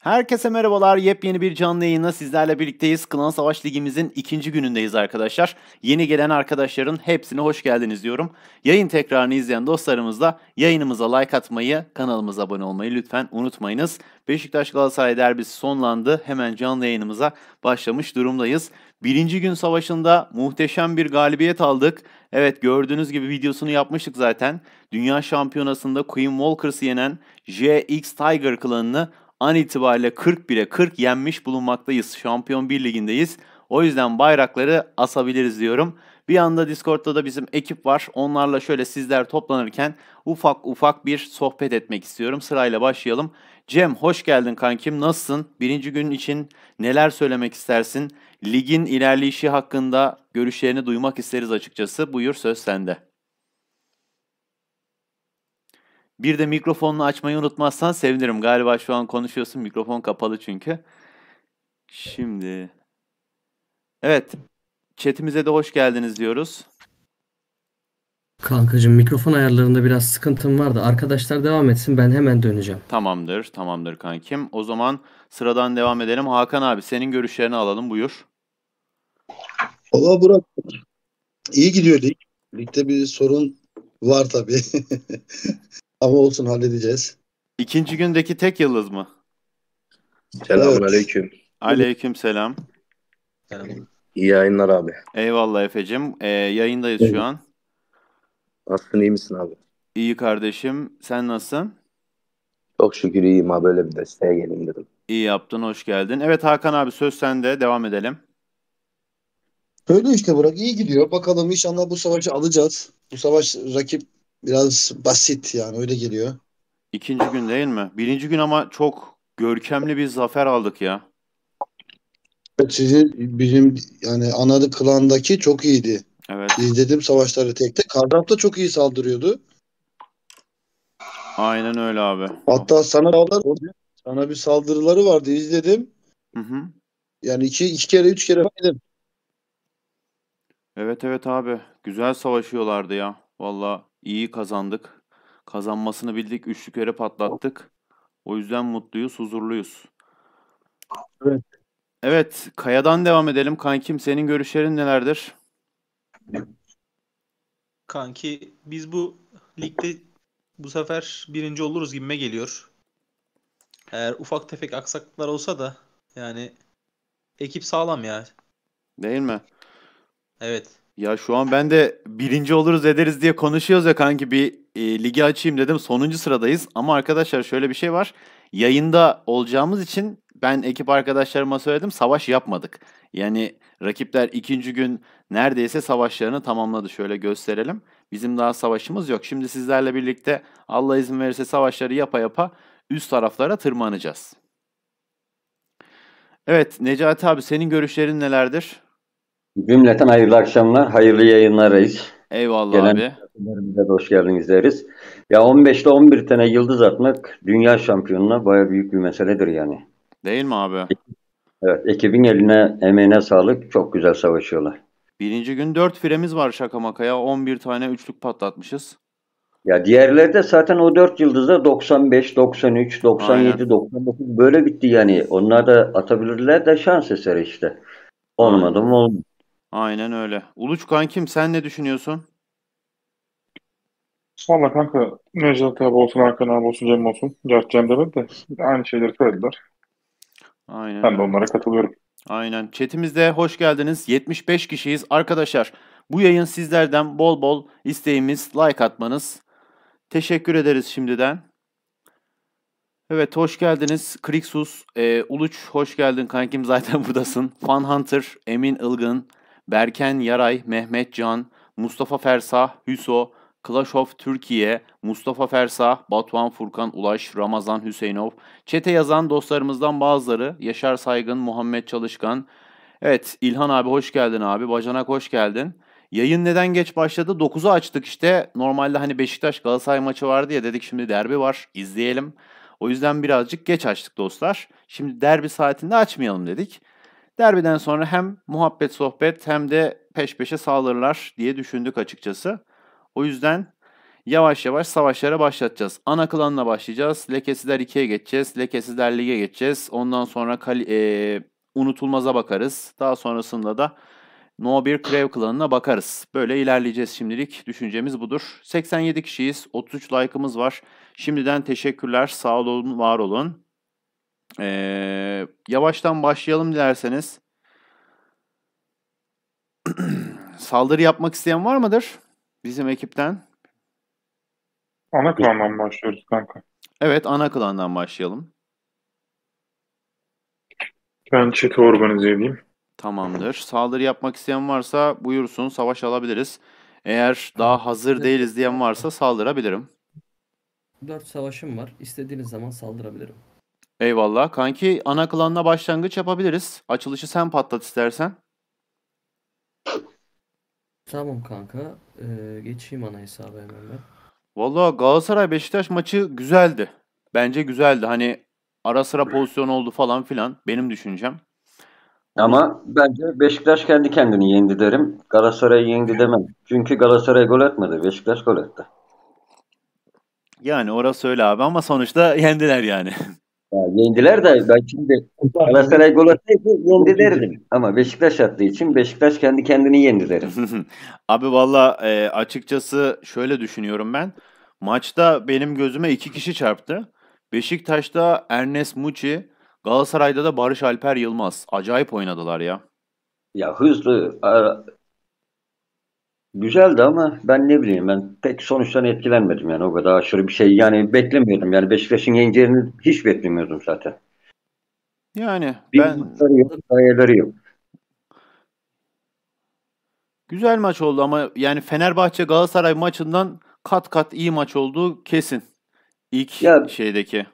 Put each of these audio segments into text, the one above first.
Herkese merhabalar. Yepyeni bir canlı yayına sizlerle birlikteyiz. Klan Savaş Ligimizin ikinci günündeyiz arkadaşlar. Yeni gelen arkadaşların hepsine hoş geldiniz diyorum. Yayın tekrarını izleyen dostlarımızla yayınımıza like atmayı, kanalımıza abone olmayı lütfen unutmayınız. Beşiktaş Galatasaray derbisi sonlandı. Hemen canlı yayınımıza başlamış durumdayız. Birinci gün savaşında muhteşem bir galibiyet aldık. Evet gördüğünüz gibi videosunu yapmıştık zaten. Dünya şampiyonasında Queen Walkers'ı yenen JX Tiger klanını an itibariyle 41'e 40 yenmiş bulunmaktayız. Şampiyon 1 ligindeyiz. O yüzden bayrakları asabiliriz diyorum. Bir anda Discord'da da bizim ekip var. Onlarla şöyle sizler toplanırken ufak ufak bir sohbet etmek istiyorum. Sırayla başlayalım. Cem hoş geldin kankim. Nasılsın? Birinci gün için neler söylemek istersin? Ligin ilerleyişi hakkında görüşlerini duymak isteriz açıkçası. Buyur söz sende. Bir de mikrofonunu açmayı unutmazsan sevinirim. Galiba şu an konuşuyorsun. Mikrofon kapalı çünkü. Şimdi. Evet. Chatimize de hoş geldiniz diyoruz. Kankacığım mikrofon ayarlarında biraz sıkıntım vardı. Arkadaşlar devam etsin ben hemen döneceğim. Tamamdır tamamdır kankim. O zaman sıradan devam edelim. Hakan abi senin görüşlerini alalım buyur. Valla Burak iyi gidiyor lig. Ligde bir sorun var tabii. Ama olsun halledeceğiz. İkinci gündeki tek yıldız mı? Selamünaleyküm. Aleyküm Aleyküm Selam. İyi yayınlar abi. Eyvallah Efe'cim. Ee, yayındayız evet. şu an. Aslında iyi misin abi? İyi kardeşim. Sen nasılsın? Çok şükür iyiyim abi. Böyle bir desteğe geleyim dedim. İyi yaptın. Hoş geldin. Evet Hakan abi söz sende. Devam edelim. Öyle işte bırak iyi gidiyor. Bakalım inşallah bu savaşı alacağız. Bu savaş rakip biraz basit yani öyle geliyor. İkinci gün değil mi? Birinci gün ama çok görkemli bir zafer aldık ya. Evet sizin bizim yani Anadı klandaki çok iyiydi. Evet. İzledim savaşları tek tek. Kardap da çok iyi saldırıyordu. Aynen öyle abi. Hatta sana dağlar, sana bir saldırıları vardı izledim. Hı hı. Yani iki, iki kere üç kere baydım. Evet evet abi. Güzel savaşıyorlardı ya. Valla iyi kazandık. Kazanmasını bildik. Üçlükleri patlattık. O yüzden mutluyuz, huzurluyuz. Evet. Evet, Kaya'dan devam edelim. Kankim senin görüşlerin nelerdir? Kanki biz bu ligde bu sefer birinci oluruz gibime geliyor. Eğer ufak tefek aksaklıklar olsa da yani ekip sağlam ya. Değil mi? Evet. Ya şu an ben de birinci oluruz ederiz diye konuşuyoruz ya kanki bir e, ligi açayım dedim. Sonuncu sıradayız ama arkadaşlar şöyle bir şey var. Yayında olacağımız için ben ekip arkadaşlarıma söyledim savaş yapmadık. Yani rakipler ikinci gün neredeyse savaşlarını tamamladı. Şöyle gösterelim. Bizim daha savaşımız yok. Şimdi sizlerle birlikte Allah izin verirse savaşları yapa yapa üst taraflara tırmanacağız. Evet Necati abi senin görüşlerin nelerdir? Cümleten hayırlı akşamlar, hayırlı yayınlar reis. Eyvallah Gelen abi. de hoş geldiniz deriz. Ya 15'te 11 tane yıldız atmak dünya şampiyonuna baya büyük bir meseledir yani. Değil mi abi? Evet, ekibin eline, emeğine sağlık. Çok güzel savaşıyorlar. Birinci gün 4 firemiz var şaka makaya. 11 tane üçlük patlatmışız. Ya diğerlerde zaten o 4 yıldızda 95, 93, 97, Aynen. 99 böyle bitti yani. Onlar da atabilirler de şans eseri işte. Olmadı mı olmadı. Aynen öyle. Uluç kankim sen ne düşünüyorsun? Valla kanka Necdet abi olsun, Hakan abi olsun, Cem olsun. Gerçi Cem demedi de aynı şeyleri söylediler. Aynen. Ben de onlara katılıyorum. Aynen. Çetimizde hoş geldiniz. 75 kişiyiz. Arkadaşlar bu yayın sizlerden bol bol isteğimiz like atmanız. Teşekkür ederiz şimdiden. Evet hoş geldiniz. Kriksus, e, Uluç hoş geldin kankim zaten buradasın. Fan Hunter, Emin Ilgın, Berken Yaray, Mehmet Can, Mustafa Fersah, Hüso, Clash of Türkiye, Mustafa Fersah, Batuhan Furkan Ulaş, Ramazan Hüseyinov, çete yazan dostlarımızdan bazıları Yaşar Saygın, Muhammed Çalışkan. Evet İlhan abi hoş geldin abi, Bacanak hoş geldin. Yayın neden geç başladı? 9'u açtık işte. Normalde hani Beşiktaş Galatasaray maçı vardı ya dedik şimdi derbi var izleyelim. O yüzden birazcık geç açtık dostlar. Şimdi derbi saatinde açmayalım dedik. Derbiden sonra hem muhabbet sohbet hem de peş peşe saldırılar diye düşündük açıkçası. O yüzden yavaş yavaş savaşlara başlatacağız. Ana klanla başlayacağız. Lekesizler 2'ye geçeceğiz. Lekesizler Lig'e geçeceğiz. Ondan sonra kal- e- unutulmaza bakarız. Daha sonrasında da No 1 Krev klanına bakarız. Böyle ilerleyeceğiz şimdilik. Düşüncemiz budur. 87 kişiyiz. 33 like'ımız var. Şimdiden teşekkürler. Sağ olun, var olun. Ee, yavaştan başlayalım dilerseniz. Saldırı yapmak isteyen var mıdır bizim ekipten? Ana klandan başlıyoruz kanka. Evet ana klandan başlayalım. Ben chat'i organize edeyim. Tamamdır. Saldırı yapmak isteyen varsa buyursun savaş alabiliriz. Eğer daha hazır değiliz diyen varsa saldırabilirim. 4 savaşım var. İstediğiniz zaman saldırabilirim. Eyvallah. Kanki ana klanla başlangıç yapabiliriz. Açılışı sen patlat istersen. Tamam kanka. Ee, geçeyim ana hesabı hemen ben. Valla Galatasaray Beşiktaş maçı güzeldi. Bence güzeldi. Hani ara sıra pozisyon oldu falan filan. Benim düşüncem. Ama bence Beşiktaş kendi kendini yendi derim. Galatasaray yendi demem. Çünkü Galatasaray gol atmadı. Beşiktaş gol attı. Yani orası öyle abi ama sonuçta yendiler yani. Ya, yendiler de ben şimdi Galatasaray gol atsaydı yendi derdim. Ama Beşiktaş attığı için Beşiktaş kendi kendini yendi derim. Abi valla e, açıkçası şöyle düşünüyorum ben. Maçta benim gözüme iki kişi çarptı. Beşiktaş'ta Ernest Muçi, Galatasaray'da da Barış Alper Yılmaz. Acayip oynadılar ya. Ya hızlı, Güzeldi ama ben ne bileyim ben pek sonuçtan etkilenmedim yani o kadar aşırı bir şey yani beklemiyordum. Yani Beşiktaş'ın yeneceğini hiç beklemiyordum zaten. Yani Bir ben maçları yok, gayeleri yok. güzel maç oldu ama yani Fenerbahçe Galatasaray maçından kat kat iyi maç olduğu kesin. İlk Ya şeydeki.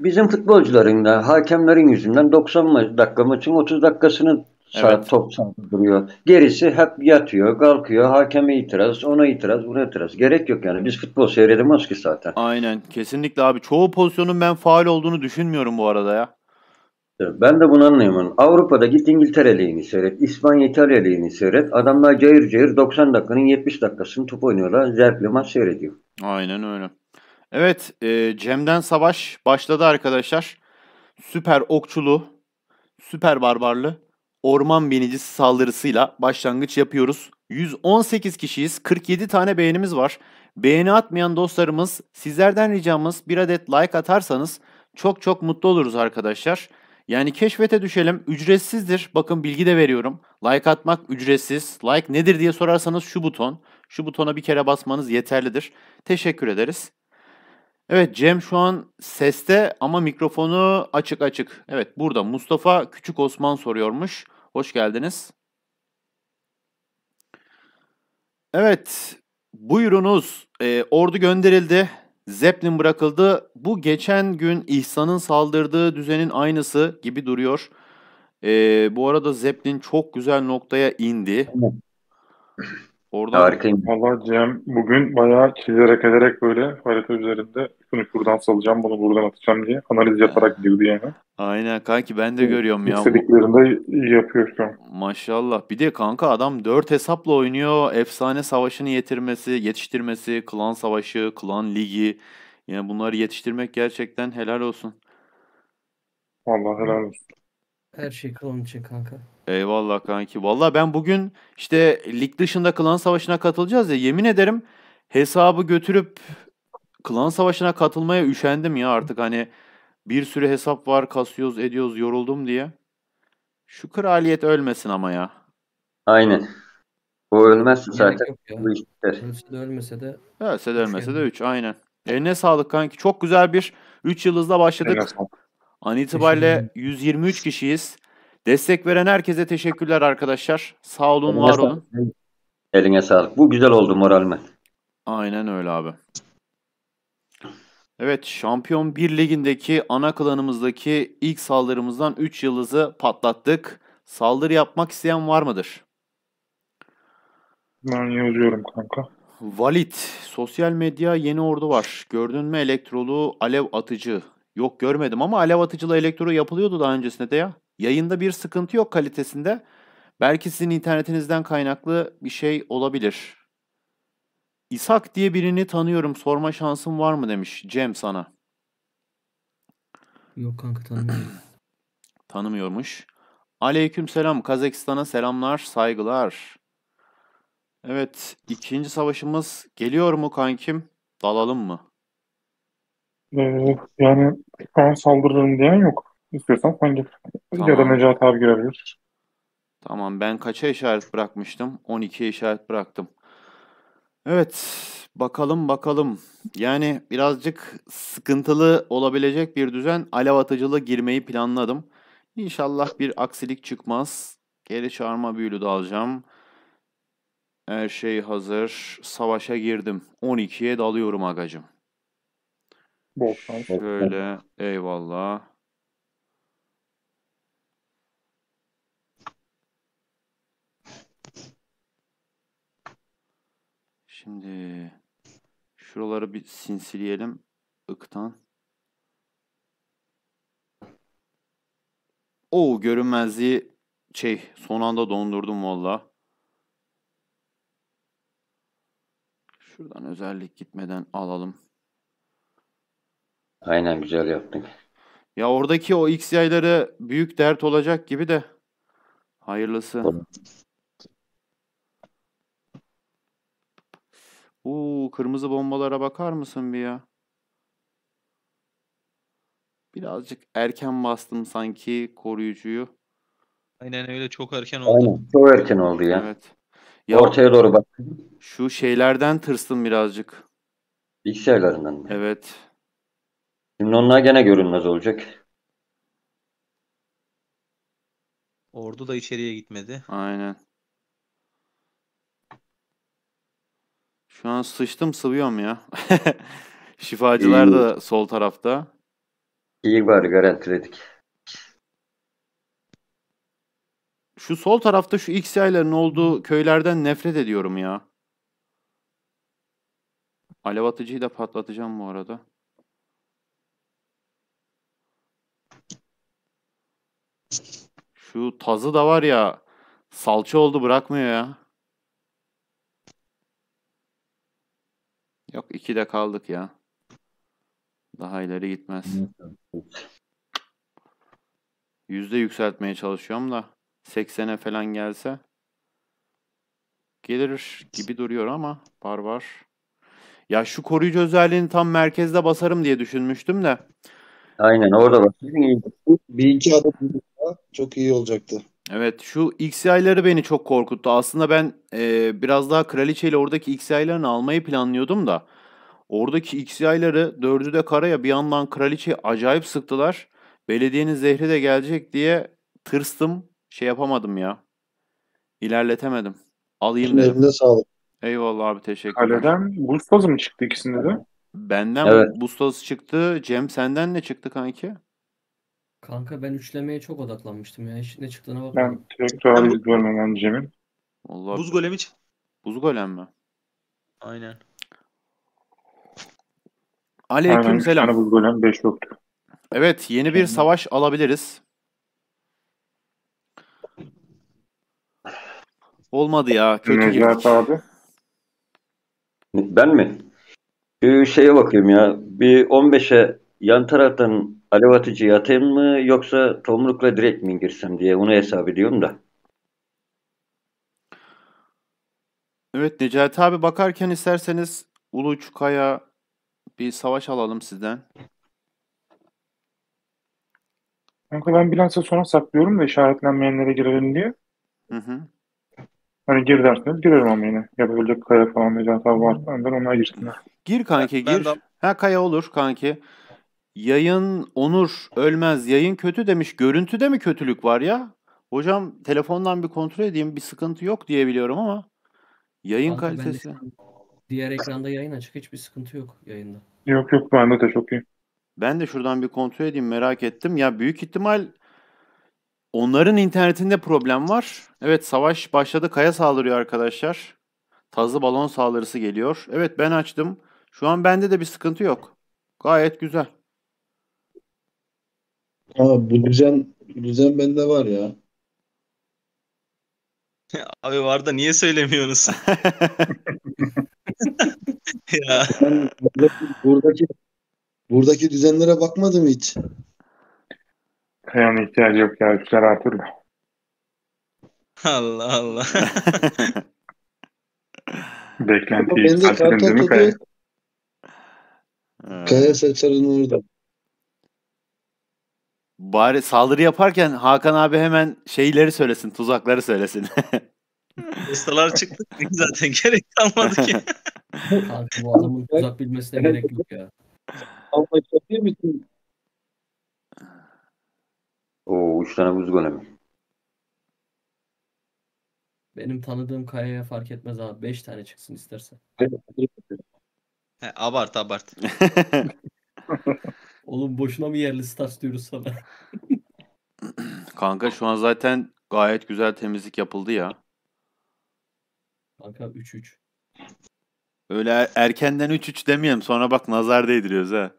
Bizim futbolcuların da hakemlerin yüzünden 90 dakika maçın 30 dakikasını Saat evet. top duruyor. Gerisi hep yatıyor, kalkıyor, hakeme itiraz, ona itiraz, buna itiraz. Gerek yok yani. Biz futbol seyredemiyoruz ki zaten. Aynen. Kesinlikle abi. Çoğu pozisyonun ben faal olduğunu düşünmüyorum bu arada ya. Ben de bunu anlayamam. Avrupa'da git İngiltere lehini seyret, İspanya İtalya lehini seyret. Adamlar cayır cayır 90 dakikanın 70 dakikasını top oynuyorlar. Zevkli maç seyrediyor. Aynen öyle. Evet e, Cem'den Savaş başladı arkadaşlar. Süper okçulu, süper barbarlı orman binicisi saldırısıyla başlangıç yapıyoruz. 118 kişiyiz. 47 tane beğenimiz var. Beğeni atmayan dostlarımız sizlerden ricamız bir adet like atarsanız çok çok mutlu oluruz arkadaşlar. Yani keşfete düşelim ücretsizdir. Bakın bilgi de veriyorum. Like atmak ücretsiz. Like nedir diye sorarsanız şu buton. Şu butona bir kere basmanız yeterlidir. Teşekkür ederiz. Evet Cem şu an seste ama mikrofonu açık açık. Evet burada Mustafa Küçük Osman soruyormuş. Hoş geldiniz. Evet, buyurunuz. E, ordu gönderildi. Zeplin bırakıldı. Bu geçen gün İhsan'ın saldırdığı düzenin aynısı gibi duruyor. E, bu arada Zeplin çok güzel noktaya indi. Orada Harikayım. Valla Cem bugün bayağı çizerek ederek böyle harita üzerinde bunu buradan salacağım bunu buradan atacağım diye analiz yaparak gidiyordu yani. Aynen kanki ben de görüyorum ya. İstediklerinde yapıyor şu Maşallah. Bir de kanka adam dört hesapla oynuyor. Efsane savaşını yetirmesi, yetiştirmesi, klan savaşı, klan ligi. Yani bunları yetiştirmek gerçekten helal olsun. Vallahi helal olsun. Her şey klan için kanka. Eyvallah kanki. Valla ben bugün işte lig dışında klan savaşına katılacağız ya yemin ederim hesabı götürüp klan savaşına katılmaya üşendim ya artık hani bir sürü hesap var kasıyoruz ediyoruz yoruldum diye. Şu kraliyet ölmesin ama ya. Aynen. O ölmez zaten. Bu Ölse de ölmese de. Ölse de ölmese de 3 aynen. Eline sağlık kanki. Çok güzel bir 3 yıldızla başladık. An itibariyle 123 kişiyiz. Destek veren herkese teşekkürler arkadaşlar. Sağ olun, var sağ olun. Eline sağlık. Bu güzel oldu moralime. Aynen öyle abi. Evet Şampiyon 1 ligindeki ana klanımızdaki ilk saldırımızdan 3 yıldızı patlattık. Saldırı yapmak isteyen var mıdır? Ben yazıyorum kanka. Valit. Sosyal medya yeni ordu var. Gördün mü elektrolu alev atıcı? Yok görmedim ama alev atıcıla elektro yapılıyordu daha öncesinde de ya. Yayında bir sıkıntı yok kalitesinde. Belki sizin internetinizden kaynaklı bir şey olabilir. İshak diye birini tanıyorum. Sorma şansım var mı demiş Cem sana. Yok kanka tanımıyorum. Tanımıyormuş. Aleyküm selam. Kazakistan'a selamlar, saygılar. Evet, ikinci savaşımız geliyor mu kankim? Dalalım mı? Ee, yani ben saldırırım diyen yok. İstiyorsan sen gir. Tamam. Ya da Necat abi girebilir. Tamam ben kaça işaret bırakmıştım? 12'ye işaret bıraktım. Evet bakalım bakalım. Yani birazcık sıkıntılı olabilecek bir düzen alev atıcılı girmeyi planladım. İnşallah bir aksilik çıkmaz. Geri çağırma büyülü de alacağım. Her şey hazır. Savaşa girdim. 12'ye dalıyorum agacım. Şöyle eyvallah. Şimdi şuraları bir sinsileyelim ıktan. O görünmezliği şey son anda dondurdum valla. Şuradan özellik gitmeden alalım. Aynen güzel yaptın. Ya oradaki o X yayları büyük dert olacak gibi de. Hayırlısı. Uuu kırmızı bombalara bakar mısın bir ya? Birazcık erken bastım sanki koruyucuyu. Aynen öyle çok erken oldu. Aynen çok erken oldu ya. Evet. Ya Ortaya doğru bak. Şu şeylerden tırstım birazcık. Bilgisayarlarından mı? Evet. Şimdi onlar gene görünmez olacak. Ordu da içeriye gitmedi. Aynen. Şu an sıçtım sıvıyorum ya. Şifacılar İyi. da sol tarafta. İyi bari garantiledik. Şu sol tarafta şu X yayların olduğu köylerden nefret ediyorum ya. Alev atıcıyı da patlatacağım bu arada. Şu tazı da var ya salça oldu bırakmıyor ya. Yok iki de kaldık ya. Daha ileri gitmez. Yüzde yükseltmeye çalışıyorum da 80'e falan gelse gelir gibi duruyor ama var var. Ya şu koruyucu özelliğini tam merkezde basarım diye düşünmüştüm de. Aynen orada bak. Bir iki adet çok iyi olacaktı. Evet, şu XCI'ları beni çok korkuttu. Aslında ben, eee, biraz daha kraliçeyle oradaki XCI'larını almayı planlıyordum da oradaki XCI'ları dördü de karaya bir yandan kraliçeyi acayip sıktılar. Belediyenin zehri de gelecek diye tırstım. Şey yapamadım ya, İlerletemedim. Alayım dedim. Eline sağlık. Eyvallah abi, teşekkürler. Kaleden Gustavs mı çıktı ikisinde de? Benden Evet. Bustaz çıktı. Cem senden ne çıktı kanki? Kanka ben üçlemeye çok odaklanmıştım ya. Hiç ne çıktığına bakalım. Ben tekrar Ben bu- izliyorum hemen Cemil. Vallahi Buz golemi çıktı. buz golem mi? Aynen. Aynen üç Aleykümselam. buz golem 5 yoktu. Evet, yeni bir savaş alabiliriz. Olmadı ya, kötü Necati girdik. abi. Ben mi? Ee, şeye bakıyorum ya. Bir 15'e yan taraftan alev atıcı atayım mı yoksa tomrukla direkt mi girsem diye onu hesap ediyorum da. Evet Necati abi bakarken isterseniz Uluçkaya bir savaş alalım sizden. Kanka ben bilansa sona saklıyorum ve işaretlenmeyenlere girelim diye. Hı hı. Hani gir derseniz girerim ama yine. Yapabilecek kaya falan Necati abi var. Önden ona girsinler. Gir kanki gir. Ben de... Ha kaya olur kanki. Yayın Onur Ölmez yayın kötü demiş. Görüntüde mi kötülük var ya? Hocam telefondan bir kontrol edeyim. Bir sıkıntı yok diye biliyorum ama yayın Kanka, kalitesi. De, diğer ekranda yayın açık. Hiçbir sıkıntı yok yayında. Yok yok bende de çok iyi. Ben de şuradan bir kontrol edeyim merak ettim. Ya büyük ihtimal onların internetinde problem var. Evet savaş başladı. Kaya saldırıyor arkadaşlar. Tazlı balon saldırısı geliyor. Evet ben açtım. Şu an bende de bir sıkıntı yok. Gayet güzel. Aa, bu düzen, düzen bende var ya. Abi var da niye söylemiyorsunuz? ya. buradaki, buradaki, buradaki düzenlere bakmadım hiç. Kaya'nın ihtiyacı yok ya. Üçler her türlü. Allah Allah. Beklenti Ama bende yükselttin değil mi Kaya? kartal orada. Bari saldırı yaparken Hakan abi hemen şeyleri söylesin, tuzakları söylesin. Ustalar çıktı zaten gerek kalmadı ki. Kanka bu adamın tuzak bilmesine gerek yok ya. Ama çatıyor musun? Oo, üç tane buz golemi. Benim tanıdığım kayaya fark etmez abi. Beş tane çıksın istersen. He, abart abart. Oğlum boşuna mı yerli stats diyoruz sana? Kanka şu an zaten gayet güzel temizlik yapıldı ya. Kanka 3-3. Öyle er, erkenden 3-3 demeyelim sonra bak nazar değdiriyoruz ha.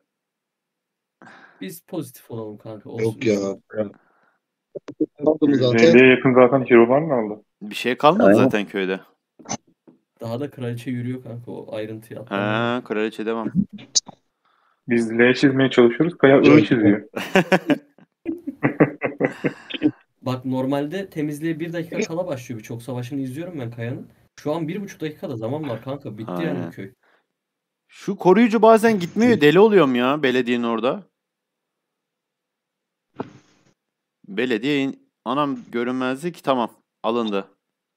Biz pozitif olalım kanka. Olsun. Yok ya. ya. zaten. yakın zaten Hiro'dan mı aldı? Bir şey kalmadı Aynen. zaten köyde. Daha da kraliçe yürüyor kanka o ayrıntıyı Ha, kraliçe devam. Biz L çizmeye çalışıyoruz. Kaya I çiziyor. Bak normalde temizliğe bir dakika kala başlıyor birçok savaşını izliyorum ben Kaya'nın. Şu an bir buçuk dakikada zaman var kanka. Bitti Aynen. yani köy. Şu koruyucu bazen gitmiyor. Deli oluyorum ya belediyenin orada. Belediye in... anam görünmezlik tamam. Alındı.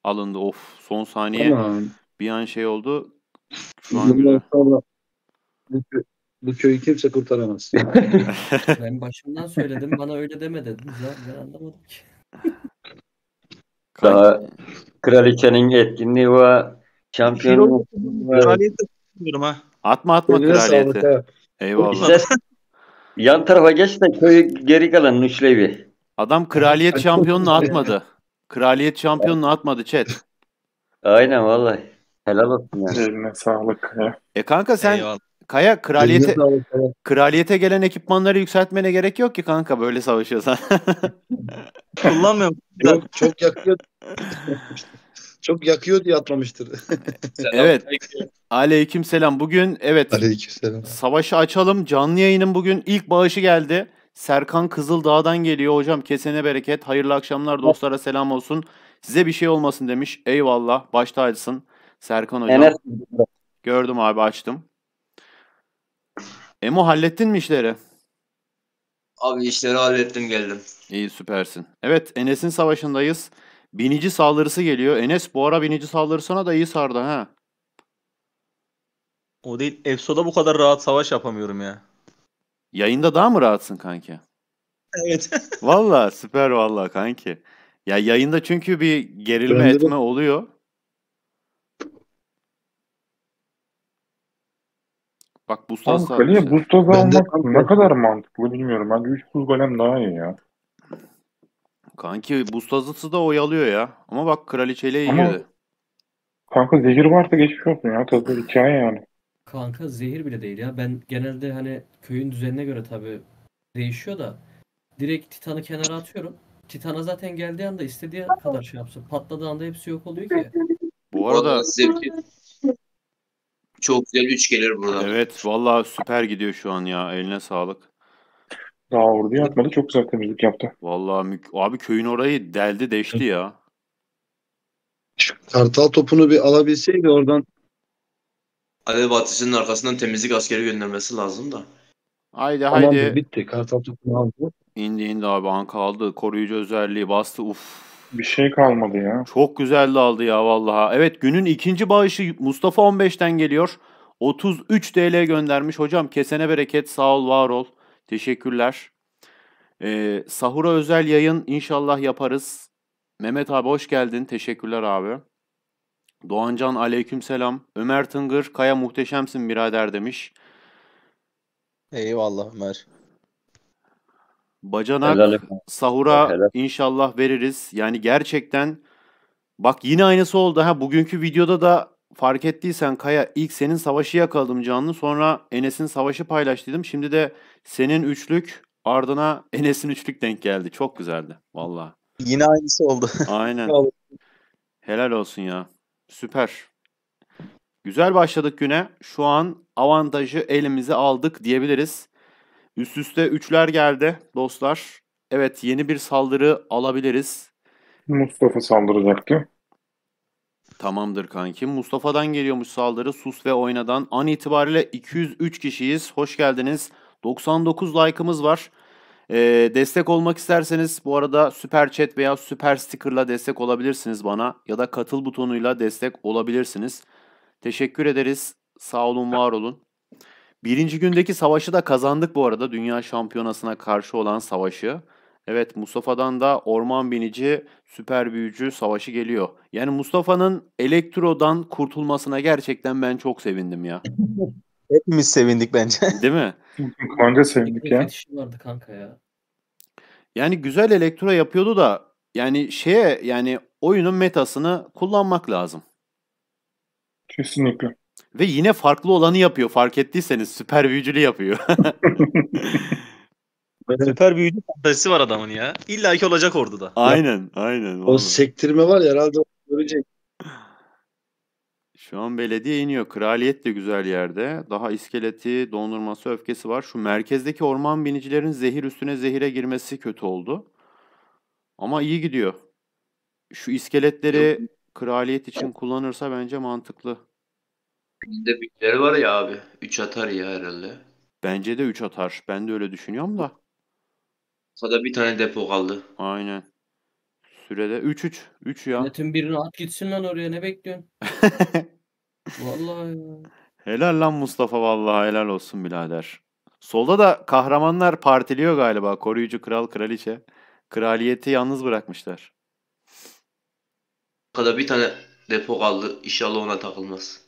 Alındı. Of son saniye tamam. bir an şey oldu. Şu an güzel. Bu köyü kimse kurtaramaz. ben başından söyledim. Bana öyle deme dedim. Ben, anlamadım ki. Daha kraliçenin etkinliği var. Şampiyonun kraliyeti ha. Atma atma Eline kraliyeti. Sağlık, Eyvallah. yan tarafa geç de köyü geri kalan Nuşlevi. Adam kraliyet şampiyonunu atmadı. Kraliyet şampiyonunu atmadı chat. Aynen vallahi. Helal olsun ya. Eline sağlık. Ya. E kanka sen Eyvallah. Kaya kraliyete kraliyete gelen ekipmanları yükseltmene gerek yok ki kanka böyle savaşıyorsan. Kullanmıyorum. Yok, çok yakıyor. çok yakıyor diye atmamıştır. evet. Aleyküm selam. Bugün evet. Aleyküm selam. Savaşı açalım. Canlı yayının bugün ilk bağışı geldi. Serkan Kızıldağ'dan geliyor hocam. Kesene bereket. Hayırlı akşamlar dostlara selam olsun. Size bir şey olmasın demiş. Eyvallah. Başta açsın. Serkan hocam. Gördüm abi açtım. Emo hallettin mi işleri? Abi işleri hallettim geldim. İyi süpersin. Evet Enes'in savaşındayız. Binici saldırısı geliyor. Enes bu ara binici saldırısına da iyi sardı ha. O değil. EFSO'da bu kadar rahat savaş yapamıyorum ya. Yayında daha mı rahatsın kanki? Evet. valla süper valla kanki. Ya yayında çünkü bir gerilme Bence etme de... oluyor. Bak Bustaz abi. Kaleye Bustaz almak de... ne kadar mantıklı bilmiyorum. Bence 3 buz golem daha iyi ya. Kanki Bustaz'ısı da oyalıyor ya. Ama bak kraliçeyle yiyor. Ama... Kanka zehir varsa geçmiş olsun ya. Tadı hikaye yani. Kanka zehir bile değil ya. Ben genelde hani köyün düzenine göre tabi değişiyor da direkt Titan'ı kenara atıyorum. Titan'a zaten geldiği anda istediği kadar şey yapsın. Patladığı anda hepsi yok oluyor ki. Bu arada zevki çok güzel 3 gelir burada. Evet valla süper gidiyor şu an ya. Eline sağlık. Daha orada atmadı, Çok güzel temizlik yaptı. Valla abi köyün orayı deldi deşti ya. Kartal topunu bir alabilseydi oradan. Alev atışının arkasından temizlik askeri göndermesi lazım da. Haydi haydi. bitti. Kartal topunu aldı. İndi indi abi. Anka aldı. Koruyucu özelliği bastı. uff. Bir şey kalmadı ya. Çok güzel aldı ya vallaha. Evet günün ikinci bağışı Mustafa 15'ten geliyor. 33 TL göndermiş. Hocam kesene bereket sağ ol var ol. Teşekkürler. Ee, sahura özel yayın inşallah yaparız. Mehmet abi hoş geldin. Teşekkürler abi. Doğancan aleykümselam. Ömer Tıngır Kaya muhteşemsin birader demiş. Eyvallah Ömer. Bacanak Helal sahura Helal. inşallah veririz. Yani gerçekten bak yine aynısı oldu. Ha bugünkü videoda da fark ettiysen Kaya ilk senin savaşı yakaladım canlı. Sonra Enes'in savaşı paylaştırdım Şimdi de senin üçlük ardına Enes'in üçlük denk geldi. Çok güzeldi valla. Yine aynısı oldu. Aynen. Helal olsun ya. Süper. Güzel başladık güne. Şu an avantajı elimize aldık diyebiliriz. Üst üste üçler geldi dostlar. Evet yeni bir saldırı alabiliriz. Mustafa saldıracaktı. Tamamdır kankim. Mustafa'dan geliyormuş saldırı. Sus ve oynadan. An itibariyle 203 kişiyiz. Hoş geldiniz. 99 like'ımız var. E, destek olmak isterseniz bu arada süper chat veya süper sticker'la destek olabilirsiniz bana. Ya da katıl butonuyla destek olabilirsiniz. Teşekkür ederiz. Sağ olun, var olun. Birinci gündeki savaşı da kazandık bu arada. Dünya şampiyonasına karşı olan savaşı. Evet Mustafa'dan da orman binici süper büyücü savaşı geliyor. Yani Mustafa'nın elektrodan kurtulmasına gerçekten ben çok sevindim ya. Hepimiz sevindik bence. Değil mi? kanka sevindik ya. vardı kanka ya. Yani güzel elektro yapıyordu da yani şeye yani oyunun metasını kullanmak lazım. Kesinlikle. Ve yine farklı olanı yapıyor fark ettiyseniz süper büyücülü yapıyor. Süper büyücü fantazisi var adamın ya. İlla ki olacak orduda. Aynen aynen. O vallahi. sektirme var ya herhalde görecek. Şu an belediye iniyor. Kraliyet de güzel yerde. Daha iskeleti, dondurması, öfkesi var. Şu merkezdeki orman binicilerin zehir üstüne zehire girmesi kötü oldu. Ama iyi gidiyor. Şu iskeletleri kraliyet için kullanırsa bence mantıklı. Bizde bütleri var ya abi. 3 atar ya herhalde. Bence de 3 atar. Ben de öyle düşünüyorum da. Sada bir tane depo kaldı. Aynen. Sürede 3-3. 3 ya. Netin birini at gitsin lan oraya ne bekliyorsun? vallahi ya. Helal lan Mustafa vallahi helal olsun birader. Solda da kahramanlar partiliyor galiba. Koruyucu kral kraliçe. Kraliyeti yalnız bırakmışlar. Kada bir tane depo kaldı. İnşallah ona takılmaz.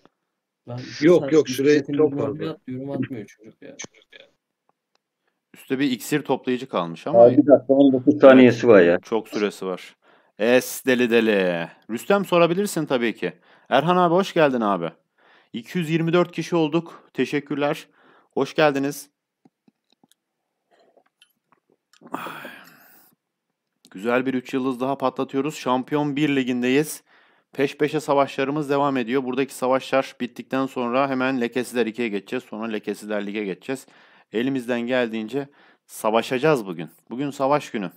Lan yok yok süre çok fazla. Yorum atmıyor çocuk ya. Üste bir iksir toplayıcı kalmış ama. Abi bir dakika 19 saniyesi var ya. Çok süresi var. Es deli deli. Rüstem sorabilirsin tabii ki. Erhan abi hoş geldin abi. 224 kişi olduk. Teşekkürler. Hoş geldiniz. Güzel bir 3 yıldız daha patlatıyoruz. Şampiyon 1 ligindeyiz. Peş peşe savaşlarımız devam ediyor. Buradaki savaşlar bittikten sonra hemen Lekesizler 2'ye geçeceğiz. Sonra Lekesizler Lig'e geçeceğiz. Elimizden geldiğince savaşacağız bugün. Bugün savaş günü.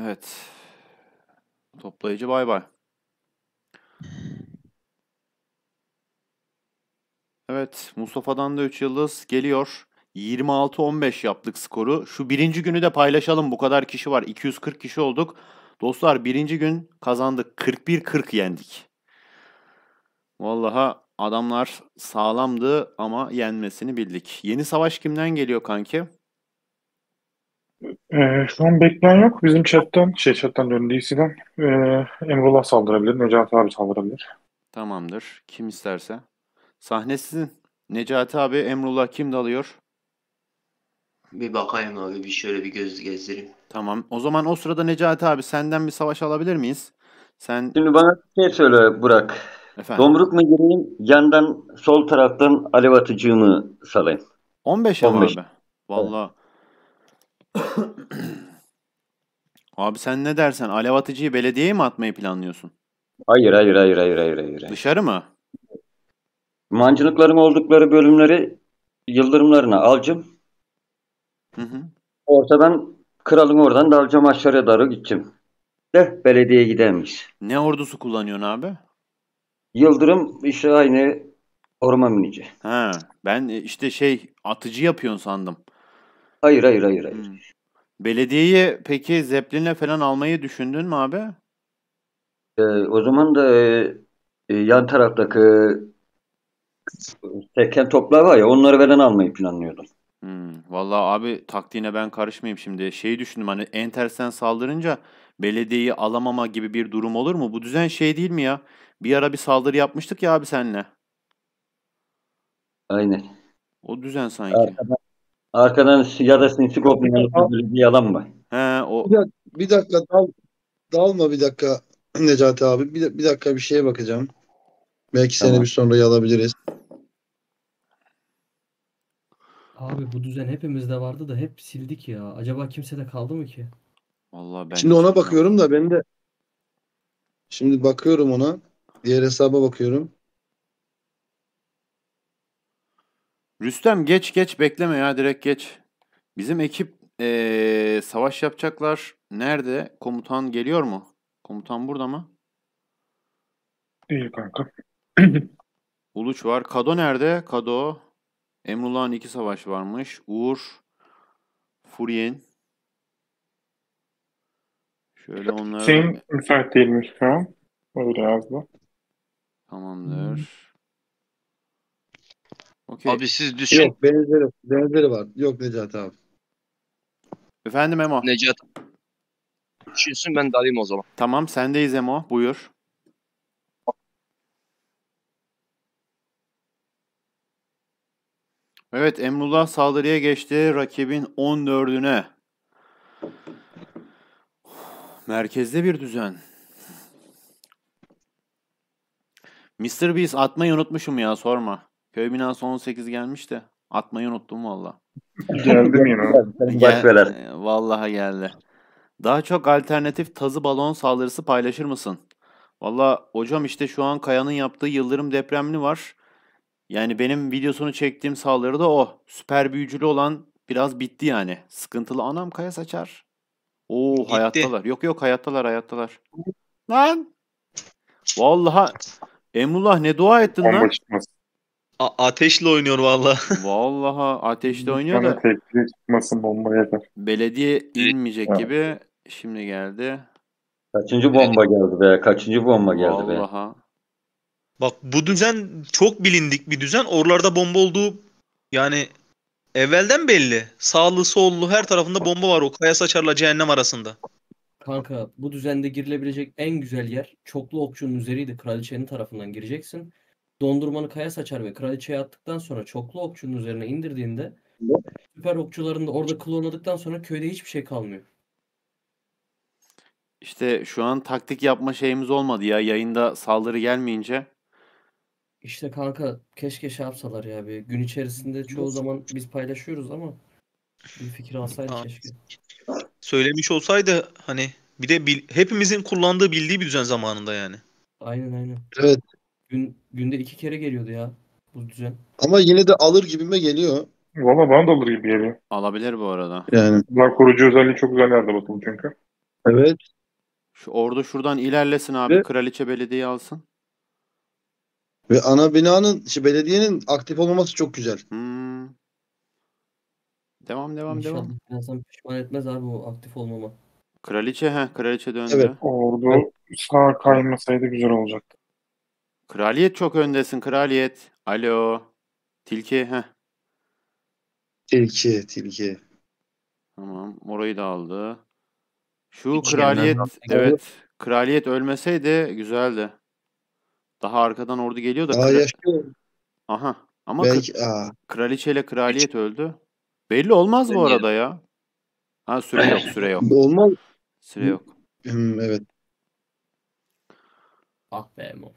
Evet. Toplayıcı bay bay. Evet Mustafa'dan da 3 yıldız geliyor. 26-15 yaptık skoru. Şu birinci günü de paylaşalım. Bu kadar kişi var. 240 kişi olduk. Dostlar birinci gün kazandık. 41-40 yendik. Vallaha adamlar sağlamdı ama yenmesini bildik. Yeni savaş kimden geliyor kanki? Ee, şu an bekleyen yok. Bizim chatten, şey chatten diyorum DC'den e, Emrullah saldırabilir, Necati abi saldırabilir. Tamamdır. Kim isterse. Sahne sizin. Necati abi Emrullah kim dalıyor? Bir bakayım abi bir şöyle bir göz gezdireyim. Tamam. O zaman o sırada Necati abi senden bir savaş alabilir miyiz? Sen Şimdi bana bir şey söyle Burak. Efendim? Domruk mu gireyim yandan sol taraftan alev mı salayım. 15 ama 15. abi. Valla. Evet. abi sen ne dersen alev atıcıyı belediyeye mi atmayı planlıyorsun? Hayır hayır hayır hayır hayır. hayır. Dışarı mı? Mancınıklarım oldukları bölümleri yıldırımlarına alcım. Hı hı. Ortadan kralın oradan dalacağım aşağıya darı gittim. De belediye gidermiş. Ne ordusu kullanıyorsun abi? Yıldırım işte aynı orman minici. Ha, ben işte şey atıcı yapıyorsun sandım. Hayır hayır hayır. hayır. Hmm. Belediyeyi peki zeplinle falan almayı düşündün mü abi? Ee, o zaman da e, e yan taraftaki teken e, toplar var ya onları veren almayı planlıyordum. Hımm. valla abi taktiğine ben karışmayayım şimdi. Şeyi düşündüm, hani, en tersten saldırınca belediyeyi alamama gibi bir durum olur mu? Bu düzen şey değil mi ya? Bir ara bir saldırı yapmıştık ya abi seninle. Aynen. O düzen sanki. Arkadan, arkadan ya da sinsi Bir goblin yalan mı? He, o bir dakika, dal, dalma bir dakika Necati abi. Bir, bir dakika bir şeye bakacağım. Belki seni bir Tamam. sonrayı alabiliriz. Abi bu düzen hepimizde vardı da hep sildik ya. Acaba kimsede kaldı mı ki? Vallahi ben Şimdi ona bakıyorum da ben de şimdi bakıyorum ona. Diğer hesaba bakıyorum. Rüstem geç geç bekleme ya direkt geç. Bizim ekip ee, savaş yapacaklar. Nerede? Komutan geliyor mu? Komutan burada mı? İyi kanka. Uluç var. Kado nerede? Kado. Emrullah'ın iki savaş varmış. Uğur, Furien. Şöyle onları... Hüseyin müsait değilmiş şu an. Öyle yazdı. Tamamdır. Hmm. Okay. Abi siz düşün. Yok benzeri, benzeri var. Yok Necati abi. Efendim Emo. Necati. Düşünsün ben dalayım o zaman. Tamam sendeyiz Emo. Buyur. Evet Emrullah saldırıya geçti. Rakibin 14'üne. Merkezde bir düzen. Mr. Beast atmayı unutmuşum ya sorma. Köy binası 18 gelmiş de atmayı unuttum valla. geldi mi yine? Gel, e, vallahi geldi. Daha çok alternatif tazı balon saldırısı paylaşır mısın? Valla hocam işte şu an Kaya'nın yaptığı yıldırım depremini var. Yani benim videosunu çektiğim sağları da o. Süper büyücülü olan biraz bitti yani. Sıkıntılı. Anam kaya saçar. Oo Gitti. hayattalar. Yok yok hayattalar hayattalar. Lan. Vallahi Emullah ne dua ettin lan. A- ateşle oynuyor valla. Vallahi ateşle oynuyor da. Tepki çıkmasın bomba yeter. Belediye inmeyecek evet. gibi şimdi geldi. Kaçıncı bomba geldi be? Kaçıncı bomba geldi vallahi. be? Bak bu düzen çok bilindik bir düzen. Oralarda bomba olduğu yani evvelden belli. Sağlı sollu her tarafında bomba var o kaya saçarla cehennem arasında. Kanka bu düzende girilebilecek en güzel yer çoklu okçunun üzeriydi. Kraliçenin tarafından gireceksin. Dondurmanı kaya saçar ve kraliçeye attıktan sonra çoklu okçunun üzerine indirdiğinde süper okçularını da orada klonladıktan sonra köyde hiçbir şey kalmıyor. İşte şu an taktik yapma şeyimiz olmadı ya. Yayında saldırı gelmeyince işte kanka keşke şey yapsalar ya bir gün içerisinde çoğu zaman biz paylaşıyoruz ama bir fikir alsaydı keşke. Söylemiş olsaydı hani bir de bil, hepimizin kullandığı bildiği bir düzen zamanında yani. Aynen aynen. Evet. Gün, günde iki kere geliyordu ya bu düzen. Ama yine de alır gibime geliyor. Valla bana da alır gibi geliyor. Alabilir bu arada. Yani. Bunlar korucu özelliği çok güzel yerde bakalım çünkü. Evet. Şu ordu şuradan ilerlesin abi. Ve... Kraliçe belediye alsın. Ve ana binanın, işte belediyenin aktif olmaması çok güzel. Hmm. Devam devam İnşallah devam. İnsan pişman etmez abi bu aktif olmama. Kraliçe ha, kraliçe döndü. Evet. Ordu sağa kaymasaydı güzel olacaktı. Kraliyet çok öndesin kraliyet. Alo. Tilki ha. Tilki, tilki. Tamam, orayı da aldı. Şu İki kraliyet evet, kraliyet ölmeseydi güzeldi. Daha arkadan ordu geliyor da. Aa, kral... yaşıyor. Aha. Ama Belki, kı... aa. kraliçe kraliyet Hiç... öldü. Belli olmaz ben bu arada ya. Ha süre yok süre yok. Olmaz. Süre yok. Hmm, evet. Ah be Emo.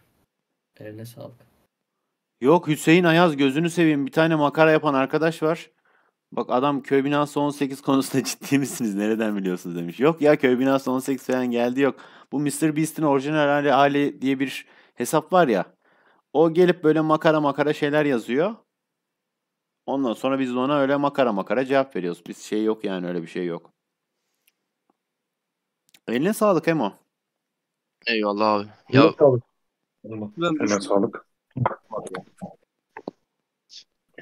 Eline sağlık. Yok Hüseyin Ayaz gözünü seveyim. Bir tane makara yapan arkadaş var. Bak adam köy binası 18 konusunda ciddi misiniz? Nereden biliyorsunuz demiş. Yok ya köy binası 18 falan geldi yok. Bu Mr. Beast'in orijinal hali diye bir hesap var ya. O gelip böyle makara makara şeyler yazıyor. Ondan sonra biz ona öyle makara makara cevap veriyoruz. Biz şey yok yani öyle bir şey yok. Eline sağlık Emo. Eyvallah abi. Ya... Eline sağlık. Eline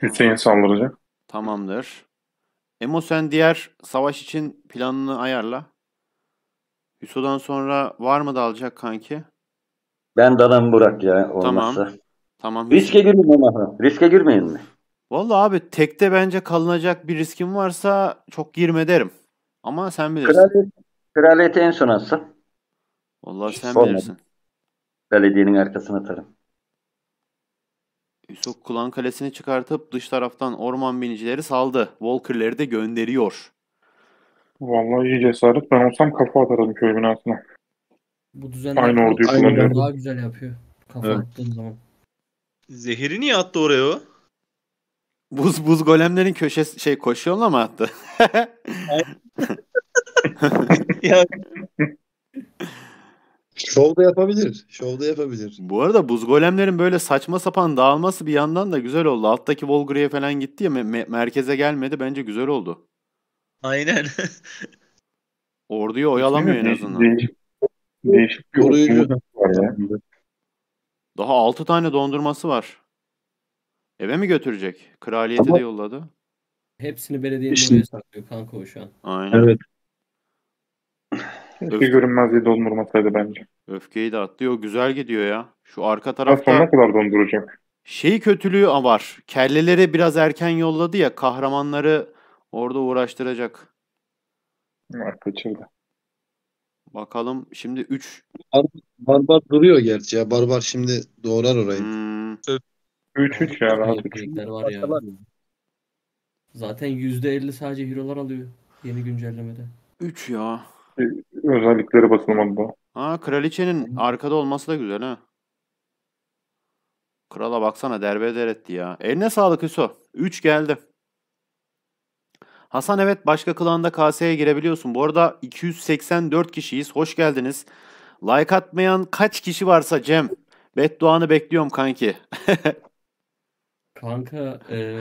Hüseyin saldıracak. Tamamdır. Emo sen diğer savaş için planını ayarla. Hüso'dan sonra var mı da alacak kanki? Ben Dalan Burak ya olmazsa. Tamam. tamam. Riske girmeyin ama. Riske girmeyin mi? Vallahi abi tekte bence kalınacak bir riskim varsa çok girme derim. Ama sen bilirsin. Kraliyet, kraliyeti en son atsam. Vallahi sen Olmadı. bilirsin. Belediyenin arkasına atarım. Yusuf Kulan Kalesi'ni çıkartıp dış taraftan orman binicileri saldı. Walker'leri de gönderiyor. Vallahi iyi cesaret. Ben olsam kafa atarım köy binasına. Bu düzenler Aynı orduyu kullanıyor. daha güzel yapıyor. Kafa evet. attığın zaman. Zehiri niye attı oraya o? Buz buz golemlerin köşe şey koşu mı attı? ya. Şov da yapabilir. Şov da yapabilir. Bu arada buz golemlerin böyle saçma sapan dağılması bir yandan da güzel oldu. Alttaki Volgri'ye falan gitti ya me- merkeze gelmedi. Bence güzel oldu. Aynen. Orduyu oyalamıyor en azından. Değişik bir koruyucu. var ya. Daha 6 tane dondurması var. Eve mi götürecek? Kraliyete Ama... de yolladı. Hepsini belediyenin İşte. oraya saklıyor kanka o şu an. Aynen. Evet. Keşke Öf- görünmezliği dondurmasaydı bence. Öfkeyi de atlıyor. güzel gidiyor ya. Şu arka tarafta Ne kadar donduracak. şey kötülüğü var. Kellelere biraz erken yolladı ya kahramanları orada uğraştıracak. Ha, kaçırdı. Bakalım şimdi 3. Bar, barbar duruyor gerçi ya. Barbar şimdi doğrar orayı. Hmm. 3 3 ya rahat. var ya. Zaten %50 sadece hero'lar alıyor yeni güncellemede. 3 ya. Özellikleri basılmadı da. Ha kraliçenin arkada olması da güzel ha. Krala baksana derbeder etti ya. Eline sağlık Hüso. 3 geldi. Hasan evet başka klanda kaseye girebiliyorsun. Bu arada 284 kişiyiz. Hoş geldiniz. Like atmayan kaç kişi varsa Cem. Bedduanı bekliyorum kanki. Kanka e,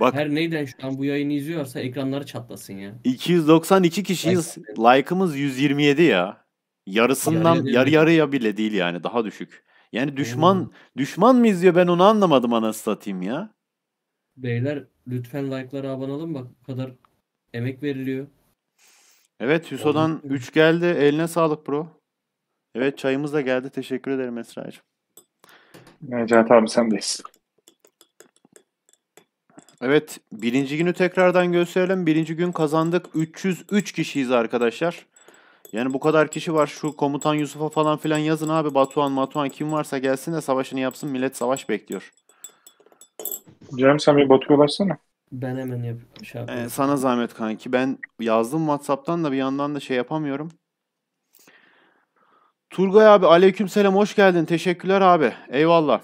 Bak, her neyden şu an bu yayını izliyorsa ekranları çatlasın ya. 292 kişiyiz. Like'ımız 127 ya. Yarısından yarı, yarı yarıya bile değil yani daha düşük. Yani düşman hmm. düşman mı izliyor ben onu anlamadım anasını satayım ya. Beyler Lütfen like'lara abone olun bak bu kadar emek veriliyor. Evet Hüso'dan 3 geldi. Eline sağlık bro. Evet çayımız da geldi. Teşekkür ederim Esra'cığım. Necat abi sendeyiz. Evet birinci günü tekrardan gösterelim. Birinci gün kazandık. 303 kişiyiz arkadaşlar. Yani bu kadar kişi var. Şu komutan Yusuf'a falan filan yazın abi. Batuhan Matuhan kim varsa gelsin de savaşını yapsın. Millet savaş bekliyor. Cem sen bir Batu'ya ulaşsana. Ben hemen yap şey yapayım. Ee, sana zahmet kanki. Ben yazdım Whatsapp'tan da bir yandan da şey yapamıyorum. Turgay abi aleykümselam hoş geldin. Teşekkürler abi. Eyvallah.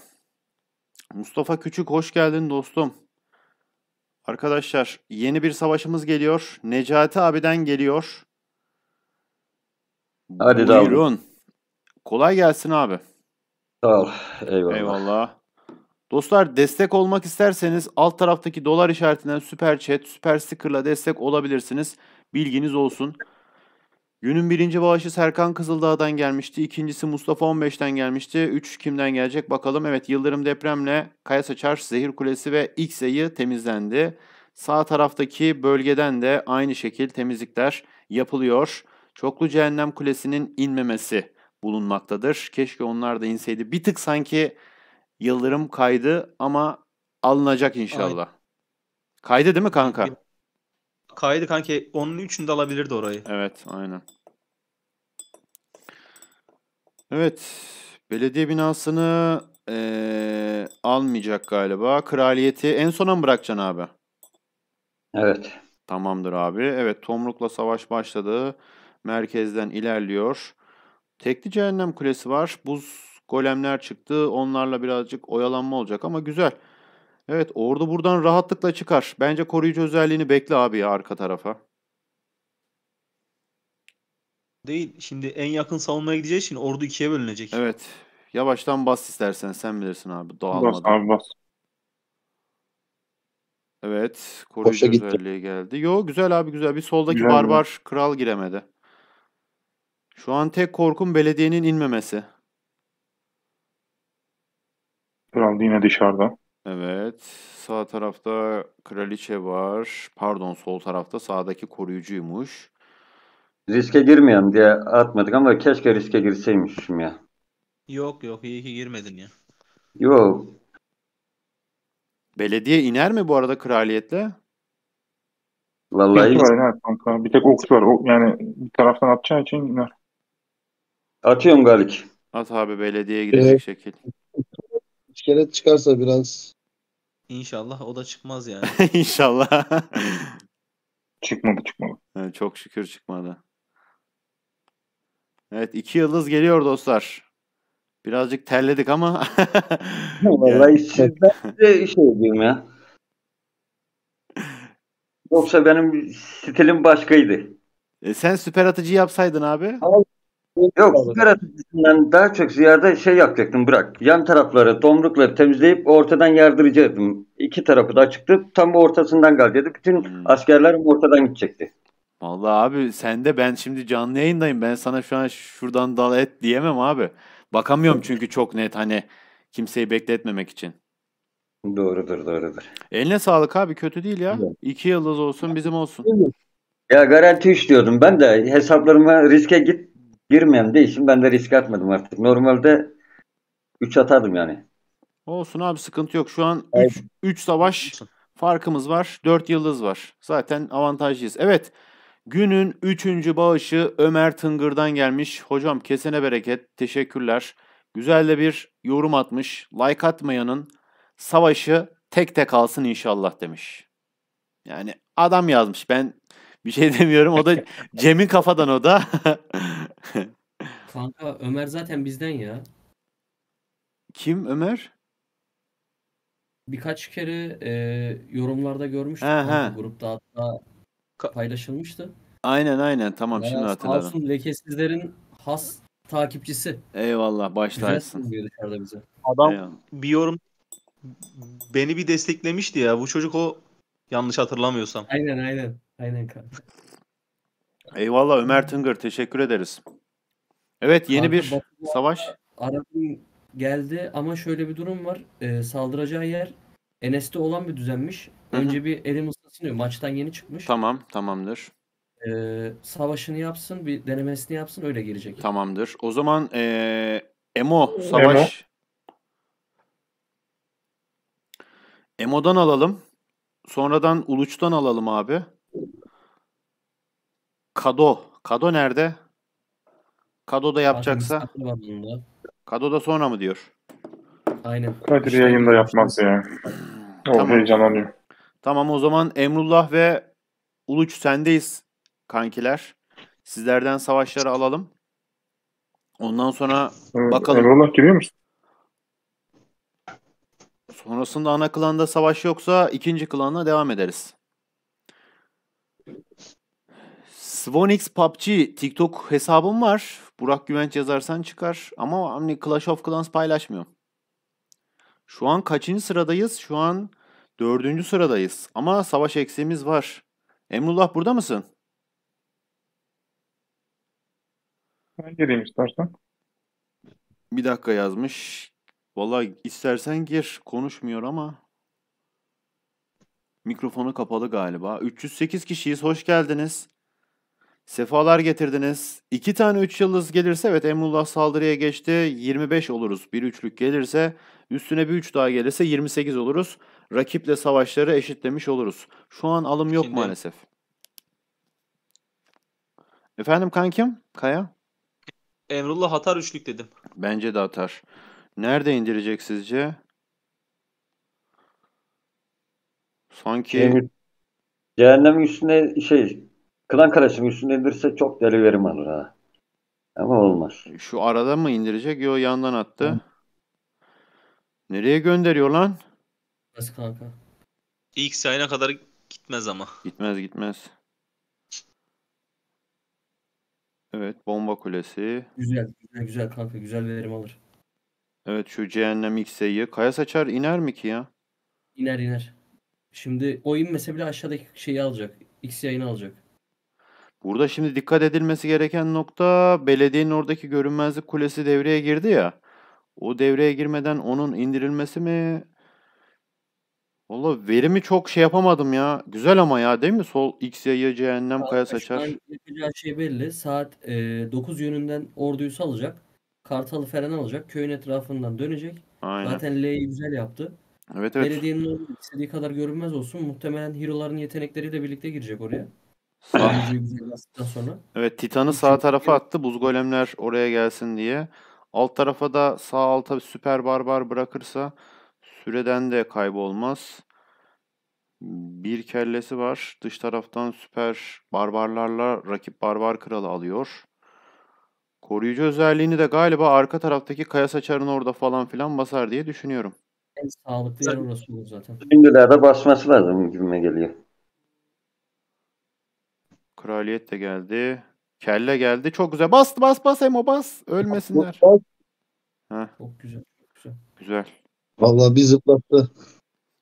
Mustafa Küçük hoş geldin dostum. Arkadaşlar yeni bir savaşımız geliyor. Necati abiden geliyor. Hadi Buyurun. Abi. Kolay gelsin abi. Sağ ol. Eyvallah. Eyvallah. Dostlar destek olmak isterseniz alt taraftaki dolar işaretinden süper chat, süper sticker'la destek olabilirsiniz. Bilginiz olsun. Günün birinci bağışı Serkan Kızıldağ'dan gelmişti. İkincisi Mustafa 15'ten gelmişti. Üç kimden gelecek bakalım. Evet Yıldırım depremle Kaya Saçar, Zehir Kulesi ve İksa'yı temizlendi. Sağ taraftaki bölgeden de aynı şekil temizlikler yapılıyor. Çoklu Cehennem Kulesi'nin inmemesi bulunmaktadır. Keşke onlar da inseydi. Bir tık sanki Yıldırım kaydı ama alınacak inşallah. Aynen. Kaydı değil mi kanka? Kaydı kanki. Onun üçünde alabilirdi orayı. Evet aynen. Evet. Belediye binasını ee, almayacak galiba. Kraliyeti en sona mı bırakacaksın abi? Evet. Tamamdır abi. Evet Tomruk'la savaş başladı. Merkezden ilerliyor. Tekli Cehennem Kulesi var. Buz golemler çıktı. Onlarla birazcık oyalanma olacak ama güzel. Evet ordu buradan rahatlıkla çıkar. Bence koruyucu özelliğini bekle abi ya arka tarafa. Değil. Şimdi en yakın savunmaya gideceğiz. Şimdi ordu ikiye bölünecek. Evet. Yavaştan bas istersen. Sen bilirsin abi. Doğalmadan. Bas abi bas. Evet. Koruyucu Hoşa özelliği gitti. geldi. Yo güzel abi güzel. Bir soldaki güzel barbar mi? kral giremedi. Şu an tek korkum belediyenin inmemesi. Kral yine dışarıda. Evet. Sağ tarafta kraliçe var. Pardon sol tarafta sağdaki koruyucuymuş. Riske girmeyelim diye atmadık ama keşke riske girseymişim ya. Yok yok iyi ki girmedin ya. Yok. Belediye iner mi bu arada kraliyetle? Vallahi Tek var iner kanka. Bir tek oks var. yani bir taraftan atacağın için iner. atıyorum Galik. At abi belediye gidecek şekil. İskelet çıkarsa biraz. İnşallah o da çıkmaz yani. İnşallah. çıkmadı çıkmadı. Evet, çok şükür çıkmadı. Evet iki yıldız geliyor dostlar. Birazcık terledik ama. Vallahi sizden de şey diyeyim ya. Yoksa benim stilim başkaydı. E sen süper atıcı yapsaydın abi. Ama Yok sigara tütüsünden daha çok ziyade şey yapacaktım bırak. Yan tarafları domrukları temizleyip ortadan yardıracaktım. İki tarafı da açıktı. Tam ortasından kalacaktı. Bütün hmm. askerler ortadan gidecekti. Vallahi abi sen de ben şimdi canlı yayındayım. Ben sana şu an şuradan dal et diyemem abi. Bakamıyorum çünkü çok net hani kimseyi bekletmemek için. Doğrudur doğrudur. Eline sağlık abi kötü değil ya. Evet. İki yıldız olsun bizim olsun. Ya garanti iş diyordum. Ben de hesaplarıma riske git girmem de ben de risk atmadım artık. Normalde 3 atardım yani. Olsun abi sıkıntı yok. Şu an 3 Üç savaş farkımız var. 4 yıldız var. Zaten avantajlıyız. Evet. Günün 3. bağışı Ömer Tıngır'dan gelmiş. Hocam kesene bereket. Teşekkürler. Güzel de bir yorum atmış. Like atmayanın savaşı tek tek alsın inşallah demiş. Yani adam yazmış. Ben bir şey demiyorum. O da Cem'in kafadan o da. Kanka Ömer zaten bizden ya. Kim Ömer? Birkaç kere e, yorumlarda görmüştüm. He, Grupta hatta paylaşılmıştı. Aynen aynen tamam Bayağı şimdi hatırladım. Sağ lekesizlerin has takipçisi. Eyvallah başlarsın. bize. Adam Eyvallah. bir yorum beni bir desteklemişti ya. Bu çocuk o yanlış hatırlamıyorsam. Aynen aynen. Aynen kanka. Eyvallah Ömer Tıngır teşekkür ederiz. Evet yeni Arka bir batıda, savaş. Arap'ın geldi ama şöyle bir durum var. E, saldıracağı yer Enes'te olan bir düzenmiş. Hı-hı. Önce bir elin diyor. Maçtan yeni çıkmış. Tamam tamamdır. E, savaşını yapsın bir denemesini yapsın öyle gelecek. Tamamdır. O zaman e, Emo savaş. Emo. Emo'dan alalım. Sonradan Uluç'tan alalım abi. Kado. Kado nerede? Kado da yapacaksa. Kado da sonra mı diyor? Aynen. Kadir işte yayında yapmaz ya. Hmm, o tamam. heyecanlanıyor. Tamam o zaman Emrullah ve Uluç sendeyiz kankiler. Sizlerden savaşları alalım. Ondan sonra bakalım. Emrullah giriyor musun? Sonrasında ana klanda savaş yoksa ikinci klanla devam ederiz. Svonix PUBG TikTok hesabım var. Burak Güvenç yazarsan çıkar. Ama hani Clash of Clans paylaşmıyorum. Şu an kaçıncı sıradayız? Şu an dördüncü sıradayız. Ama savaş eksiğimiz var. Emrullah burada mısın? Ben gireyim istersen. Bir dakika yazmış. Vallahi istersen gir. Konuşmuyor ama. Mikrofonu kapalı galiba. 308 kişiyiz. Hoş geldiniz. Sefalar getirdiniz. İki tane üç yıldız gelirse evet Emrullah saldırıya geçti. 25 oluruz. Bir üçlük gelirse üstüne bir üç daha gelirse 28 oluruz. Rakiple savaşları eşitlemiş oluruz. Şu an alım yok Şimdi... maalesef. Efendim kankim? Kaya? Emrullah atar üçlük dedim. Bence de atar. Nerede indirecek sizce? Sanki... cehennem üstüne şey Kılan karışım üstüne indirse çok deli verim alır ha. Ama olmaz. E, şu arada mı indirecek? Yo yandan attı. Hı. Nereye gönderiyor lan? Nasıl kanka? İlk sayına kadar gitmez ama. Gitmez gitmez. Evet bomba kulesi. Güzel güzel, güzel kanka güzel verim alır. Evet şu cehennem X'e'yi. Kaya saçar iner mi ki ya? İner iner. Şimdi o inmese bile aşağıdaki şeyi alacak. X yayını alacak. Burada şimdi dikkat edilmesi gereken nokta belediyenin oradaki görünmezlik kulesi devreye girdi ya. O devreye girmeden onun indirilmesi mi? Valla verimi çok şey yapamadım ya. Güzel ama ya değil mi? Sol X yayı cehennem kaya saçar. şey belli. Saat e, 9 yönünden orduyu salacak. Kartalı falan alacak. Köyün etrafından dönecek. Aynen. Zaten L'yi güzel yaptı. Evet evet. Belediyenin istediği kadar görünmez olsun. Muhtemelen hero'ların yetenekleriyle birlikte girecek oraya. sonra. Evet Titan'ı sağ tarafa attı. Buz golemler oraya gelsin diye. Alt tarafa da sağ alta süper barbar bırakırsa süreden de kaybolmaz. Bir kellesi var. Dış taraftan süper barbarlarla rakip barbar kralı alıyor. Koruyucu özelliğini de galiba arka taraftaki kaya saçarın orada falan filan basar diye düşünüyorum. En sağlıklı yer orası olur zaten. Şimdilerde basması lazım gibime geliyor. Kraliyet de geldi. Kelle geldi. Çok güzel. Bas bas bas Emo bas. Ölmesinler. Çok güzel. Çok güzel. Güzel. Vallahi bir zıplattı.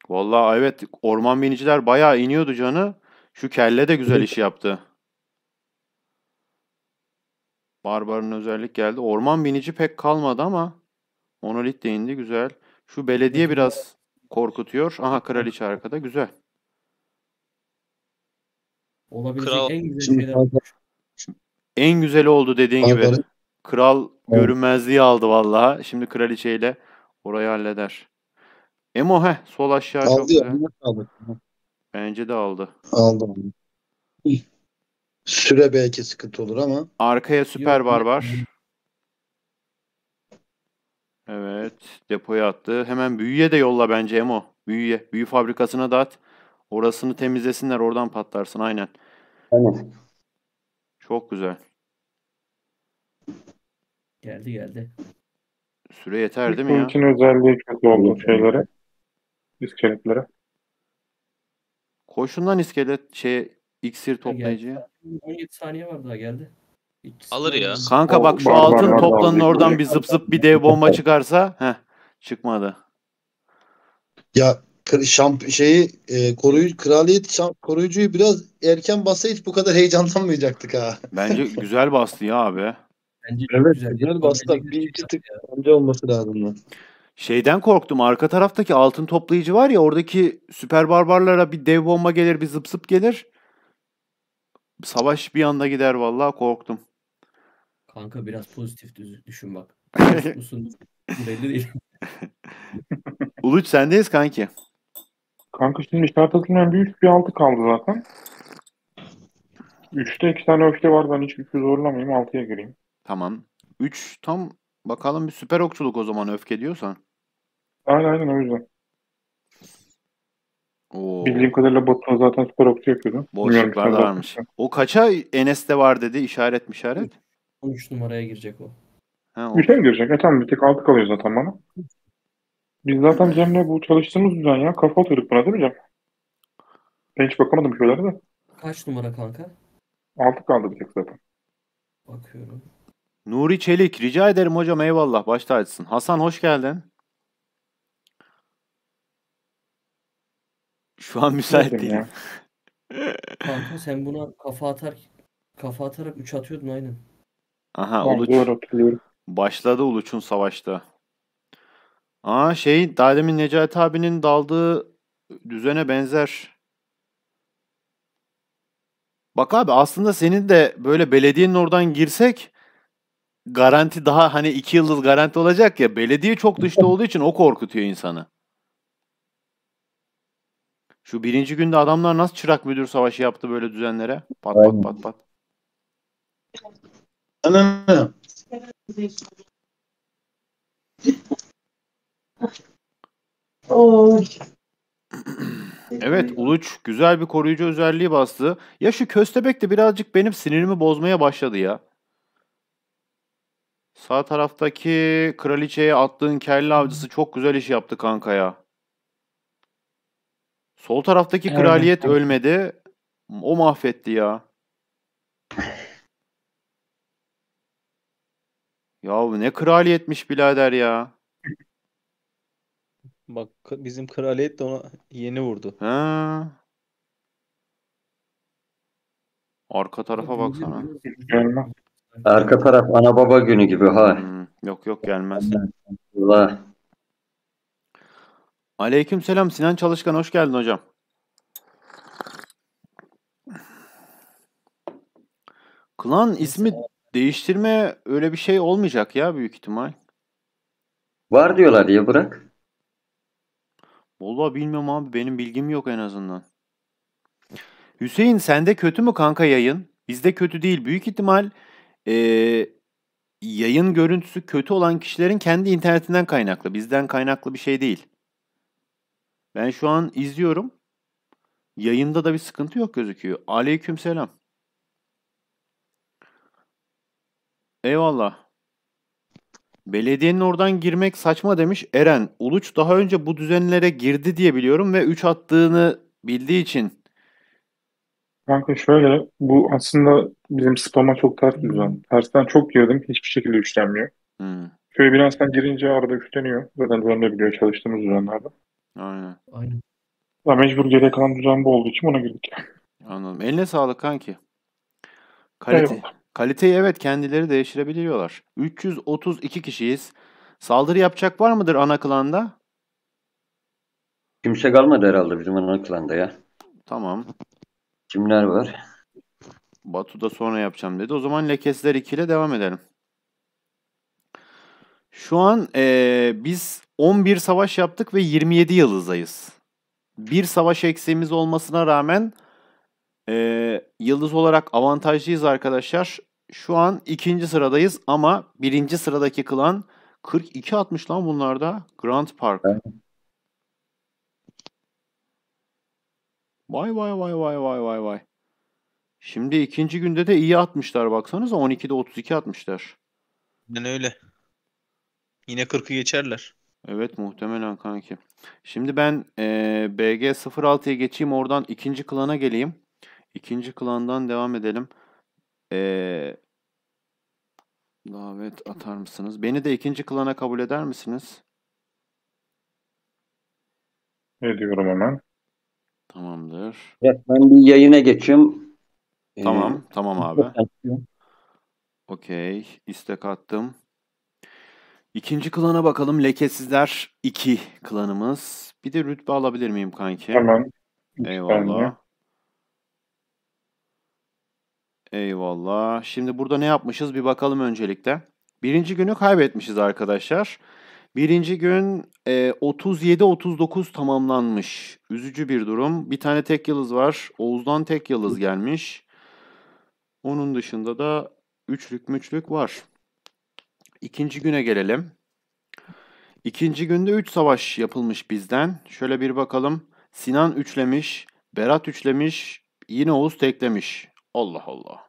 Vallahi evet orman biniciler bayağı iniyordu canı. Şu kelle de güzel iş yaptı. Barbar'ın özellik geldi. Orman binici pek kalmadı ama monolit de indi güzel. Şu belediye biraz korkutuyor. Aha kraliçe arkada güzel. Olabilecek Kral. en güzel Şimdi En güzeli oldu dediğin gibi. Kral Evet. görünmezliği aldı vallahi. Şimdi kraliçeyle orayı halleder. Emo he sol aşağı çok aldı ya. Aldı. Bence de aldı. Aldı. Süre belki sıkıntı olur ama Arkaya süper Yok, var Evet. Depoya attı. Hemen büyüye de yolla bence Emo. Büyüye. Büyü fabrikasına da at. Orasını temizlesinler. Oradan patlarsın. Aynen. Aynen. Çok güzel. Geldi geldi. Süre yeter değil mi ya? Bunun özelliği kötü oldu şeylere. İskeletlere. Koşundan iskelet şey iksir toplayıcı. 17 saniye var daha geldi. Alır ya. Kanka bak şu altın da toplanın oradan bir zıp zıp bir dev bomba çıkarsa. Heh çıkmadı. Ya şamp şeyi e, koruyucu kraliyet şamp, koruyucuyu biraz erken bassa bu kadar heyecanlanmayacaktık ha. Bence güzel bastı ya abi. Bence evet, güzel, güzel bastı. Bence bir iki tık önce olması lazım. Şeyden korktum. Arka taraftaki altın toplayıcı var ya oradaki süper barbarlara bir dev bomba gelir bir zıp zıp gelir. Savaş bir anda gider vallahi korktum. Kanka biraz pozitif düşün bak. belli değil. Uluç sendeyiz kanki. Kanka şimdi şart atılmayan bir 3 bir 6 kaldı zaten. 3'te 2 tane öfke var. Ben hiç güçlü şey zorlamayayım. 6'ya gireyim. Tamam. 3 tam bakalım bir süper okçuluk o zaman öfke diyorsan. Aynen aynen o yüzden. Oo. Bildiğim kadarıyla Batuhan zaten süper okçu yapıyordu. Boşluklar da varmış. O kaça Enes'te var dedi işaret mi işaret? 13 numaraya girecek o. Ha, o. 3'e girecek. E tamam bir tek 6 kalıyor zaten bana. Biz zaten Cem'le bu çalıştığımız düzen ya. Kafa atıyorduk buna değil mi Cem? Ben hiç bakamadım şöyle de. Kaç numara kanka? Altı kaldı bir tek zaten. Bakıyorum. Nuri Çelik rica ederim hocam eyvallah baş tacısın. Hasan hoş geldin. Şu an müsait değil. kanka sen buna kafa atar kafa atarak 3 atıyordun aynen. Aha Uluç. Başladı Uluç'un savaşta. Aa şey daha demin Necati abinin daldığı düzene benzer. Bak abi aslında senin de böyle belediyenin oradan girsek garanti daha hani iki yıldız garanti olacak ya. Belediye çok dışta olduğu için o korkutuyor insanı. Şu birinci günde adamlar nasıl çırak müdür savaşı yaptı böyle düzenlere? Pat pat pat pat. Anam. Evet Uluç güzel bir koruyucu özelliği bastı. Ya şu köstebek de birazcık benim sinirimi bozmaya başladı ya. Sağ taraftaki kraliçeye attığın kelle avcısı çok güzel iş yaptı kanka ya. Sol taraftaki evet. kraliyet ölmedi. O mahvetti ya. Ya ne kraliyetmiş birader ya. Bak bizim kraliyet de ona yeni vurdu. He. Arka tarafa baksana. Arka taraf ana baba günü gibi ha. Hmm, yok yok gelmez. Allah. Aleyküm selam Sinan Çalışkan hoş geldin hocam. Klan ismi değiştirme öyle bir şey olmayacak ya büyük ihtimal. Var diyorlar ya bırak. Vallahi bilmiyorum abi benim bilgim yok en azından. Hüseyin sende kötü mü kanka yayın? Bizde kötü değil. Büyük ihtimal ee, yayın görüntüsü kötü olan kişilerin kendi internetinden kaynaklı. Bizden kaynaklı bir şey değil. Ben şu an izliyorum. Yayında da bir sıkıntı yok gözüküyor. Aleyküm selam. Eyvallah. Belediyenin oradan girmek saçma demiş Eren. Uluç daha önce bu düzenlere girdi diye biliyorum ve 3 attığını bildiği için. Kanka şöyle bu aslında bizim spama çok ters bir düzen. Tersten çok girdim hiçbir şekilde üçlenmiyor. Hmm. Şöyle biraz sen girince arada üçleniyor. Zaten düzenle biliyor çalıştığımız düzenlerde. Aynen. Aynen. Ya mecbur geriye kalan düzen bu olduğu için ona girdik. Anladım. Eline sağlık kanki. Kalite. Eyvallah. Kaliteyi evet kendileri değiştirebiliyorlar. 332 kişiyiz. Saldırı yapacak var mıdır ana klanda? Kimse kalmadı herhalde bizim ana klanda ya. Tamam. Kimler var? Batu da sonra yapacağım dedi. O zaman lekesler 2 ile devam edelim. Şu an ee, biz 11 savaş yaptık ve 27 yıldızayız. Bir savaş eksiğimiz olmasına rağmen e, yıldız olarak avantajlıyız arkadaşlar. Şu an ikinci sıradayız ama birinci sıradaki kılan 42 atmış lan bunlarda Grand Park. Vay vay vay vay vay vay vay. Şimdi ikinci günde de iyi atmışlar baksanıza 12'de 32 atmışlar. Yani öyle. Yine 40'ı geçerler. Evet muhtemelen kanki. Şimdi ben e, ee, BG06'ya geçeyim oradan ikinci klana geleyim. İkinci klandan devam edelim. Ee, davet atar mısınız? Beni de ikinci klana kabul eder misiniz? Ediyorum hemen. Tamamdır. Evet, ben bir yayına geçeyim. Tamam, ee, tamam abi. Okey, istek attım. İkinci klana bakalım. Lekesizler 2 klanımız. Bir de rütbe alabilir miyim kanki? Tamam. Eyvallah. Tane. Eyvallah. Şimdi burada ne yapmışız bir bakalım öncelikle. Birinci günü kaybetmişiz arkadaşlar. Birinci gün e, 37-39 tamamlanmış. Üzücü bir durum. Bir tane tek yıldız var. Oğuz'dan tek yıldız gelmiş. Onun dışında da üçlük müçlük var. İkinci güne gelelim. İkinci günde 3 savaş yapılmış bizden. Şöyle bir bakalım. Sinan üçlemiş, Berat üçlemiş, yine Oğuz teklemiş. Allah Allah.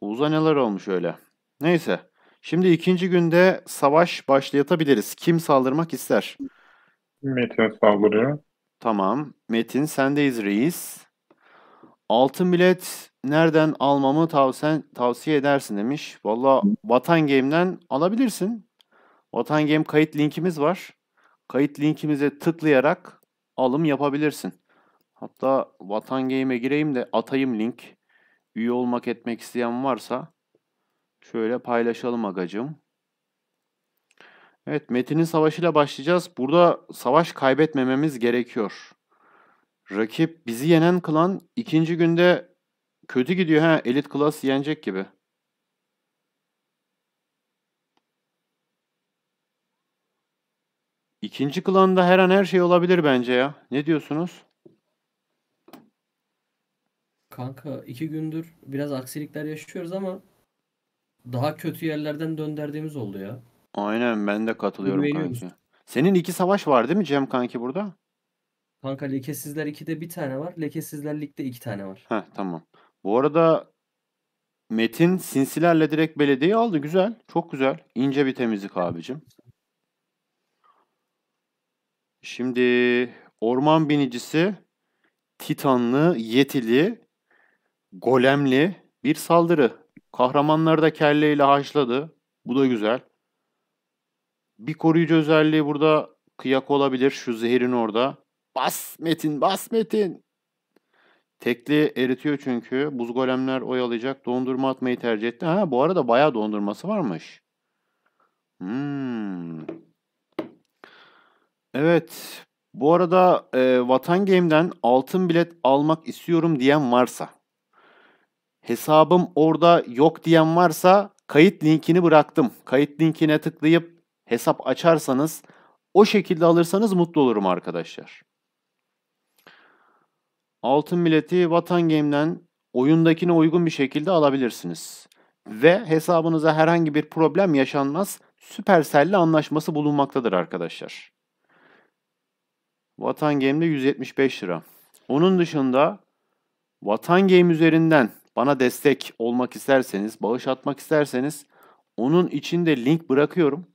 Uğuz'a neler olmuş öyle. Neyse. Şimdi ikinci günde savaş başlayabiliriz. Kim saldırmak ister? Metin saldırıyor. Tamam. Metin sendeyiz reis. Altın bilet nereden almamı tavsen, tavsiye edersin demiş. Valla Vatan Game'den alabilirsin. Vatan Game kayıt linkimiz var. Kayıt linkimize tıklayarak alım yapabilirsin. Hatta Vatan Game'e gireyim de atayım link üye olmak etmek isteyen varsa şöyle paylaşalım agacım. Evet Metin'in savaşıyla başlayacağız. Burada savaş kaybetmememiz gerekiyor. Rakip bizi yenen klan ikinci günde kötü gidiyor. Ha, elit klas yenecek gibi. İkinci klanda her an her şey olabilir bence ya. Ne diyorsunuz? Kanka iki gündür biraz aksilikler yaşıyoruz ama daha kötü yerlerden dönderdiğimiz oldu ya. Aynen ben de katılıyorum Güveniyoruz. kanki. Senin iki savaş var değil mi Cem kanki burada? Kanka lekesizler 2'de bir tane var. Lekesizler ligde iki tane var. Heh tamam. Bu arada Metin sinsilerle direkt belediye aldı. Güzel. Çok güzel. İnce bir temizlik abicim. Şimdi orman binicisi Titanlı, Yetili, golemli bir saldırı. Kahramanları da kelleyle haşladı. Bu da güzel. Bir koruyucu özelliği burada kıyak olabilir. Şu zehirin orada. Bas Metin, bas Metin. Tekli eritiyor çünkü. Buz golemler oyalayacak. Dondurma atmayı tercih etti. Ha bu arada bayağı dondurması varmış. Hmm. Evet. Bu arada e, Vatan Game'den altın bilet almak istiyorum diyen varsa hesabım orada yok diyen varsa kayıt linkini bıraktım. Kayıt linkine tıklayıp hesap açarsanız o şekilde alırsanız mutlu olurum arkadaşlar. Altın bileti Vatan Game'den oyundakine uygun bir şekilde alabilirsiniz. Ve hesabınıza herhangi bir problem yaşanmaz. Supercell'le anlaşması bulunmaktadır arkadaşlar. Vatan Game'de 175 lira. Onun dışında Vatan Game üzerinden bana destek olmak isterseniz, bağış atmak isterseniz onun için de link bırakıyorum.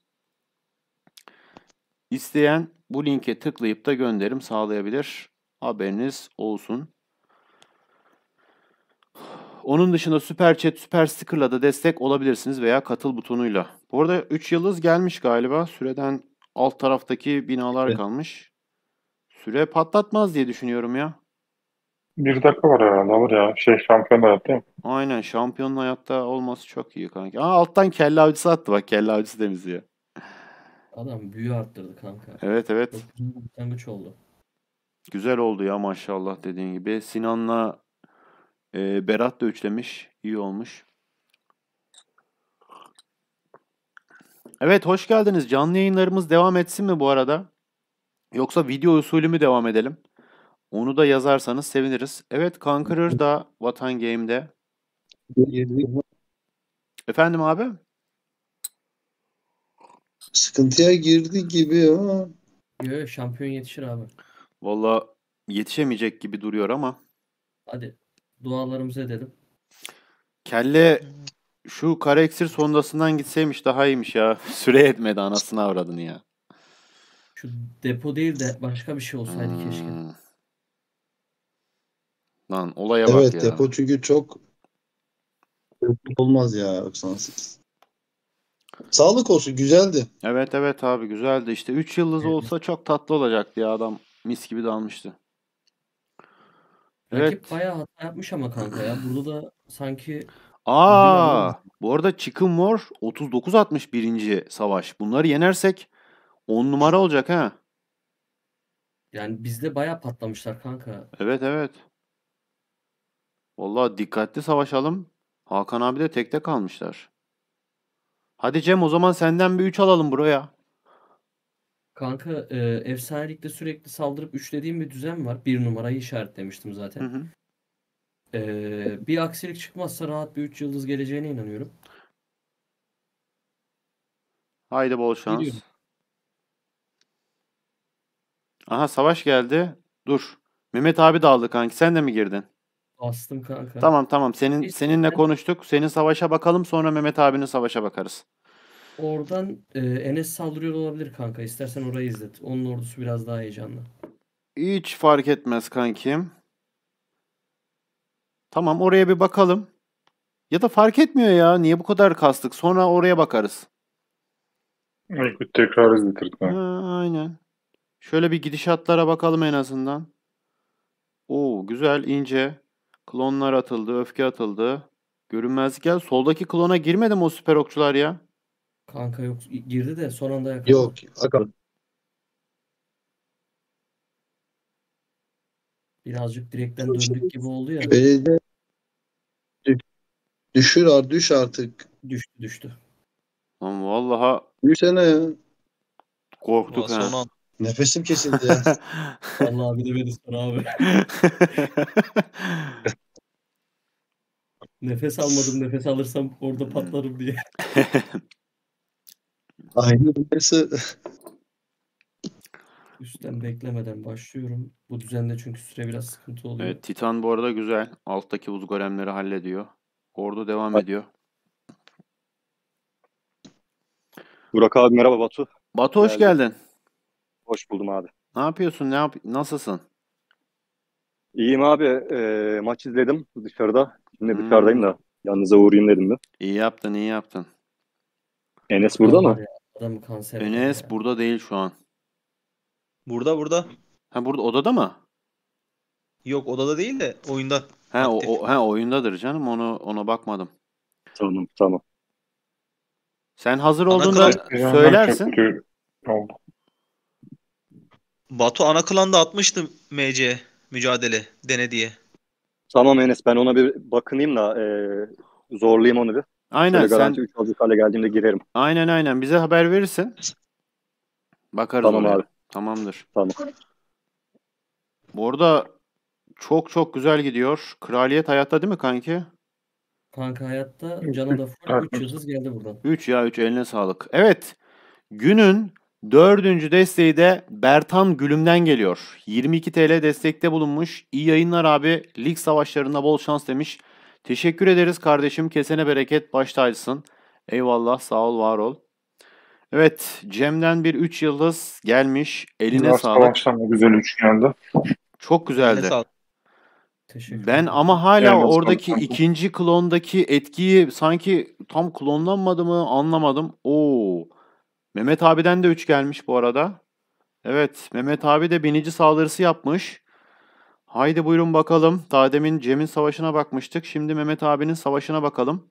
İsteyen bu linke tıklayıp da gönderim sağlayabilir. Haberiniz olsun. Onun dışında süper chat, süper sticker'la da destek olabilirsiniz veya katıl butonuyla. Bu arada 3 yıldız gelmiş galiba. Süreden alt taraftaki binalar evet. kalmış. Süre patlatmaz diye düşünüyorum ya. Bir dakika var herhalde alır ya. Şey şampiyon hayat Aynen şampiyonun hayatta olması çok iyi kanka. Aa alttan kelle avcısı attı bak kelle avcısı temizliyor. Adam büyü arttırdı kanka. Evet evet. Çok güzel oldu. Güzel oldu ya maşallah dediğin gibi. Sinan'la e, Berat da üçlemiş. İyi olmuş. Evet hoş geldiniz. Canlı yayınlarımız devam etsin mi bu arada? Yoksa video usulü mü devam edelim? Onu da yazarsanız seviniriz. Evet Conqueror da Vatan Game'de. Efendim abi? Sıkıntıya girdi gibi ama. Yo, şampiyon yetişir abi. Valla yetişemeyecek gibi duruyor ama. Hadi dualarımızı edelim. Kelle şu kara eksir sondasından gitseymiş daha iyiymiş ya. Süre etmedi anasını avradını ya. Şu depo değil de başka bir şey olsaydı hmm. keşke. Lan olaya bak evet, ya. Evet depo çünkü çok olmaz ya 98. Sağlık olsun güzeldi. Evet evet abi güzeldi. işte 3 yıldız olsa çok tatlı olacaktı ya adam mis gibi dalmıştı. Evet. Rakip bayağı hata yapmış ama kanka ya. Burada da sanki Aa, bu arada Chicken War 39 atmış birinci savaş. Bunları yenersek 10 numara olacak ha. Yani bizde bayağı patlamışlar kanka. Evet evet. Vallahi dikkatli savaşalım. Hakan abi de tekte kalmışlar. Hadi Cem o zaman senden bir 3 alalım buraya. Kanka e, efsanelikte sürekli saldırıp üçlediğim bir düzen var. Bir numarayı işaretlemiştim zaten. Hı hı. E, bir aksilik çıkmazsa rahat bir 3 yıldız geleceğine inanıyorum. Haydi bol şans. Gidiyorum. Aha savaş geldi. Dur. Mehmet abi de aldı kanki. Sen de mi girdin? Bastım kanka. Tamam tamam. Senin Hiç seninle ben... konuştuk. Senin savaşa bakalım sonra Mehmet abinin savaşa bakarız. Oradan e, Enes saldırıyor olabilir kanka. İstersen orayı izlet. Onun ordusu biraz daha heyecanlı. Hiç fark etmez kankim. Tamam oraya bir bakalım. Ya da fark etmiyor ya. Niye bu kadar kastık? Sonra oraya bakarız. Bir tekrar izletirdim. Ha, aynen. Şöyle bir gidişatlara bakalım en azından. Oo güzel ince. Klonlar atıldı, öfke atıldı. Görünmezlik gel. Soldaki klona girmedi mi o süper okçular ya? Kanka yok girdi de son anda yakaladı. Yok akıl. Birazcık direkten döndük gibi oldu ya. Belediye şey düşür ar düş artık. Düştü düştü. Lan vallaha. Düşsene ya. Korktuk Ulan ha. Son an Nefesim kesildi ya. Vallahi bir de beni sor abi. nefes almadım. Nefes alırsam orada patlarım diye. Aynı burası. Üstten beklemeden başlıyorum. Bu düzende çünkü süre biraz sıkıntı oluyor. Evet, Titan bu arada güzel. Alttaki buz golemleri hallediyor. Ordu devam Bak. ediyor. Burak abi merhaba Batu. Batu hoş geldin. geldin. Hoş buldum abi. Ne yapıyorsun? Ne yap nasılsın? İyiyim abi. E, maç izledim dışarıda. Şimdi hmm. dışarıdayım da yanınıza uğrayayım dedim de. İyi yaptın, iyi yaptın. Enes burada mı? Adam kanser. Enes ya. burada değil şu an. Burada burada. Ha burada odada mı? Yok odada değil de oyunda. Ha, o, o, ha oyundadır canım onu ona bakmadım. Tamam tamam. Sen hazır olduğunda söylersin. Çok kötü oldu. Batu ana klanda atmıştı MC mücadele denediye. Tamam Enes ben ona bir bakınayım da e, zorlayayım onu bir. Aynen Şöyle garanti sen 3 Aralık hale geldiğimde girerim. aynen aynen bize haber verirsin. Bakarız Tamam oraya. abi. Tamamdır. Tamam. Bu arada çok çok güzel gidiyor. Kraliyet hayatta değil mi kanki? Kanka hayatta Cana da 3 300 geldi buradan. 3 ya 3 eline sağlık. Evet. Günün Dördüncü desteği de Bertan Gülüm'den geliyor. 22 TL destekte bulunmuş. İyi yayınlar abi. Lig savaşlarında bol şans demiş. Teşekkür ederiz kardeşim. Kesene bereket. Baş tacısın. Eyvallah. Sağ ol, var ol. Evet, Cem'den bir 3 yıldız gelmiş. Eline Biraz sağlık. Akşam güzel 3 geldi. Çok güzeldi. Ben ama hala yani oradaki sanki. ikinci klondaki etkiyi sanki tam klonlanmadı mı anlamadım. Oo. Mehmet abiden de 3 gelmiş bu arada. Evet Mehmet abi de binici saldırısı yapmış. Haydi buyurun bakalım. Daha demin Cem'in savaşına bakmıştık. Şimdi Mehmet abinin savaşına bakalım.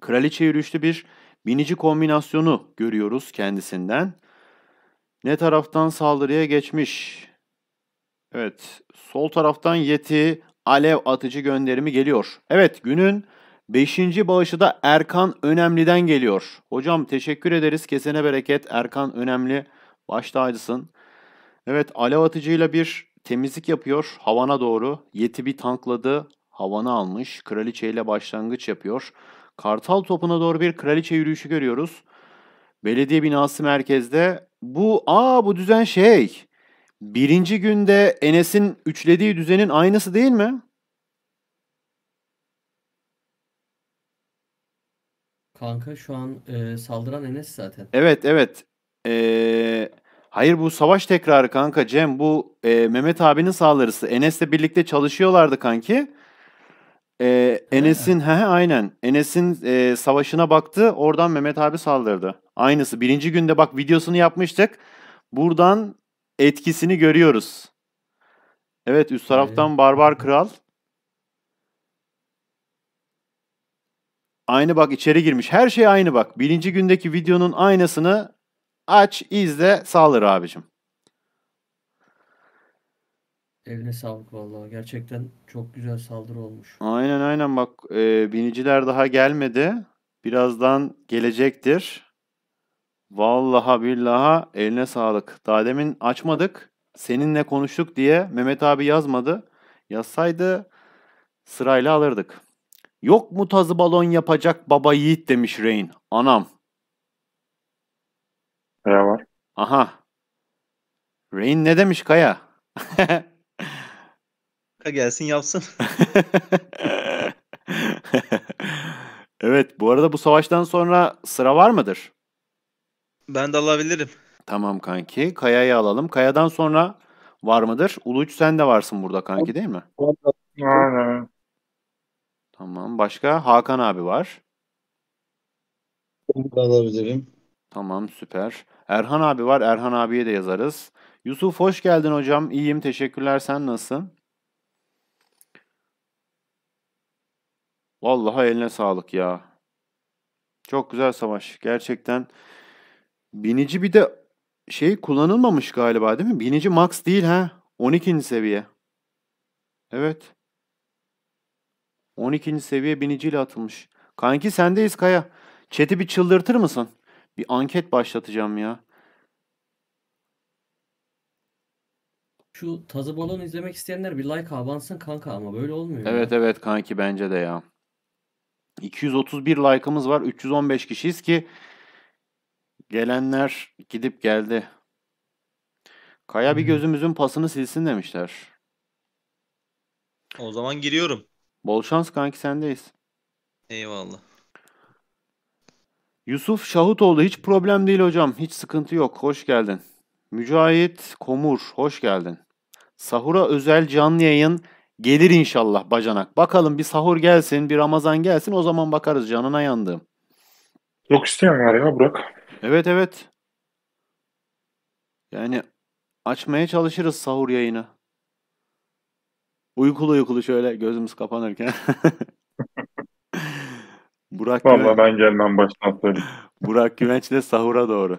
Kraliçe yürüyüşlü bir binici kombinasyonu görüyoruz kendisinden. Ne taraftan saldırıya geçmiş? Evet, sol taraftan Yeti alev atıcı gönderimi geliyor. Evet, günün Beşinci bağışı da Erkan Önemli'den geliyor. Hocam teşekkür ederiz. Kesene bereket. Erkan Önemli. Başta acısın. Evet alev atıcıyla bir temizlik yapıyor. Havana doğru. Yeti bir tankladı. Havana almış. Kraliçe ile başlangıç yapıyor. Kartal topuna doğru bir kraliçe yürüyüşü görüyoruz. Belediye binası merkezde. Bu aa bu düzen şey. Birinci günde Enes'in üçlediği düzenin aynısı değil mi? Kanka şu an e, saldıran Enes zaten. Evet evet. Ee, hayır bu savaş tekrarı kanka Cem. Bu e, Mehmet abinin saldırısı. Enes'le birlikte çalışıyorlardı kanki. Ee, Enes'in he aynen. Enes'in e, savaşına baktı. Oradan Mehmet abi saldırdı. Aynısı. Birinci günde bak videosunu yapmıştık. Buradan etkisini görüyoruz. Evet üst ee? taraftan Barbar Kral. Aynı bak içeri girmiş. Her şey aynı bak. Birinci gündeki videonun aynısını aç, izle, sağlar abicim. Evine sağlık vallahi. Gerçekten çok güzel saldırı olmuş. Aynen aynen bak e, biniciler daha gelmedi. Birazdan gelecektir. Vallaha billaha eline sağlık. Daha demin açmadık. Seninle konuştuk diye Mehmet abi yazmadı. Yazsaydı sırayla alırdık. Yok mu tazı balon yapacak baba yiğit demiş Rain. Anam. Ne var. Aha. Rain ne demiş Kaya? Kaya gelsin yapsın. evet bu arada bu savaştan sonra sıra var mıdır? Ben de alabilirim. Tamam kanki. Kaya'yı alalım. Kaya'dan sonra var mıdır? Uluç sen de varsın burada kanki değil mi? Aynen. Tamam. Başka? Hakan abi var. Onu da alabilirim. Tamam süper. Erhan abi var. Erhan abiye de yazarız. Yusuf hoş geldin hocam. İyiyim. Teşekkürler. Sen nasılsın? Vallahi eline sağlık ya. Çok güzel savaş. Gerçekten binici bir de şey kullanılmamış galiba değil mi? Binici max değil ha. 12. seviye. Evet. 12. seviye biniciyle atılmış. Kanki sendeyiz Kaya. Çeti bir çıldırtır mısın? Bir anket başlatacağım ya. Şu Tazı Balon'u izlemek isteyenler bir like abansın kanka ama böyle olmuyor. Evet ya. evet kanki bence de ya. 231 like'ımız var. 315 kişiyiz ki gelenler gidip geldi. Kaya bir gözümüzün pasını silsin demişler. O zaman giriyorum. Bol şans kanki sendeyiz. Eyvallah. Yusuf Şahut oldu, hiç problem değil hocam. Hiç sıkıntı yok. Hoş geldin. Mücahit Komur hoş geldin. Sahura özel canlı yayın gelir inşallah bacanak. Bakalım bir sahur gelsin, bir Ramazan gelsin o zaman bakarız canına yandım. Yok istemiyorlar ya Burak. Evet evet. Yani açmaya çalışırız sahur yayını. Uykulu uykulu şöyle gözümüz kapanırken. Burak Vallahi Güven... ben gelmem baştan söyleyeyim. Burak Güvenç de sahura doğru.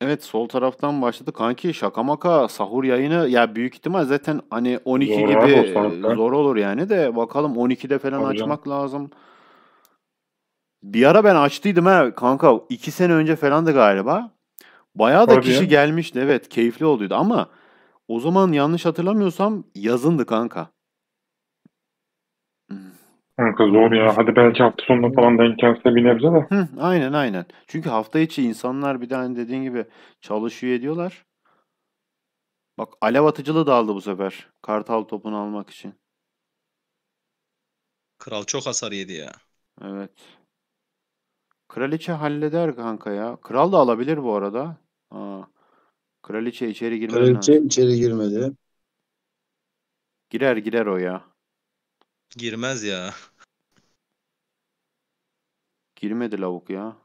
Evet sol taraftan başladı. Kanki şaka maka sahur yayını ya büyük ihtimal zaten hani 12 zor gibi zor olur yani de bakalım 12'de falan Tabii açmak canım. lazım. Bir ara ben açtıydım ha kanka 2 sene önce falan da galiba. Bayağı da Tabii kişi ya. gelmişti evet keyifli oluyordu ama o zaman yanlış hatırlamıyorsam yazındı kanka. Kanka zor ya. Hadi belki hafta sonunda falan denk gelse bir nebze de. Hı, aynen aynen. Çünkü hafta içi insanlar bir de hani dediğin gibi çalışıyor ediyorlar. Bak alev atıcılı da aldı bu sefer. Kartal topunu almak için. Kral çok hasar yedi ya. Evet. Kraliçe halleder kanka ya. Kral da alabilir bu arada. Aa, kraliçe içeri girmedi. Kraliçe içeri girmedi. Girer girer o ya. Girmez ya. Girmedi lavuk ya.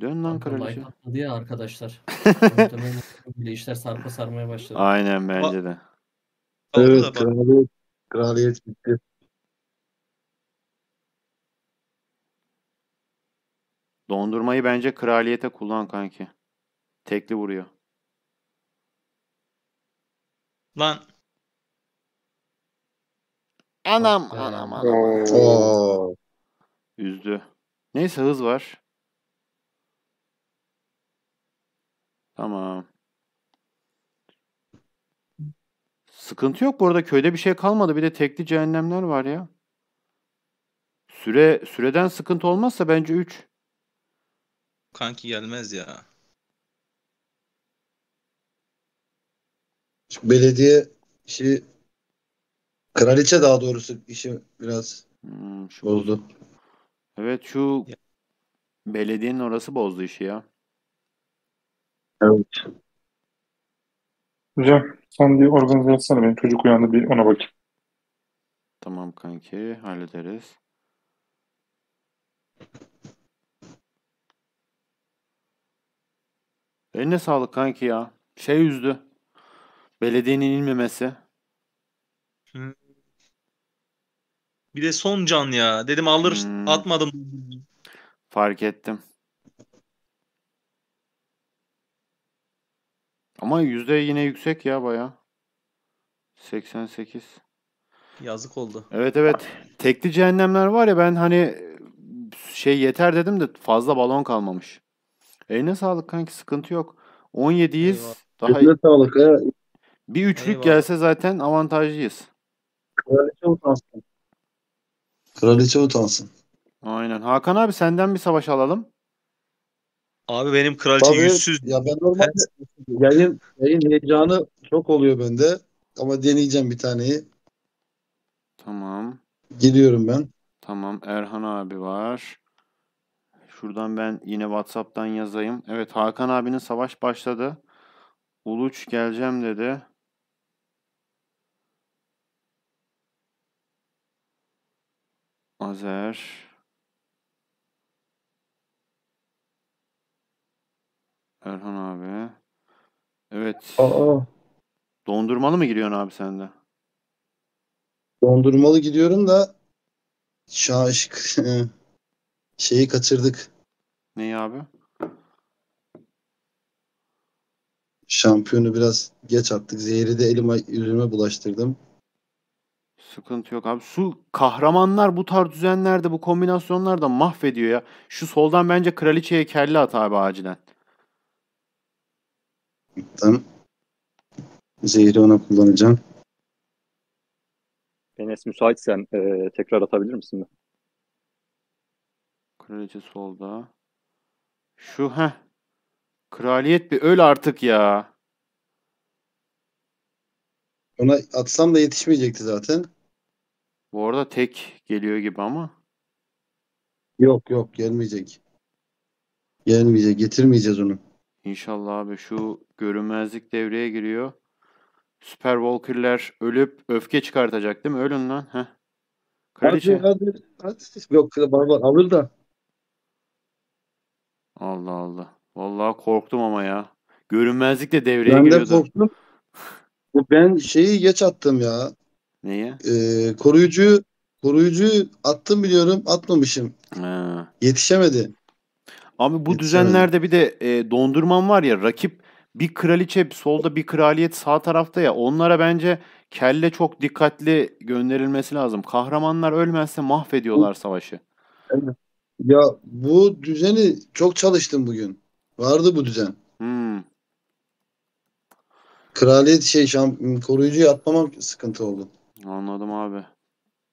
Dön lan kraliçe. like atladı ya arkadaşlar. Muhtemelen işler sarpa sarmaya başladı. Aynen bence de. Evet, kraliyet, kraliyet bitti. Dondurmayı bence kraliyete kullan kanki. Tekli vuruyor. Lan. Anam anam anam. Üzdü. Neyse hız var. Tamam. Sıkıntı yok bu arada köyde bir şey kalmadı. Bir de tekli cehennemler var ya. Süre süreden sıkıntı olmazsa bence 3. Kanki gelmez ya. Şu belediye işi kraliçe daha doğrusu işi biraz Hmm, şu bozdu. Evet şu Ya. belediyenin orası bozdu işi ya. Evet. Hocam sen bir organize etsene benim çocuk uyandı bir ona bakayım. Tamam kanki hallederiz. Eline sağlık kanki ya. Şey üzdü. Belediyenin inmemesi. Hmm. Bir de son can ya. Dedim alır hmm. atmadım. Fark ettim. Ama yüzde yine yüksek ya baya. 88. Yazık oldu. Evet evet. Tekli cehennemler var ya ben hani şey yeter dedim de fazla balon kalmamış. Eline sağlık kanki sıkıntı yok. 17'yiz. Eyvah. Daha Eline sağlık. Bir üçlük Eyvah. gelse zaten avantajlıyız. Kraliçe utansın. Kraliçe utansın. Aynen. Hakan abi senden bir savaş alalım. Abi benim kraliçe Tabii, yüzsüz. Ya ben normalde yayın, yayın heyecanı çok oluyor bende. Ama deneyeceğim bir taneyi. Tamam. Gidiyorum ben. Tamam. Erhan abi var. Şuradan ben yine Whatsapp'tan yazayım. Evet Hakan abinin savaş başladı. Uluç geleceğim dedi. Azer. Erhan abi. Evet. Aa. Dondurmalı mı giriyorsun abi sen de? Dondurmalı gidiyorum da şaşık şeyi kaçırdık. Neyi abi? Şampiyonu biraz geç attık. Zehri de elime yüzüme bulaştırdım. Sıkıntı yok abi. Su kahramanlar bu tarz düzenlerde bu kombinasyonlarda mahvediyor ya. Şu soldan bence kraliçeye kelle at abi acilen. Tamam. Zehri ona kullanacağım. Enes müsaitsen e, tekrar atabilir misin? Kraliçe solda. Şu ha Kraliyet bir öl artık ya. Ona atsam da yetişmeyecekti zaten. Bu arada tek geliyor gibi ama. Yok yok gelmeyecek. Gelmeyecek getirmeyeceğiz onu. İnşallah abi şu görünmezlik devreye giriyor. Süper Walker'ler ölüp öfke çıkartacak değil mi? Ölün lan. Heh. Kraliçe. Hadi hadi. hadi. Yok barbar alır da. Allah Allah. Vallahi korktum ama ya. Görünmezlik de devreye Ben de korktum. Ben şeyi geç attım ya. Neye? Ee, koruyucu koruyucu attım biliyorum atmamışım. Ha. Yetişemedi. Abi bu Yetişemedi. düzenlerde bir de e, dondurman var ya rakip bir kraliçe solda bir kraliyet sağ tarafta ya onlara bence kelle çok dikkatli gönderilmesi lazım. Kahramanlar ölmezse mahvediyorlar savaşı. Evet. Ya bu düzeni çok çalıştım bugün. Vardı bu düzen. Hmm. Kraliyet şey şamp koruyucu atmamam sıkıntı oldu. Anladım abi.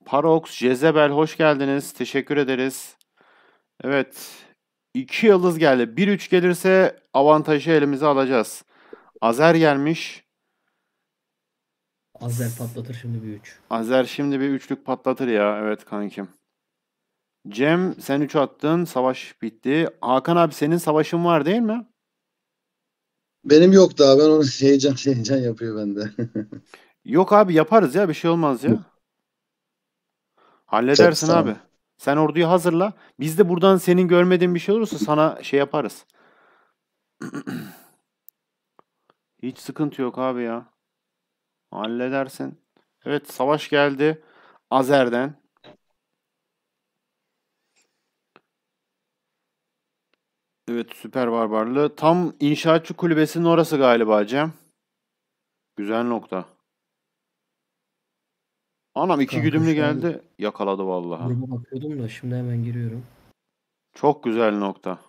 Parox, Jezebel hoş geldiniz. Teşekkür ederiz. Evet. iki yıldız geldi. 1-3 gelirse avantajı elimize alacağız. Azer gelmiş. Azer patlatır şimdi bir 3. Azer şimdi bir üçlük patlatır ya. Evet kankim. Cem sen 3 attın. Savaş bitti. Hakan abi senin savaşın var değil mi? Benim yok daha. Ben onu heyecan heyecan yapıyor bende. yok abi yaparız ya. Bir şey olmaz ya. Halledersin abi. Sen orduyu hazırla. Biz de buradan senin görmediğin bir şey olursa sana şey yaparız. Hiç sıkıntı yok abi ya. Halledersin. Evet savaş geldi. Azer'den. Evet süper barbarlı. Tam inşaatçı kulübesinin orası galiba Cem. Güzel nokta. Anam iki Kanka güdümlü şu an- geldi. Yakaladı vallahi. Gruba bakıyordum da şimdi hemen giriyorum. Çok güzel nokta.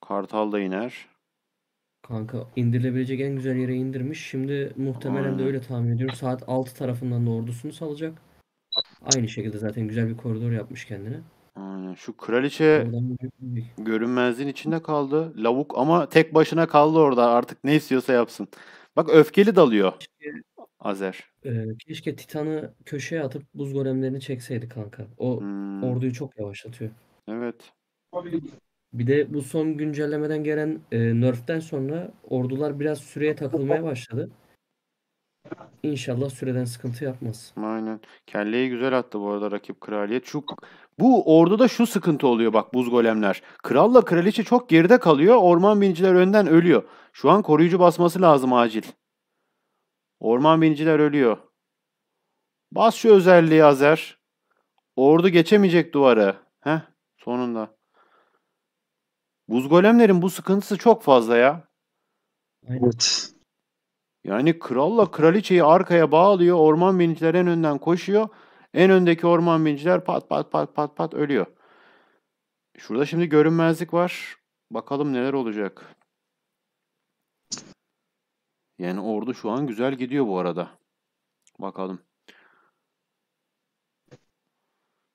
Kartal da iner. Kanka indirilebilecek en güzel yere indirmiş. Şimdi muhtemelen de öyle tahmin ediyorum. Saat 6 tarafından da ordusunu salacak. Aynı şekilde zaten güzel bir koridor yapmış kendine. Aynen. Şu kraliçe Oradan... görünmezliğin içinde kaldı. Lavuk ama tek başına kaldı orada. Artık ne istiyorsa yapsın. Bak öfkeli dalıyor. Keşke, Azer. E, keşke Titan'ı köşeye atıp buz golemlerini çekseydi kanka. O hmm. orduyu çok yavaşlatıyor. Evet. Bir de bu son güncellemeden gelen e, nerf'ten sonra ordular biraz süreye takılmaya başladı. İnşallah süreden sıkıntı yapmaz. Aynen. Kelleyi güzel attı bu arada rakip kraliyet. Şu bu orada da şu sıkıntı oluyor bak buz golemler. Kralla kraliçe çok geride kalıyor. Orman biniciler önden ölüyor. Şu an koruyucu basması lazım acil. Orman biniciler ölüyor. Bas şu özelliği Azer. Ordu geçemeyecek duvarı. Heh sonunda. Buz golemlerin bu sıkıntısı çok fazla ya. Evet. Yani kralla kraliçeyi arkaya bağlıyor, orman biniciler en önden koşuyor. En öndeki orman biniciler pat pat pat pat pat ölüyor. Şurada şimdi görünmezlik var. Bakalım neler olacak. Yani ordu şu an güzel gidiyor bu arada. Bakalım.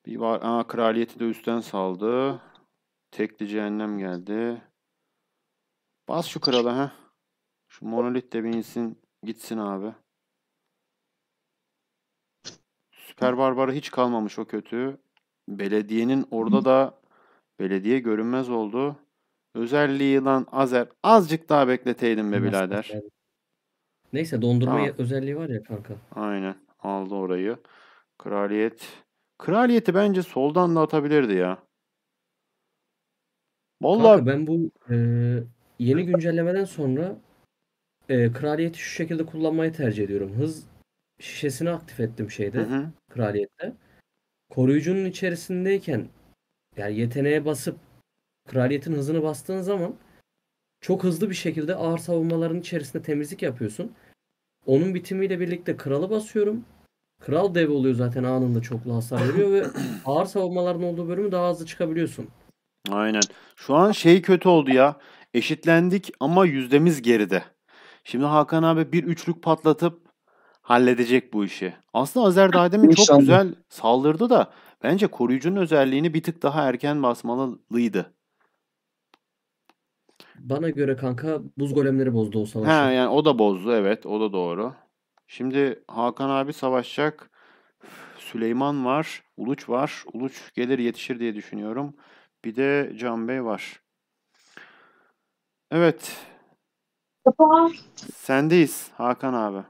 Bir var. Aa, kraliyeti de üstten saldı. Tekli cehennem geldi. Bas şu krala ha. Şu monolit de binsin. Gitsin abi. Süper Barbara hiç kalmamış o kötü. Belediyenin orada da belediye görünmez oldu. Özelliği lan Azer azıcık daha bekleteydim be birader. Neyse dondurma Aa. özelliği var ya kanka. Aynen aldı orayı. Kraliyet. Kraliyeti bence soldan da atabilirdi ya. Vallahi Kanka ben bu e, yeni güncellemeden sonra e, kraliyeti şu şekilde kullanmayı tercih ediyorum. Hız şişesini aktif ettim şeyde hı hı. kraliyette. Koruyucunun içerisindeyken yani yeteneğe basıp kraliyetin hızını bastığın zaman çok hızlı bir şekilde ağır savunmaların içerisinde temizlik yapıyorsun. Onun bitimiyle birlikte kralı basıyorum. Kral dev oluyor zaten anında çoklu hasar veriyor ve ağır savunmaların olduğu bölümü daha hızlı çıkabiliyorsun. Aynen. Şu an şey kötü oldu ya. Eşitlendik ama yüzdemiz geride. Şimdi Hakan abi bir üçlük patlatıp halledecek bu işi. Aslında Azer daha demin çok güzel saldırdı da bence koruyucunun özelliğini bir tık daha erken basmalıydı. Bana göre kanka buz golemleri bozdu o savaşı. He yani o da bozdu evet o da doğru. Şimdi Hakan abi savaşacak. Süleyman var. Uluç var. Uluç gelir yetişir diye düşünüyorum. Bir de Can Bey var. Evet. Kapağı. Sendeyiz Hakan abi.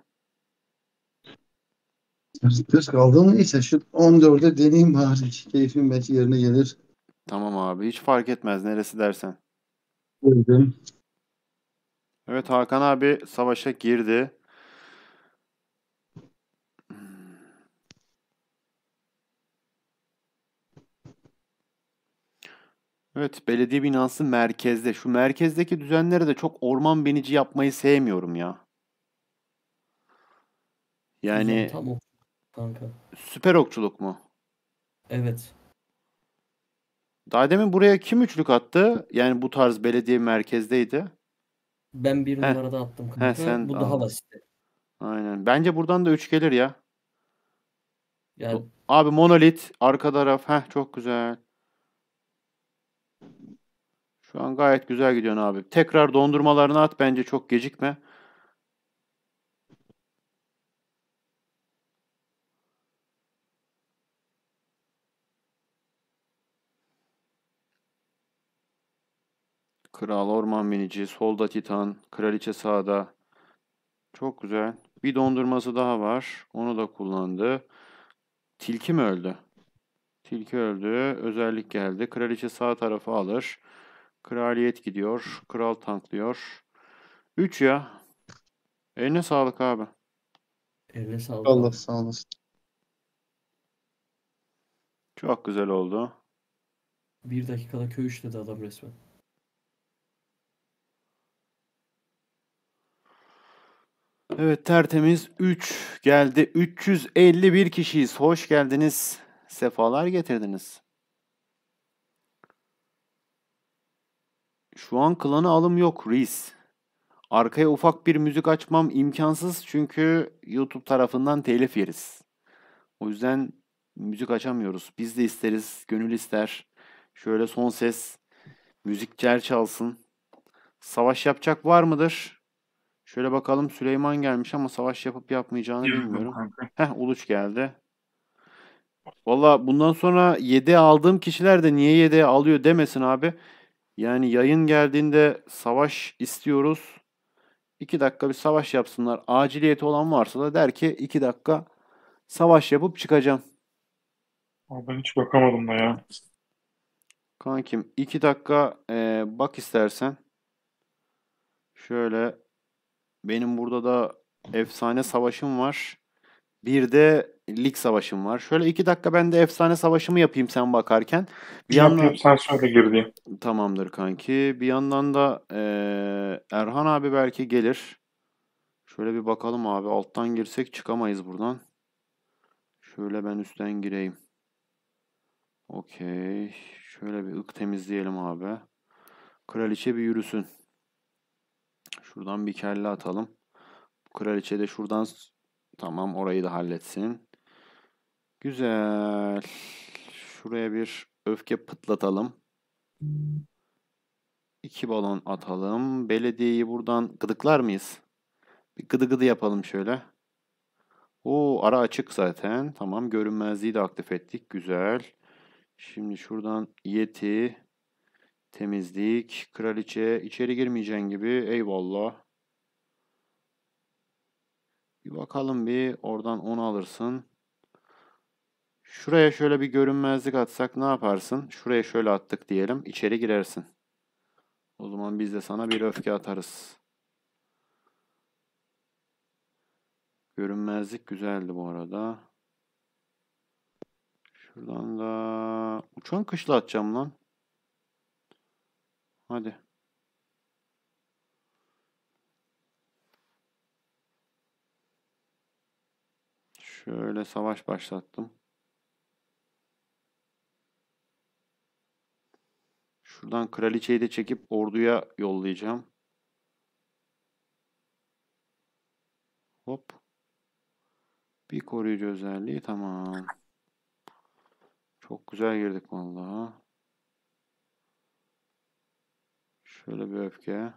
Kız kaldığım neyse şu 14'e deneyim bari. Keyfim belki yerine gelir. Tamam abi hiç fark etmez neresi dersen. Gördüm. Evet Hakan abi savaşa girdi. Evet belediye binası merkezde. Şu merkezdeki düzenlere de çok orman benici yapmayı sevmiyorum ya. Yani Tam kanka. süper okçuluk mu? Evet. Daha demin buraya kim üçlük attı? Yani bu tarz belediye merkezdeydi. Ben bir Heh. numarada attım kanka. Heh, sen Bu daha basit. Aynen. Bence buradan da üç gelir ya. Yani Abi monolit arka taraf. Heh çok güzel. Şu an gayet güzel gidiyorsun abi. Tekrar dondurmalarını at bence çok gecikme. Kral, orman binici, solda titan, kraliçe sağda. Çok güzel. Bir dondurması daha var. Onu da kullandı. Tilki mi öldü? Tilki öldü. Özellik geldi. Kraliçe sağ tarafı alır. Kraliyet gidiyor. Kral tanklıyor. 3 ya. Eline sağlık abi. Eline sağlık. Allah sağ olasın. Çok güzel oldu. Bir dakikada köy işledi adam resmen. Evet tertemiz 3 geldi. 351 kişiyiz. Hoş geldiniz. Sefalar getirdiniz. Şu an klanı alım yok Reis. Arkaya ufak bir müzik açmam imkansız çünkü YouTube tarafından telif yeriz. O yüzden müzik açamıyoruz. Biz de isteriz, gönül ister. Şöyle son ses müzikler çalsın. Savaş yapacak var mıdır? Şöyle bakalım Süleyman gelmiş ama savaş yapıp yapmayacağını bilmiyorum. Kanka. Heh Uluç geldi. Valla bundan sonra 7 aldığım kişiler de niye 7 alıyor demesin abi. Yani yayın geldiğinde savaş istiyoruz. İki dakika bir savaş yapsınlar. Aciliyeti olan varsa da der ki iki dakika savaş yapıp çıkacağım. Abi ben hiç bakamadım da ya. Kankim iki dakika e, bak istersen. Şöyle benim burada da efsane savaşım var. Bir de lig savaşım var. Şöyle iki dakika ben de efsane savaşımı yapayım sen bakarken. Bir yandan... Yapayım sen söyle girdiğim. Tamamdır kanki. Bir yandan da e, Erhan abi belki gelir. Şöyle bir bakalım abi. Alttan girsek çıkamayız buradan. Şöyle ben üstten gireyim. Okey. Şöyle bir ık temizleyelim abi. Kraliçe bir yürüsün. Şuradan bir kelle atalım. Kraliçe de şuradan tamam orayı da halletsin. Güzel. Şuraya bir öfke pıtlatalım. İki balon atalım. Belediyeyi buradan gıdıklar mıyız? Bir gıdı gıdı yapalım şöyle. O ara açık zaten. Tamam görünmezliği de aktif ettik. Güzel. Şimdi şuradan yeti, temizlik, kraliçe içeri girmeyeceğin gibi. Eyvallah. Bir bakalım bir oradan onu alırsın. Şuraya şöyle bir görünmezlik atsak ne yaparsın? Şuraya şöyle attık diyelim. İçeri girersin. O zaman biz de sana bir öfke atarız. Görünmezlik güzeldi bu arada. Şuradan da uçan kışla atacağım lan. Hadi. Şöyle savaş başlattım. Şuradan kraliçeyi de çekip orduya yollayacağım. Hop. Bir koruyucu özelliği tamam. Çok güzel girdik vallahi. Şöyle bir öfke.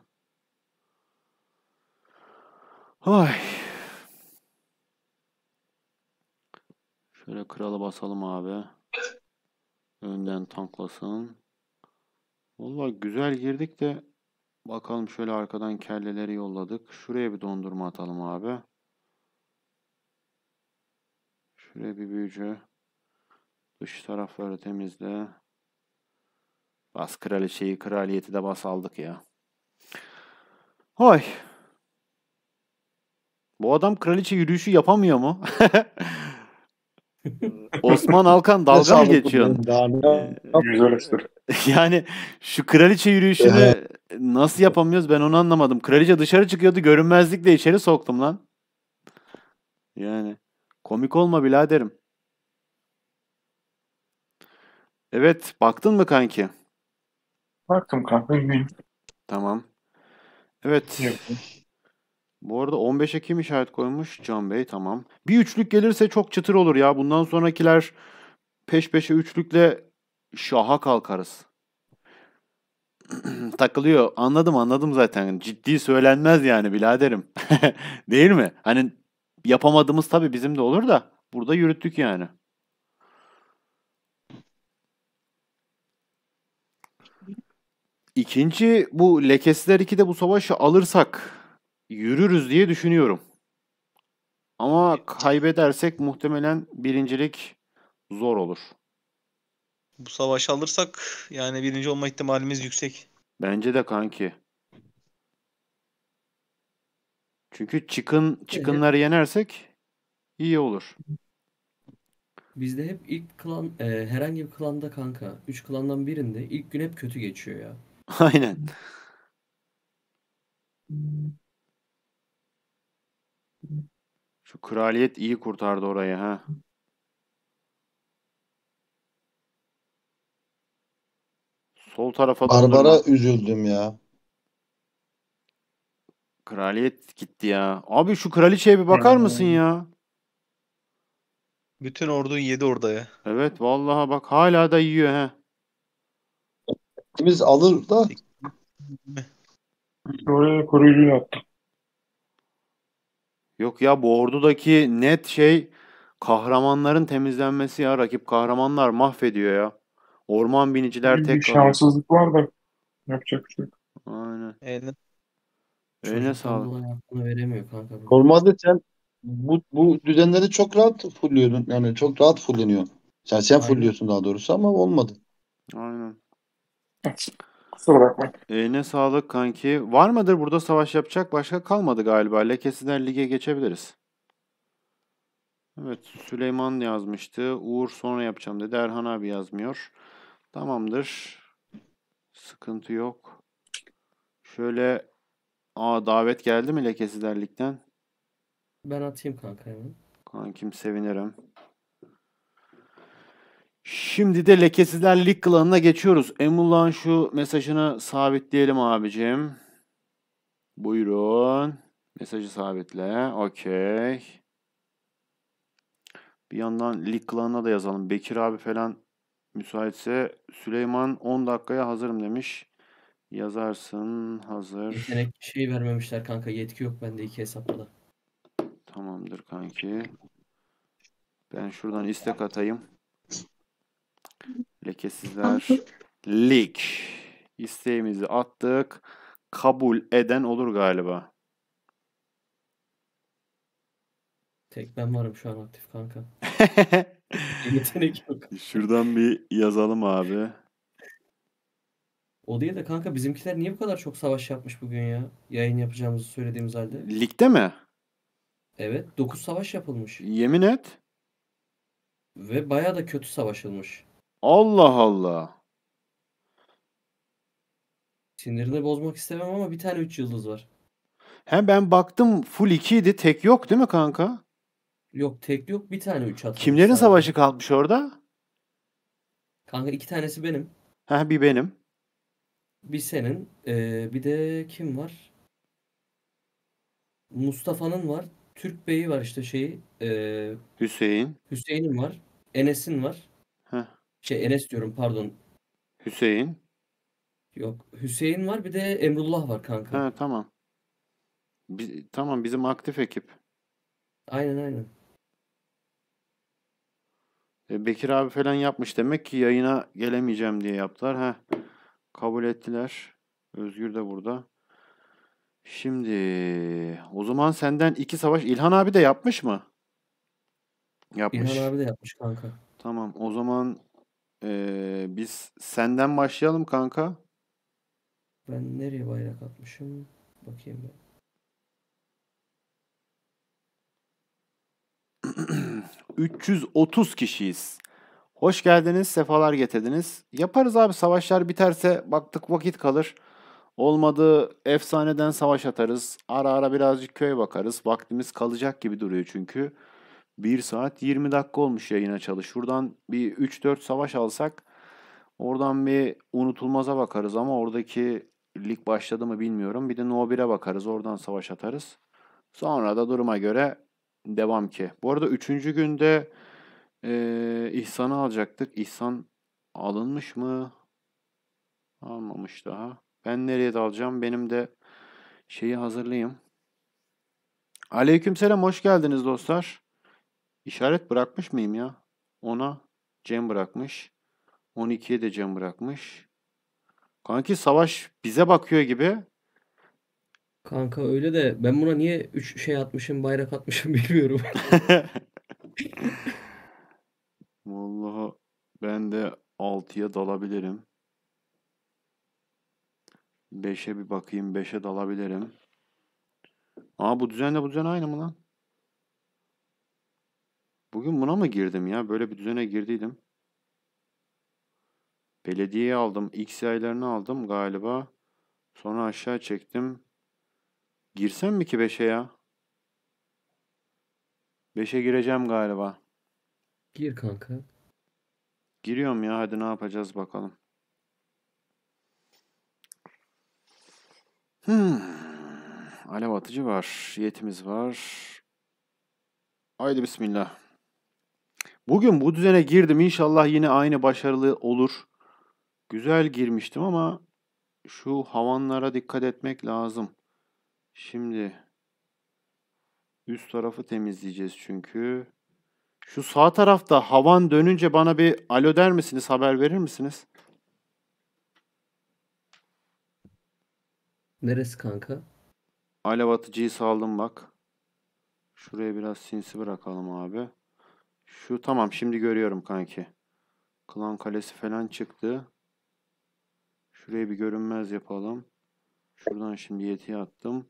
Ay. Şöyle kralı basalım abi. Önden tanklasın. Valla güzel girdik de bakalım şöyle arkadan kelleleri yolladık. Şuraya bir dondurma atalım abi. Şuraya bir büyücü. Dış tarafları temizle. Bas kraliçeyi kraliyeti de bas aldık ya. Oy. Bu adam kraliçe yürüyüşü yapamıyor mu? Osman Alkan dalga mı geçiyorsun? Güzel ee, espri. yani şu kraliçe yürüyüşünü nasıl yapamıyoruz ben onu anlamadım. Kraliçe dışarı çıkıyordu görünmezlikle içeri soktum lan. Yani komik olma biraderim. Evet baktın mı kanki? Baktım kanka. Tamam. Evet. Bu arada 15 Ekim işaret koymuş Can Bey tamam. Bir üçlük gelirse çok çıtır olur ya. Bundan sonrakiler peş peşe üçlükle şaha kalkarız. Takılıyor. Anladım anladım zaten. Ciddi söylenmez yani biraderim. Değil mi? Hani yapamadığımız tabii bizim de olur da burada yürüttük yani. İkinci bu Lekesler iki de bu savaşı alırsak yürürüz diye düşünüyorum. Ama kaybedersek muhtemelen birincilik zor olur. Bu savaşı alırsak yani birinci olma ihtimalimiz yüksek. Bence de kanki. Çünkü çıkın çıkınları yenersek iyi olur. Bizde hep ilk klan e, herhangi bir klanda kanka. Üç klandan birinde ilk gün hep kötü geçiyor ya. Aynen. Şu kraliyet iyi kurtardı orayı ha. Sol tarafa Barbara dondurma. üzüldüm ya. Kraliyet gitti ya. Abi şu kraliçeye bir bakar hmm. mısın ya? Bütün ordun yedi orada ya. Evet vallahi bak hala da yiyor he. Biz alır da Oraya koruyucu attım. Yok ya bu ordudaki net şey kahramanların temizlenmesi ya. Rakip kahramanlar mahvediyor ya. Orman biniciler tek bir şanssızlık var da yapacak bir şey Aynen. Eline, Eline sağlık. Veremiyor kanka. Normalde sen bu, bu düzenleri çok rahat fulluyordun. Yani çok rahat fulleniyor. Sen sen Aynen. fulluyorsun daha doğrusu ama olmadı. Aynen. Kusura bakma. Eline sağlık kanki. Var mıdır burada savaş yapacak? Başka kalmadı galiba. Lekesinden lige geçebiliriz. Evet Süleyman yazmıştı. Uğur sonra yapacağım dedi. Erhan abi yazmıyor. Tamamdır. Sıkıntı yok. Şöyle Aa davet geldi mi lekesizlerlikten? Ben atayım kanka hemen. Kankim sevinirim. Şimdi de lekesizler lig klanına geçiyoruz. Emullah'ın şu mesajını sabitleyelim abicim. Buyurun. Mesajı sabitle. Okey. Bir yandan lig klanına da yazalım. Bekir abi falan Müsaitse Süleyman 10 dakikaya hazırım demiş. Yazarsın hazır. Yetenek şey vermemişler kanka. Yetki yok bende iki hesapta da. Tamamdır kanki. Ben şuradan istek atayım. Lekesizler Lig. İsteğimizi attık. Kabul eden olur galiba. Tek ben varım şu an aktif kanka. Yetenek yok. Şuradan bir yazalım abi. O değil de kanka bizimkiler niye bu kadar çok savaş yapmış bugün ya? Yayın yapacağımızı söylediğimiz halde. Ligde mi? Evet. 9 savaş yapılmış. Yemin et. Ve baya da kötü savaşılmış. Allah Allah. Sinirini bozmak istemem ama bir tane 3 yıldız var. Hem ben baktım full 2 idi. Tek yok değil mi kanka? Yok tek yok bir tane 3 atmış. Kimlerin sadece. savaşı kalmış orada? Kanka iki tanesi benim. Ha bir benim. Bir senin. Ee, bir de kim var? Mustafa'nın var. Türk Bey'i var işte şeyi. E, Hüseyin. Hüseyin'in var. Enes'in var. Heh. Şey Enes diyorum pardon. Hüseyin. Yok. Hüseyin var bir de Emrullah var kanka. Ha tamam. Biz, tamam bizim aktif ekip. Aynen aynen. E, Bekir abi falan yapmış demek ki yayına gelemeyeceğim diye yaptılar. Heh, kabul ettiler. Özgür de burada. Şimdi o zaman senden iki savaş İlhan abi de yapmış mı? Yapmış. İlhan abi de yapmış kanka. Tamam o zaman ee, biz senden başlayalım kanka. Ben nereye bayrak atmışım? Bakayım ben. 330 kişiyiz. Hoş geldiniz, sefalar getirdiniz. Yaparız abi savaşlar biterse baktık vakit kalır. Olmadı efsaneden savaş atarız. Ara ara birazcık köy bakarız. Vaktimiz kalacak gibi duruyor çünkü. 1 saat 20 dakika olmuş yayına çalış. Şuradan bir 3-4 savaş alsak oradan bir unutulmaza bakarız ama oradaki lig başladı mı bilmiyorum. Bir de No 1'e bakarız. Oradan savaş atarız. Sonra da duruma göre devam ki. Bu arada üçüncü günde e, İhsan'ı alacaktık. İhsan alınmış mı? Almamış daha. Ben nereye dalacağım? Benim de şeyi hazırlayayım. Aleykümselam hoş geldiniz dostlar. İşaret bırakmış mıyım ya? Ona Cem bırakmış. 12'ye de Cem bırakmış. Kanki savaş bize bakıyor gibi. Kanka öyle de ben buna niye 3 şey atmışım, bayrak atmışım bilmiyorum. Vallahi ben de 6'ya dalabilirim. 5'e bir bakayım. 5'e dalabilirim. Aa bu düzenle bu düzen aynı mı lan? Bugün buna mı girdim ya? Böyle bir düzene girdiydim. belediyeyi aldım. X yaylarını aldım galiba. Sonra aşağı çektim. Girsem mi ki beşe ya? Beşe gireceğim galiba. Gir kanka. Giriyorum ya hadi ne yapacağız bakalım. Hmm. Alev atıcı var. Yetimiz var. Haydi bismillah. Bugün bu düzene girdim. İnşallah yine aynı başarılı olur. Güzel girmiştim ama şu havanlara dikkat etmek lazım. Şimdi üst tarafı temizleyeceğiz çünkü. Şu sağ tarafta havan dönünce bana bir alo der misiniz? Haber verir misiniz? Neresi kanka? Alev atıcıyı saldım bak. Şuraya biraz sinsi bırakalım abi. Şu tamam şimdi görüyorum kanki. Klan kalesi falan çıktı. Şuraya bir görünmez yapalım. Şuradan şimdi yeti attım.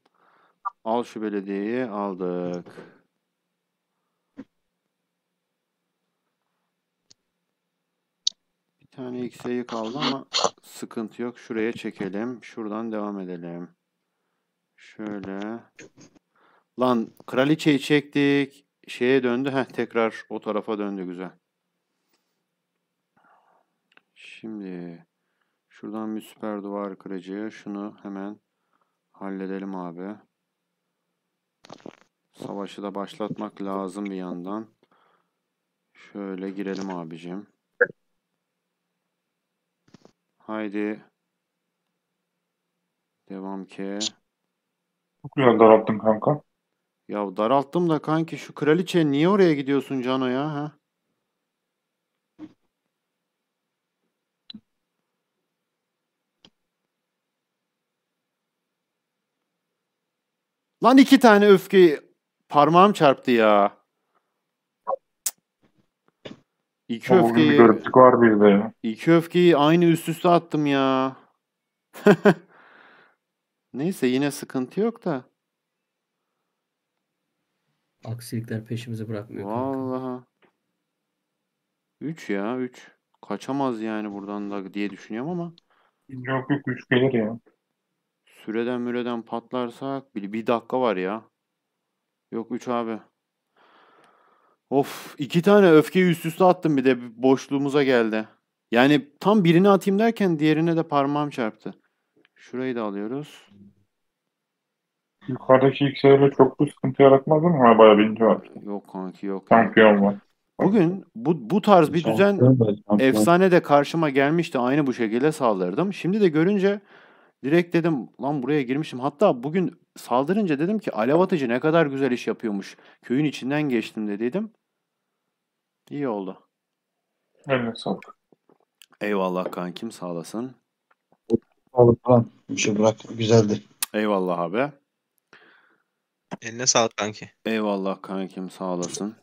Al şu belediyeyi aldık. Bir tane x'e kaldı ama sıkıntı yok. Şuraya çekelim. Şuradan devam edelim. Şöyle. Lan kraliçeyi çektik. Şeye döndü. Heh, tekrar o tarafa döndü güzel. Şimdi şuradan bir süper duvar kırıcı. Şunu hemen halledelim abi. Savaşı da başlatmak lazım bir yandan. Şöyle girelim abicim. Haydi. Devam ki. Çok güzel daralttın kanka. Ya daralttım da kanki şu kraliçe niye oraya gidiyorsun Cano ya? Ha? Lan iki tane öfke parmağım çarptı ya. İki Oğlum, öfkeyi. bir var bir de İki öfkeyi aynı üst üste attım ya. Neyse yine sıkıntı yok da. Aksilikler peşimizi bırakmıyor. Vallahi. Üç ya üç. Kaçamaz yani buradan da diye düşünüyorum ama. Yok yok üç gelir ya. Süreden müreden patlarsak bir, bir dakika var ya. Yok 3 abi. Of iki tane öfkeyi üst üste attım bir de boşluğumuza geldi. Yani tam birini atayım derken diğerine de parmağım çarptı. Şurayı da alıyoruz. Yukarıdaki ilk çok bir sıkıntı yaratmaz mı? Ha, bayağı birinci var. Yok kanki yok. Şampiyon var. Bugün bu, bu tarz bir düzen efsane de karşıma gelmişti. Aynı bu şekilde saldırdım. Şimdi de görünce Direkt dedim lan buraya girmişim. Hatta bugün saldırınca dedim ki alev atıcı ne kadar güzel iş yapıyormuş. Köyün içinden geçtim de dedim. İyi oldu. Evet sağ Eyvallah kankim sağ olasın. Sağlık falan. Bir şey bırak. Güzeldi. Eyvallah abi. Eline sağlık kanki. Eyvallah kankim sağ olasın.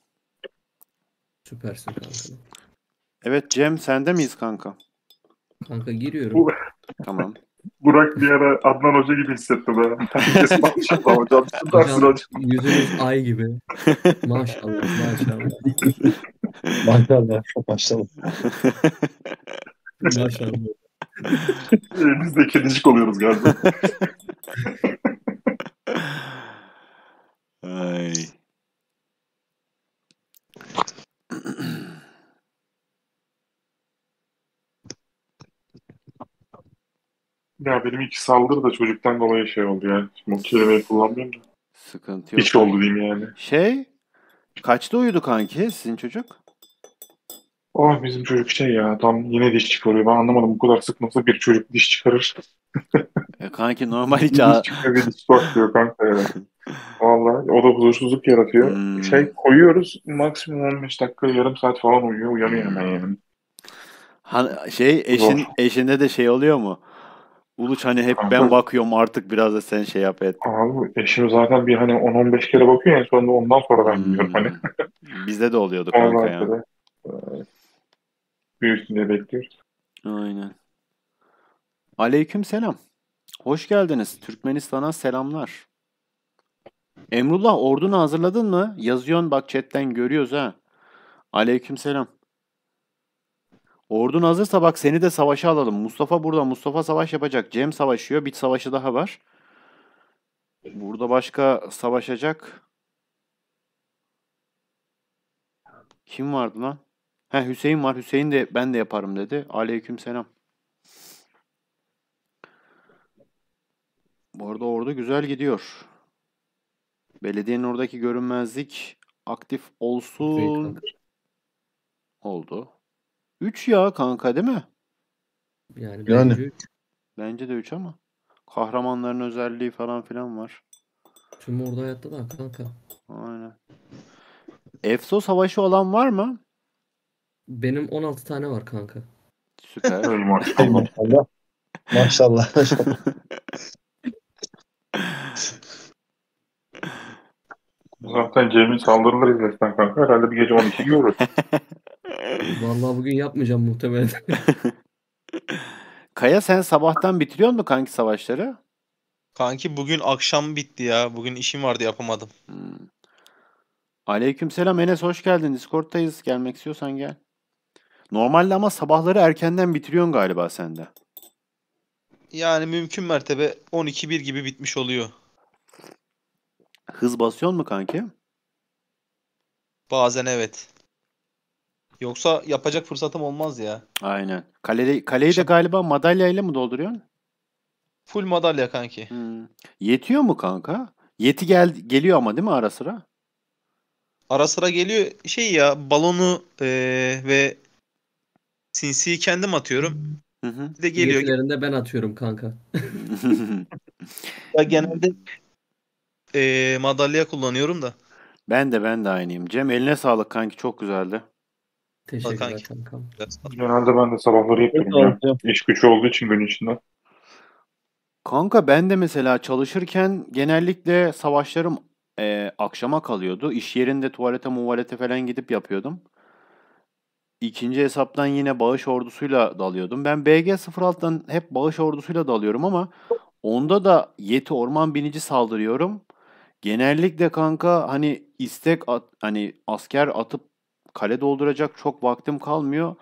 Süpersin kanka. Evet Cem sende miyiz kanka? Kanka giriyorum. tamam. Burak bir ara Adnan Hoca gibi hissetti be. maşallah hocam. Süpersin hocam. Yüzünüz ay gibi. Maşallah maşallah. maşallah maşallah. maşallah. Ee, biz de kedicik oluyoruz galiba. ay. Ya benim iki saldırı da çocuktan dolayı şey oldu yani. Şimdi o kelimeyi kullanmıyorum da. Sıkıntı yok. Hiç oldu diyeyim yani. Şey, kaçta uyudu kanki sizin çocuk? Oh bizim çocuk şey ya tam yine diş çıkarıyor. Ben anlamadım bu kadar sık nasıl bir çocuk diş çıkarır. e kanki normal hiç diş çıkarıyor diş bakıyor kanka ya. Valla o da huzursuzluk yaratıyor. Hmm. Şey koyuyoruz maksimum 15 dakika yarım saat falan uyuyor uyanıyor hemen yani. Ha, şey eşin, Zor. eşinde de şey oluyor mu? Uluç hani hep ben bakıyorum artık biraz da sen şey yap et. Abi eşim zaten bir hani 10-15 kere bakıyor en sonunda ondan sonra ben hmm. hani. Bizde de oluyordu kanka ya. Da, büyüsünde bekliyoruz. Aynen. Aleyküm selam. Hoş geldiniz. Türkmenistan'a selamlar. Emrullah ordunu hazırladın mı? Yazıyorsun bak chatten görüyoruz ha. Aleyküm selam. Ordun hazırsa bak seni de savaşa alalım. Mustafa burada. Mustafa savaş yapacak. Cem savaşıyor. Bir savaşı daha var. Burada başka savaşacak. Kim vardı lan? He Hüseyin var. Hüseyin de ben de yaparım dedi. Aleyküm selam. Bu arada ordu güzel gidiyor. Belediyenin oradaki görünmezlik aktif olsun. Oldu. 3 ya kanka değil mi? Yani, yani. bence Bence de 3 ama. Kahramanların özelliği falan filan var. Tüm orada hayatta da kanka. Aynen. Efso savaşı olan var mı? Benim 16 tane var kanka. Süper. Maşallah. Maşallah. Zaten Cem'in saldırıları izlesen kanka herhalde bir gece 12 görürüz. Vallahi bugün yapmayacağım muhtemelen. Kaya sen sabahtan bitiriyor mu kanki savaşları? Kanki bugün akşam bitti ya. Bugün işim vardı yapamadım. Hmm. Aleykümselam Enes hoş geldin. Discord'tayız. Gelmek istiyorsan gel. Normalde ama sabahları erkenden bitiriyorsun galiba sende. Yani mümkün mertebe 12-1 gibi bitmiş oluyor. Hız basıyor mu kanki? Bazen evet. Yoksa yapacak fırsatım olmaz ya. Aynen. Kale, kaleyi de galiba madalya ile mi dolduruyorsun? Full madalya kanki. Hmm. Yetiyor mu kanka? Yeti gel geliyor ama değil mi ara sıra? Ara sıra geliyor. Şey ya balonu ee, ve sinsiyi kendim atıyorum. Hı hı. de geliyor. Yetilerinde ben atıyorum kanka. ya genelde e, madalya kullanıyorum da. Ben de ben de aynıyım. Cem eline sağlık kanki çok güzeldi. Teşekkürler Hakan. Genelde ben de sabahları yapıyorum ya. İş gücü olduğu için gün içinde. Kanka ben de mesela çalışırken genellikle savaşlarım e, akşama kalıyordu. İş yerinde tuvalete muvalete falan gidip yapıyordum. İkinci hesaptan yine bağış ordusuyla dalıyordum. Ben BG06'dan hep bağış ordusuyla dalıyorum ama onda da Yeti Orman Binici saldırıyorum. Genellikle kanka hani istek at, hani asker atıp kale dolduracak çok vaktim kalmıyor.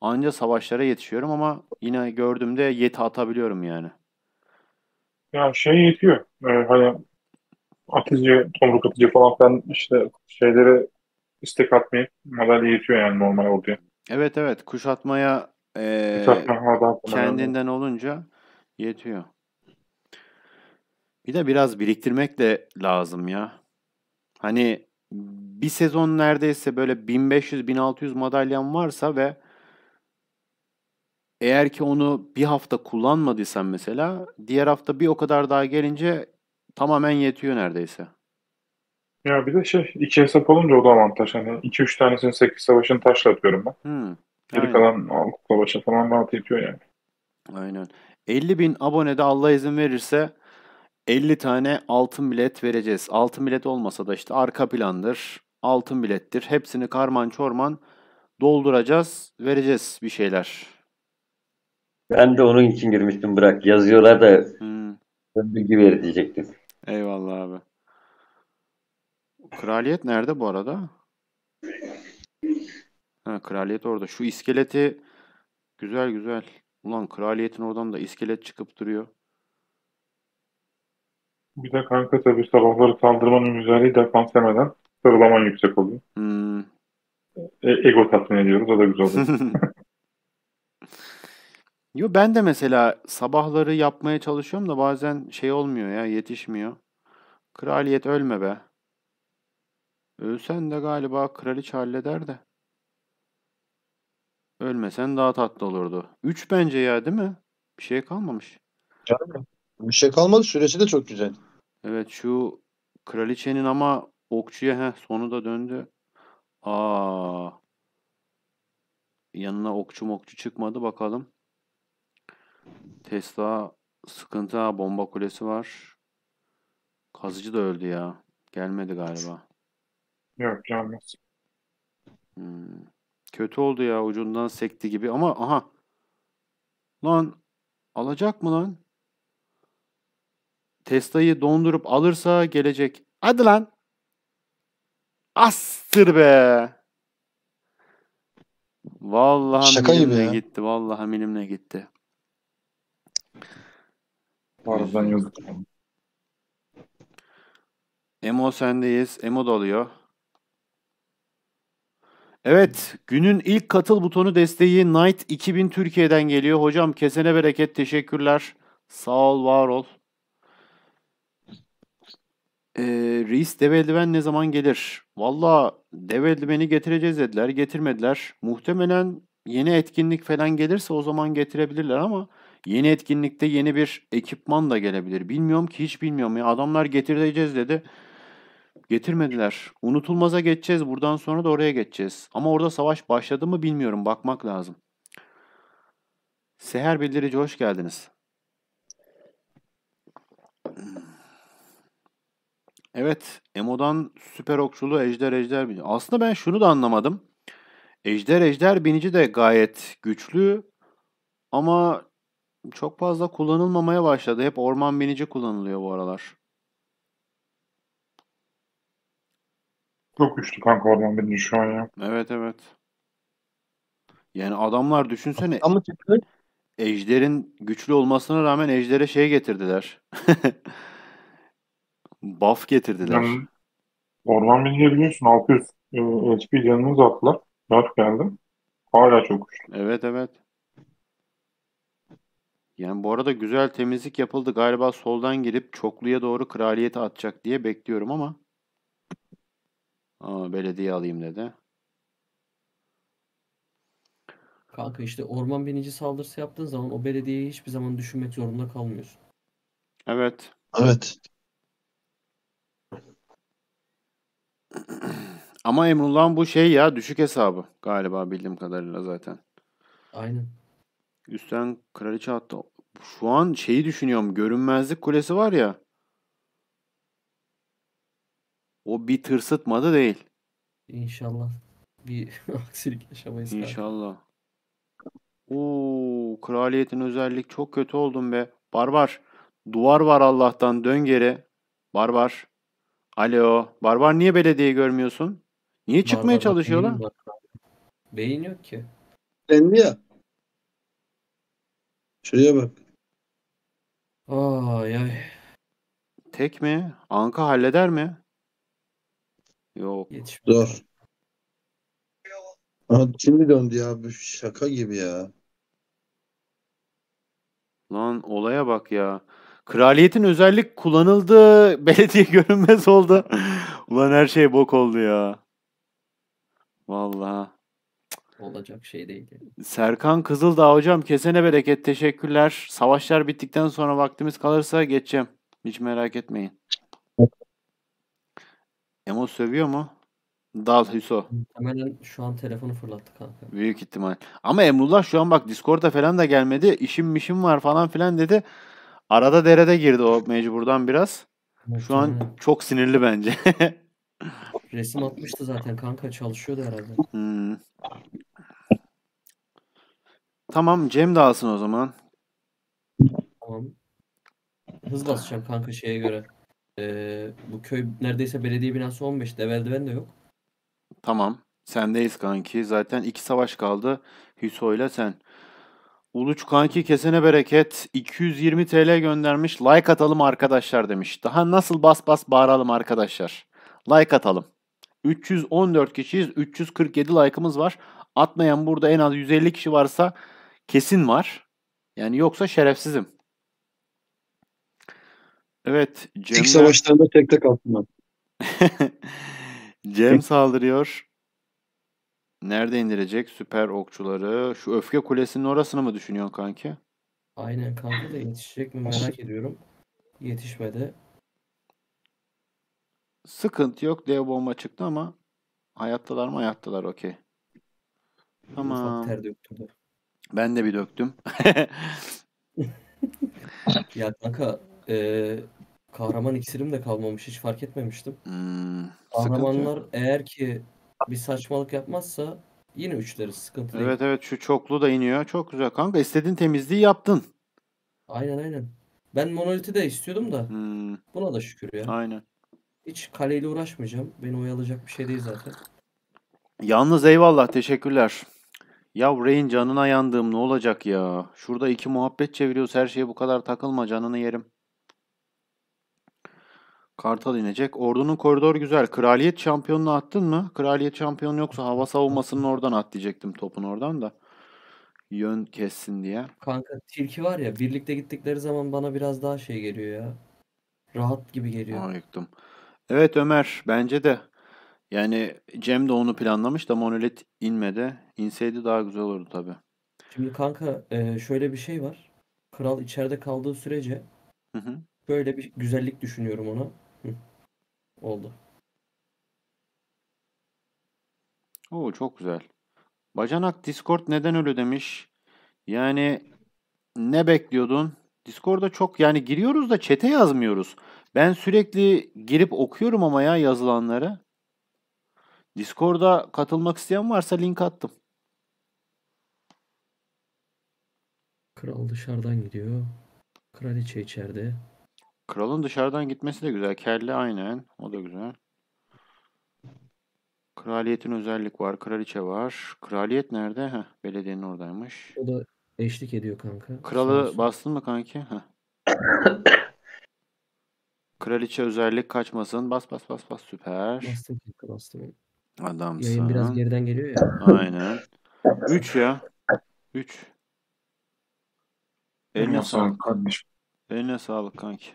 Anca savaşlara yetişiyorum ama yine gördüğümde yeti atabiliyorum yani. Ya şey yetiyor. Ee, hani atıcı, tomruk atıcı falan filan işte şeylere istek atmayıp madalya yetiyor yani normal orduya. Evet evet kuşatmaya e, Kuşatma, kendinden olunca yetiyor. Bir de biraz biriktirmek de lazım ya. Hani bir sezon neredeyse böyle 1500-1600 madalyan varsa ve eğer ki onu bir hafta kullanmadıysan mesela diğer hafta bir o kadar daha gelince tamamen yetiyor neredeyse. Ya bir de şey iki hesap olunca o da avantaj. Hani iki üç tanesini sekiz savaşın taşla atıyorum ben. Hmm, Geri kalan 6 savaşa falan rahat yetiyor yani. Aynen. 50 bin abonede Allah izin verirse 50 tane altın bilet vereceğiz. Altın bilet olmasa da işte arka plandır, altın bilettir. Hepsini karman çorman dolduracağız, vereceğiz bir şeyler. Ben de onun için girmiştim bırak. Yazıyorlar da hmm. bilgi ver diyecektim. Eyvallah abi. Kraliyet nerede bu arada? Ha, kraliyet orada. Şu iskeleti güzel güzel. Ulan kraliyetin oradan da iskelet çıkıp duruyor. Bir de kanka tabii sabahları saldırmanın güzelliği defans demeden sıralaman yüksek oluyor. Hmm. E, ego tatmin ediyoruz. O da güzel oluyor. Yo ben de mesela sabahları yapmaya çalışıyorum da bazen şey olmuyor ya yetişmiyor. Kraliyet ölme be. Ölsen de galiba kraliç halleder de. Ölmesen daha tatlı olurdu. 3 bence ya değil mi? Bir şey kalmamış. Yani bir şey kalmadı. Süresi de çok güzel. Evet şu kraliçenin ama okçuya he sonu da döndü. Aa. Yanına okçu mokçu çıkmadı bakalım. Tesla sıkıntı ha. Bomba kulesi var. Kazıcı da öldü ya. Gelmedi galiba. Yok gelmez. Hmm. Kötü oldu ya ucundan sekti gibi ama aha. Lan alacak mı lan? Testayı dondurup alırsa gelecek. Hadi lan. Astır be. Vallahi Şaka milimle gibi gitti. Vallahi milimle gitti. Bazen yazık. Emo sendeyiz. Emo da alıyor. Evet, günün ilk katıl butonu desteği Night 2000 Türkiye'den geliyor. Hocam kesene bereket, teşekkürler. Sağ ol, var ol. Ee, reis dev eldiven ne zaman gelir? Valla dev eldiveni getireceğiz dediler. Getirmediler. Muhtemelen yeni etkinlik falan gelirse o zaman getirebilirler ama yeni etkinlikte yeni bir ekipman da gelebilir. Bilmiyorum ki hiç bilmiyorum ya. Adamlar getireceğiz dedi. Getirmediler. Unutulmaza geçeceğiz. Buradan sonra da oraya geçeceğiz. Ama orada savaş başladı mı bilmiyorum. Bakmak lazım. Seher Bildirici hoş geldiniz. Evet, Emo'dan süper okçulu Ejder Ejder binici. Aslında ben şunu da anlamadım. Ejder Ejder binici de gayet güçlü ama çok fazla kullanılmamaya başladı. Hep orman binici kullanılıyor bu aralar. Çok güçlü kanka orman binici şu an ya. Evet evet. Yani adamlar düşünsene. Ama Ejder'in güçlü olmasına rağmen Ejder'e şey getirdiler. Buff getirdiler. Yani, Orman Bilge biliyorsun 600 e, HP canını uzattılar. 4 geldi. Hala çok güçlü. Evet evet. Yani bu arada güzel temizlik yapıldı. Galiba soldan girip çokluya doğru kraliyete atacak diye bekliyorum ama. Aa, belediye alayım dedi. Kanka işte orman binici saldırısı yaptığın zaman o belediyeyi hiçbir zaman düşünmek zorunda kalmıyorsun. Evet. Evet. Ama Emrullah'ın bu şey ya düşük hesabı galiba bildiğim kadarıyla zaten. Aynen. Üstten kraliçe attı. Şu an şeyi düşünüyorum. Görünmezlik kulesi var ya. O bir tırsıtmadı değil. İnşallah. Bir aksilik yaşamayız. İnşallah. Oo, kraliyetin özellik çok kötü oldum be. Barbar. Duvar var Allah'tan dön geri. Barbar. Alo, Barbar niye belediye görmüyorsun? Niye çıkmaya Barbar, çalışıyorlar? Beyin, yok ki. Kendi ya. Şuraya bak. Ay ay. Tek mi? Anka halleder mi? Yok. Yetişmiyor. Zor. Aa, şimdi döndü ya. Şaka gibi ya. Lan olaya bak ya. Kraliyetin özellik kullanıldı. Belediye görünmez oldu. Ulan her şey bok oldu ya. Vallahi. Olacak şey değil. Serkan Kızıldağ hocam kesene bereket teşekkürler. Savaşlar bittikten sonra vaktimiz kalırsa geçeceğim. Hiç merak etmeyin. Emo sövüyor mu? Dal Hüso. Muhtemelen şu an telefonu fırlattı kanka. Büyük ihtimal. Ama Emrullah şu an bak Discord'a falan da gelmedi. İşim mişim var falan filan dedi. Arada derede girdi o mecburdan biraz. Şu an çok sinirli bence. Resim atmıştı zaten kanka çalışıyordu herhalde. Hmm. Tamam Cem de alsın o zaman. Tamam. Hız basacağım kanka şeye göre. Ee, bu köy neredeyse belediye binası 15 develdiven de yok. Tamam. Sendeyiz kanki. Zaten iki savaş kaldı. Hüso ile sen. Uluç Kanki kesene bereket 220 TL göndermiş. Like atalım arkadaşlar demiş. Daha nasıl bas bas bağıralım arkadaşlar. Like atalım. 314 kişiyiz. 347 like'ımız var. Atmayan burada en az 150 kişi varsa kesin var. Yani yoksa şerefsizim. Evet. Cem İlk savaşlarında tek tek ben. Cem saldırıyor. Nerede indirecek süper okçuları? Şu öfke kulesinin orasını mı düşünüyorsun kanki? Aynen kanka da yetişecek mi merak ediyorum. Yetişmedi. Sıkıntı yok. Dev bomba çıktı ama hayattalar mı hayattalar okey. Ama ter döktürdü. Ben de bir döktüm. ya kanka e, kahraman iksirim de kalmamış. Hiç fark etmemiştim. Hmm, Kahramanlar eğer ki bir saçmalık yapmazsa yine üçleri sıkıntı değil. Evet evet şu çoklu da iniyor. Çok güzel kanka. istediğin temizliği yaptın. Aynen aynen. Ben monoliti de istiyordum da. Hmm. Buna da şükür ya. Aynen. Hiç kaleyle uğraşmayacağım. Beni oyalayacak bir şey değil zaten. Yalnız eyvallah teşekkürler. Ya Rain canına yandığım ne olacak ya? Şurada iki muhabbet çeviriyoruz her şeye bu kadar takılma canını yerim. Kartal inecek. Ordunun koridor güzel. Kraliyet şampiyonunu attın mı? Kraliyet şampiyonu yoksa hava savunmasının oradan at diyecektim topun oradan da. Yön kessin diye. Kanka tilki var ya birlikte gittikleri zaman bana biraz daha şey geliyor ya. Rahat gibi geliyor. Aleyküm. Evet Ömer bence de. Yani Cem de onu planlamış da monolit inmedi. İnseydi daha güzel olurdu tabi. Şimdi kanka e, şöyle bir şey var. Kral içeride kaldığı sürece hı hı. böyle bir güzellik düşünüyorum ona oldu. Oo çok güzel. Bacanak Discord neden ölü demiş. Yani ne bekliyordun? Discord'a çok yani giriyoruz da çete yazmıyoruz. Ben sürekli girip okuyorum ama ya yazılanları. Discord'a katılmak isteyen varsa link attım. Kral dışarıdan gidiyor. Kraliçe içeride. Kralın dışarıdan gitmesi de güzel. Kelle aynen. O da güzel. Kraliyetin özellik var. Kraliçe var. Kraliyet nerede? Heh, belediyenin oradaymış. O da eşlik ediyor kanka. Kralı Sağ bastın mı kanki? Kraliçe özellik kaçmasın. Bas bas bas bas. Süper. Bastım kanka bastım. Adamsın. Yayın biraz geriden geliyor ya. Aynen. 3 ya. 3. Eline sağlık. Kardeşim. Eline sağlık kanki.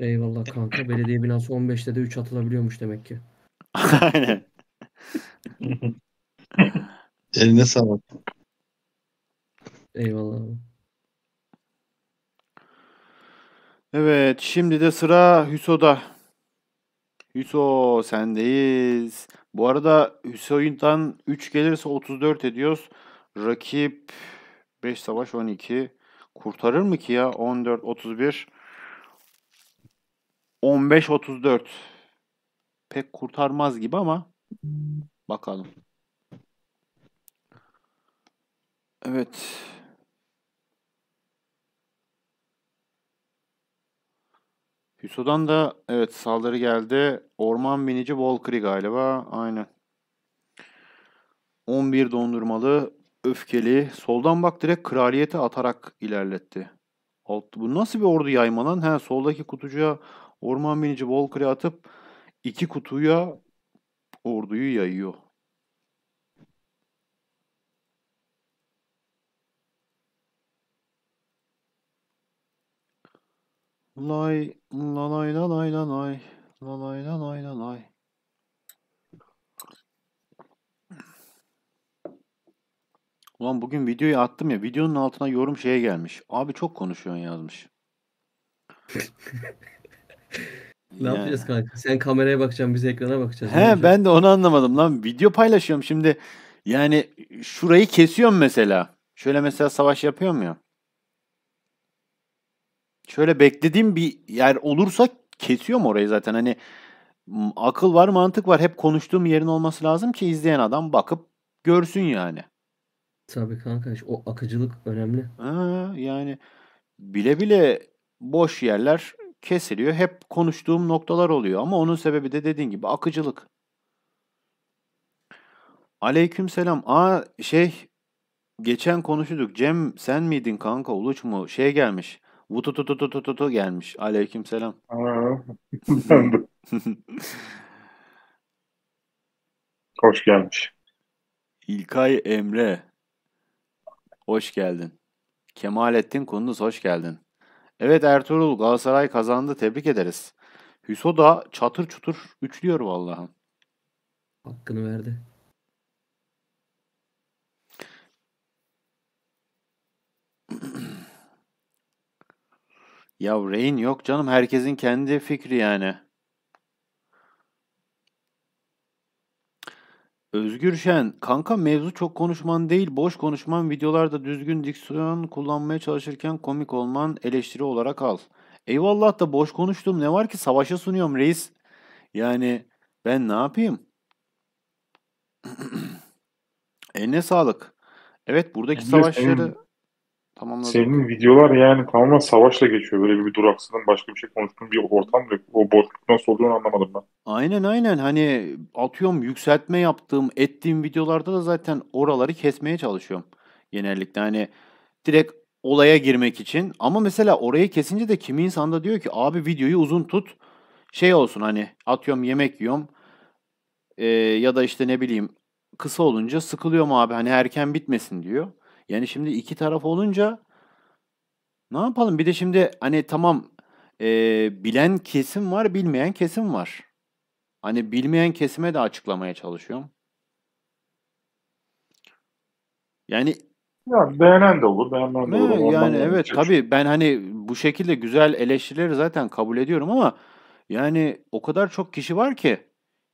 Eyvallah kanka. Belediye binası 15'te de 3 atılabiliyormuş demek ki. Aynen. Eline sağlık. Eyvallah Evet şimdi de sıra Hüso'da. Hüso sendeyiz. Bu arada Hüso'dan 3 gelirse 34 ediyoruz. Rakip 5 savaş 12. Kurtarır mı ki ya? 14, 31. 15-34. Pek kurtarmaz gibi ama bakalım. Evet. Hüso'dan da evet saldırı geldi. Orman binici Volkri galiba. Aynen. 11 dondurmalı öfkeli. Soldan bak direkt kraliyete atarak ilerletti. Alt, bu nasıl bir ordu yayma lan? He, soldaki kutucuya Orman binici Walker'ı atıp iki kutuya orduyu yayıyor. Lay lalay lalay lalay lalay lalay lalay. Ulan bugün videoyu attım ya videonun altına yorum şeye gelmiş. Abi çok konuşuyorsun yazmış. ne yani. yapacağız kanka? Sen kameraya bakacaksın, biz ekrana bakacağız. He, ben de onu anlamadım lan. Video paylaşıyorum şimdi. Yani şurayı kesiyorum mesela. Şöyle mesela savaş yapıyorum ya. Şöyle beklediğim bir yer olursa kesiyorum orayı zaten. Hani akıl var, mantık var. Hep konuştuğum yerin olması lazım ki izleyen adam bakıp görsün yani. Tabii kanka o akıcılık önemli. Ha, yani bile bile boş yerler kesiliyor. Hep konuştuğum noktalar oluyor ama onun sebebi de dediğin gibi akıcılık. aleyküm selam Aa şey geçen konuşuyorduk. Cem sen miydin kanka Uluç mu? Şey gelmiş. Vututututututu gelmiş. aleyküm selam Hoş gelmiş. İlkay Emre. Hoş geldin. Kemalettin Kunduz hoş geldin. Evet Ertuğrul Galatasaray kazandı. Tebrik ederiz. Hüso da çatır çutur üçlüyor vallahi. Hakkını verdi. ya Rain yok canım. Herkesin kendi fikri yani. Özgür Şen, kanka mevzu çok konuşman değil, boş konuşman, videolarda düzgün diksiyon kullanmaya çalışırken komik olman eleştiri olarak al. Eyvallah da boş konuştum ne var ki savaşa sunuyorum reis. Yani ben ne yapayım? Eline sağlık. Evet buradaki savaşları Tamamladım. Senin videolar yani tamamen savaşla geçiyor. Böyle bir duraksadın başka bir şey konuştuğun bir ortam yok. O boşluk nasıl olduğunu anlamadım ben. Aynen aynen hani atıyorum yükseltme yaptığım ettiğim videolarda da zaten oraları kesmeye çalışıyorum. Genellikle hani direkt olaya girmek için. Ama mesela orayı kesince de kimi insanda diyor ki abi videoyu uzun tut. Şey olsun hani atıyorum yemek yiyorum. Ee, ya da işte ne bileyim kısa olunca sıkılıyor mu abi hani erken bitmesin diyor. Yani şimdi iki taraf olunca ne yapalım? Bir de şimdi hani tamam e, bilen kesim var, bilmeyen kesim var. Hani bilmeyen kesime de açıklamaya çalışıyorum. Yani ya beğenen de olur, beğenmeyen de olur. He, yani evet tabii ben hani bu şekilde güzel eleştirileri zaten kabul ediyorum ama yani o kadar çok kişi var ki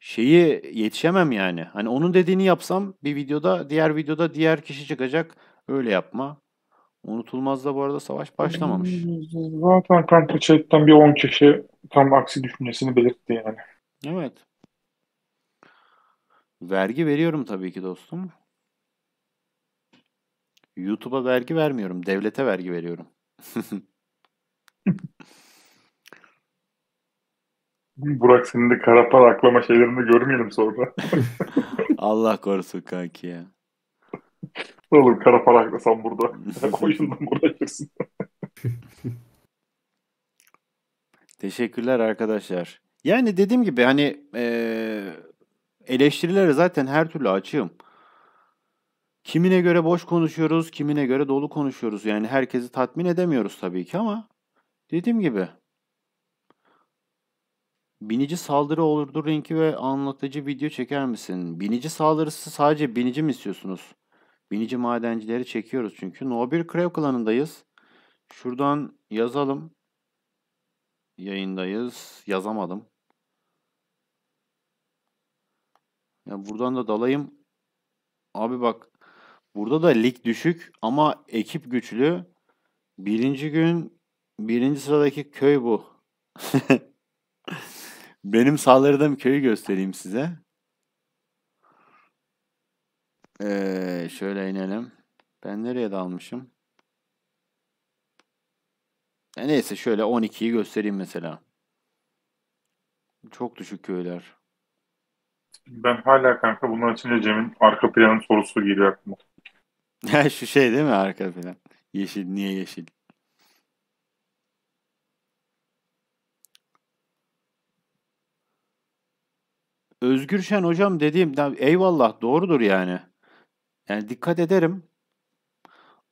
şeyi yetişemem yani. Hani onun dediğini yapsam bir videoda, diğer videoda diğer kişi çıkacak. Öyle yapma. Unutulmaz da bu arada savaş başlamamış. Zaten kanka chatten bir 10 kişi tam aksi düşüncesini belirtti yani. Evet. Vergi veriyorum tabii ki dostum. YouTube'a vergi vermiyorum. Devlete vergi veriyorum. Burak senin de kara para aklama şeylerini görmeyelim sonra. Allah korusun kanki ya. Ne olur kara para aklasan burada. Oyundan uğraşırsın. Teşekkürler arkadaşlar. Yani dediğim gibi hani ee, eleştirilere zaten her türlü açığım. Kimine göre boş konuşuyoruz, kimine göre dolu konuşuyoruz. Yani herkesi tatmin edemiyoruz tabii ki ama dediğim gibi Binici saldırı olurdu rinki ve anlatıcı video çeker misin? Binici saldırısı sadece binici mi istiyorsunuz? Binici madencileri çekiyoruz çünkü. No bir Krev klanındayız. Şuradan yazalım. Yayındayız. Yazamadım. Ya buradan da dalayım. Abi bak burada da lig düşük ama ekip güçlü. Birinci gün birinci sıradaki köy bu. Benim sağladığım köyü göstereyim size. Ee, şöyle inelim. Ben nereye dalmışım? E neyse şöyle 12'yi göstereyim mesela. Çok düşük köyler. Ben hala kanka bunun açınca Cem'in arka planın sorusu geliyor aklıma. Şu şey değil mi arka plan? Yeşil niye yeşil? Özgür Şen hocam dediğim eyvallah doğrudur yani. Yani dikkat ederim.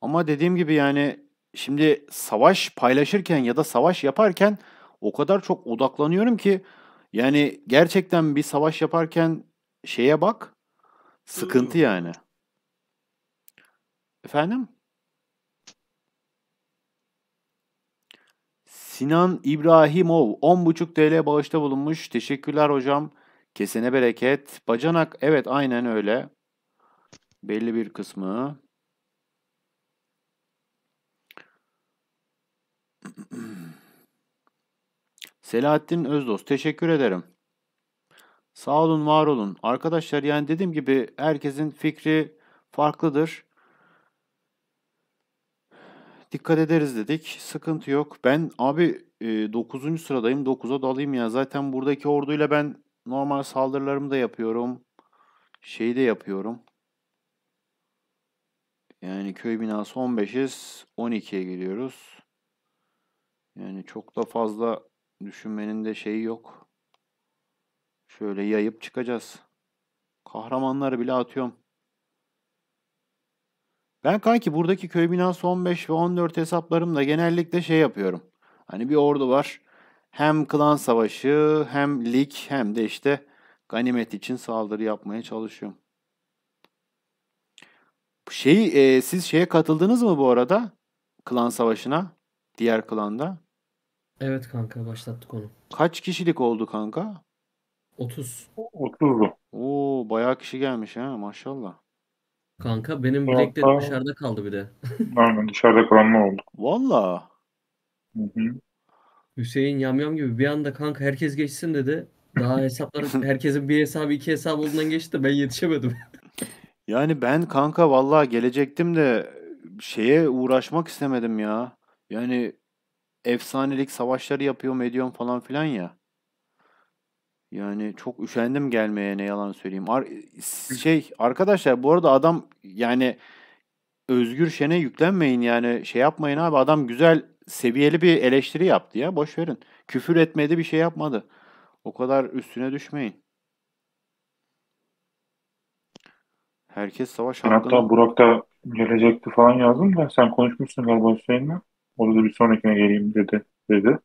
Ama dediğim gibi yani şimdi savaş paylaşırken ya da savaş yaparken o kadar çok odaklanıyorum ki yani gerçekten bir savaş yaparken şeye bak sıkıntı hmm. yani. Efendim? Sinan İbrahimov 10.5 TL bağışta bulunmuş. Teşekkürler hocam. Kesene bereket. Bacanak evet aynen öyle belli bir kısmı Selahattin Özdost teşekkür ederim. Sağ olun, var olun. Arkadaşlar yani dediğim gibi herkesin fikri farklıdır. Dikkat ederiz dedik. Sıkıntı yok. Ben abi e, sıradayım. 9'a dalayım ya. Zaten buradaki orduyla ben normal saldırılarımı da yapıyorum. Şeyi de yapıyorum. Yani köy binası 15'iz. 12'ye geliyoruz. Yani çok da fazla düşünmenin de şeyi yok. Şöyle yayıp çıkacağız. Kahramanları bile atıyorum. Ben kanki buradaki köy binası 15 ve 14 hesaplarımda genellikle şey yapıyorum. Hani bir ordu var. Hem klan savaşı hem lig hem de işte ganimet için saldırı yapmaya çalışıyorum. Şey, e, siz şeye katıldınız mı bu arada? Klan savaşına. Diğer klanda. Evet kanka başlattık onu. Kaç kişilik oldu kanka? 30. 30'du. Oo bayağı kişi gelmiş ha maşallah. Kanka benim bileklerim Hatta... dışarıda kaldı bir de. Aynen dışarıda kalan ne oldu. Valla. Hüseyin yamyam gibi bir anda kanka herkes geçsin dedi. Daha hesapları herkesin bir hesabı iki hesabı olduğundan geçti de ben yetişemedim. Yani ben kanka vallahi gelecektim de şeye uğraşmak istemedim ya. Yani efsanelik savaşları yapıyorum ediyorum falan filan ya. Yani çok üşendim gelmeye ne yalan söyleyeyim. Ar şey arkadaşlar bu arada adam yani Özgür Şen'e yüklenmeyin yani şey yapmayın abi adam güzel seviyeli bir eleştiri yaptı ya boş verin. Küfür etmedi bir şey yapmadı. O kadar üstüne düşmeyin. Herkes savaş ben Hatta Burak da gelecekti falan yazdım da sen konuşmuşsun galiba Hüseyin'le. Orada bir sonrakine geleyim dedi. dedi.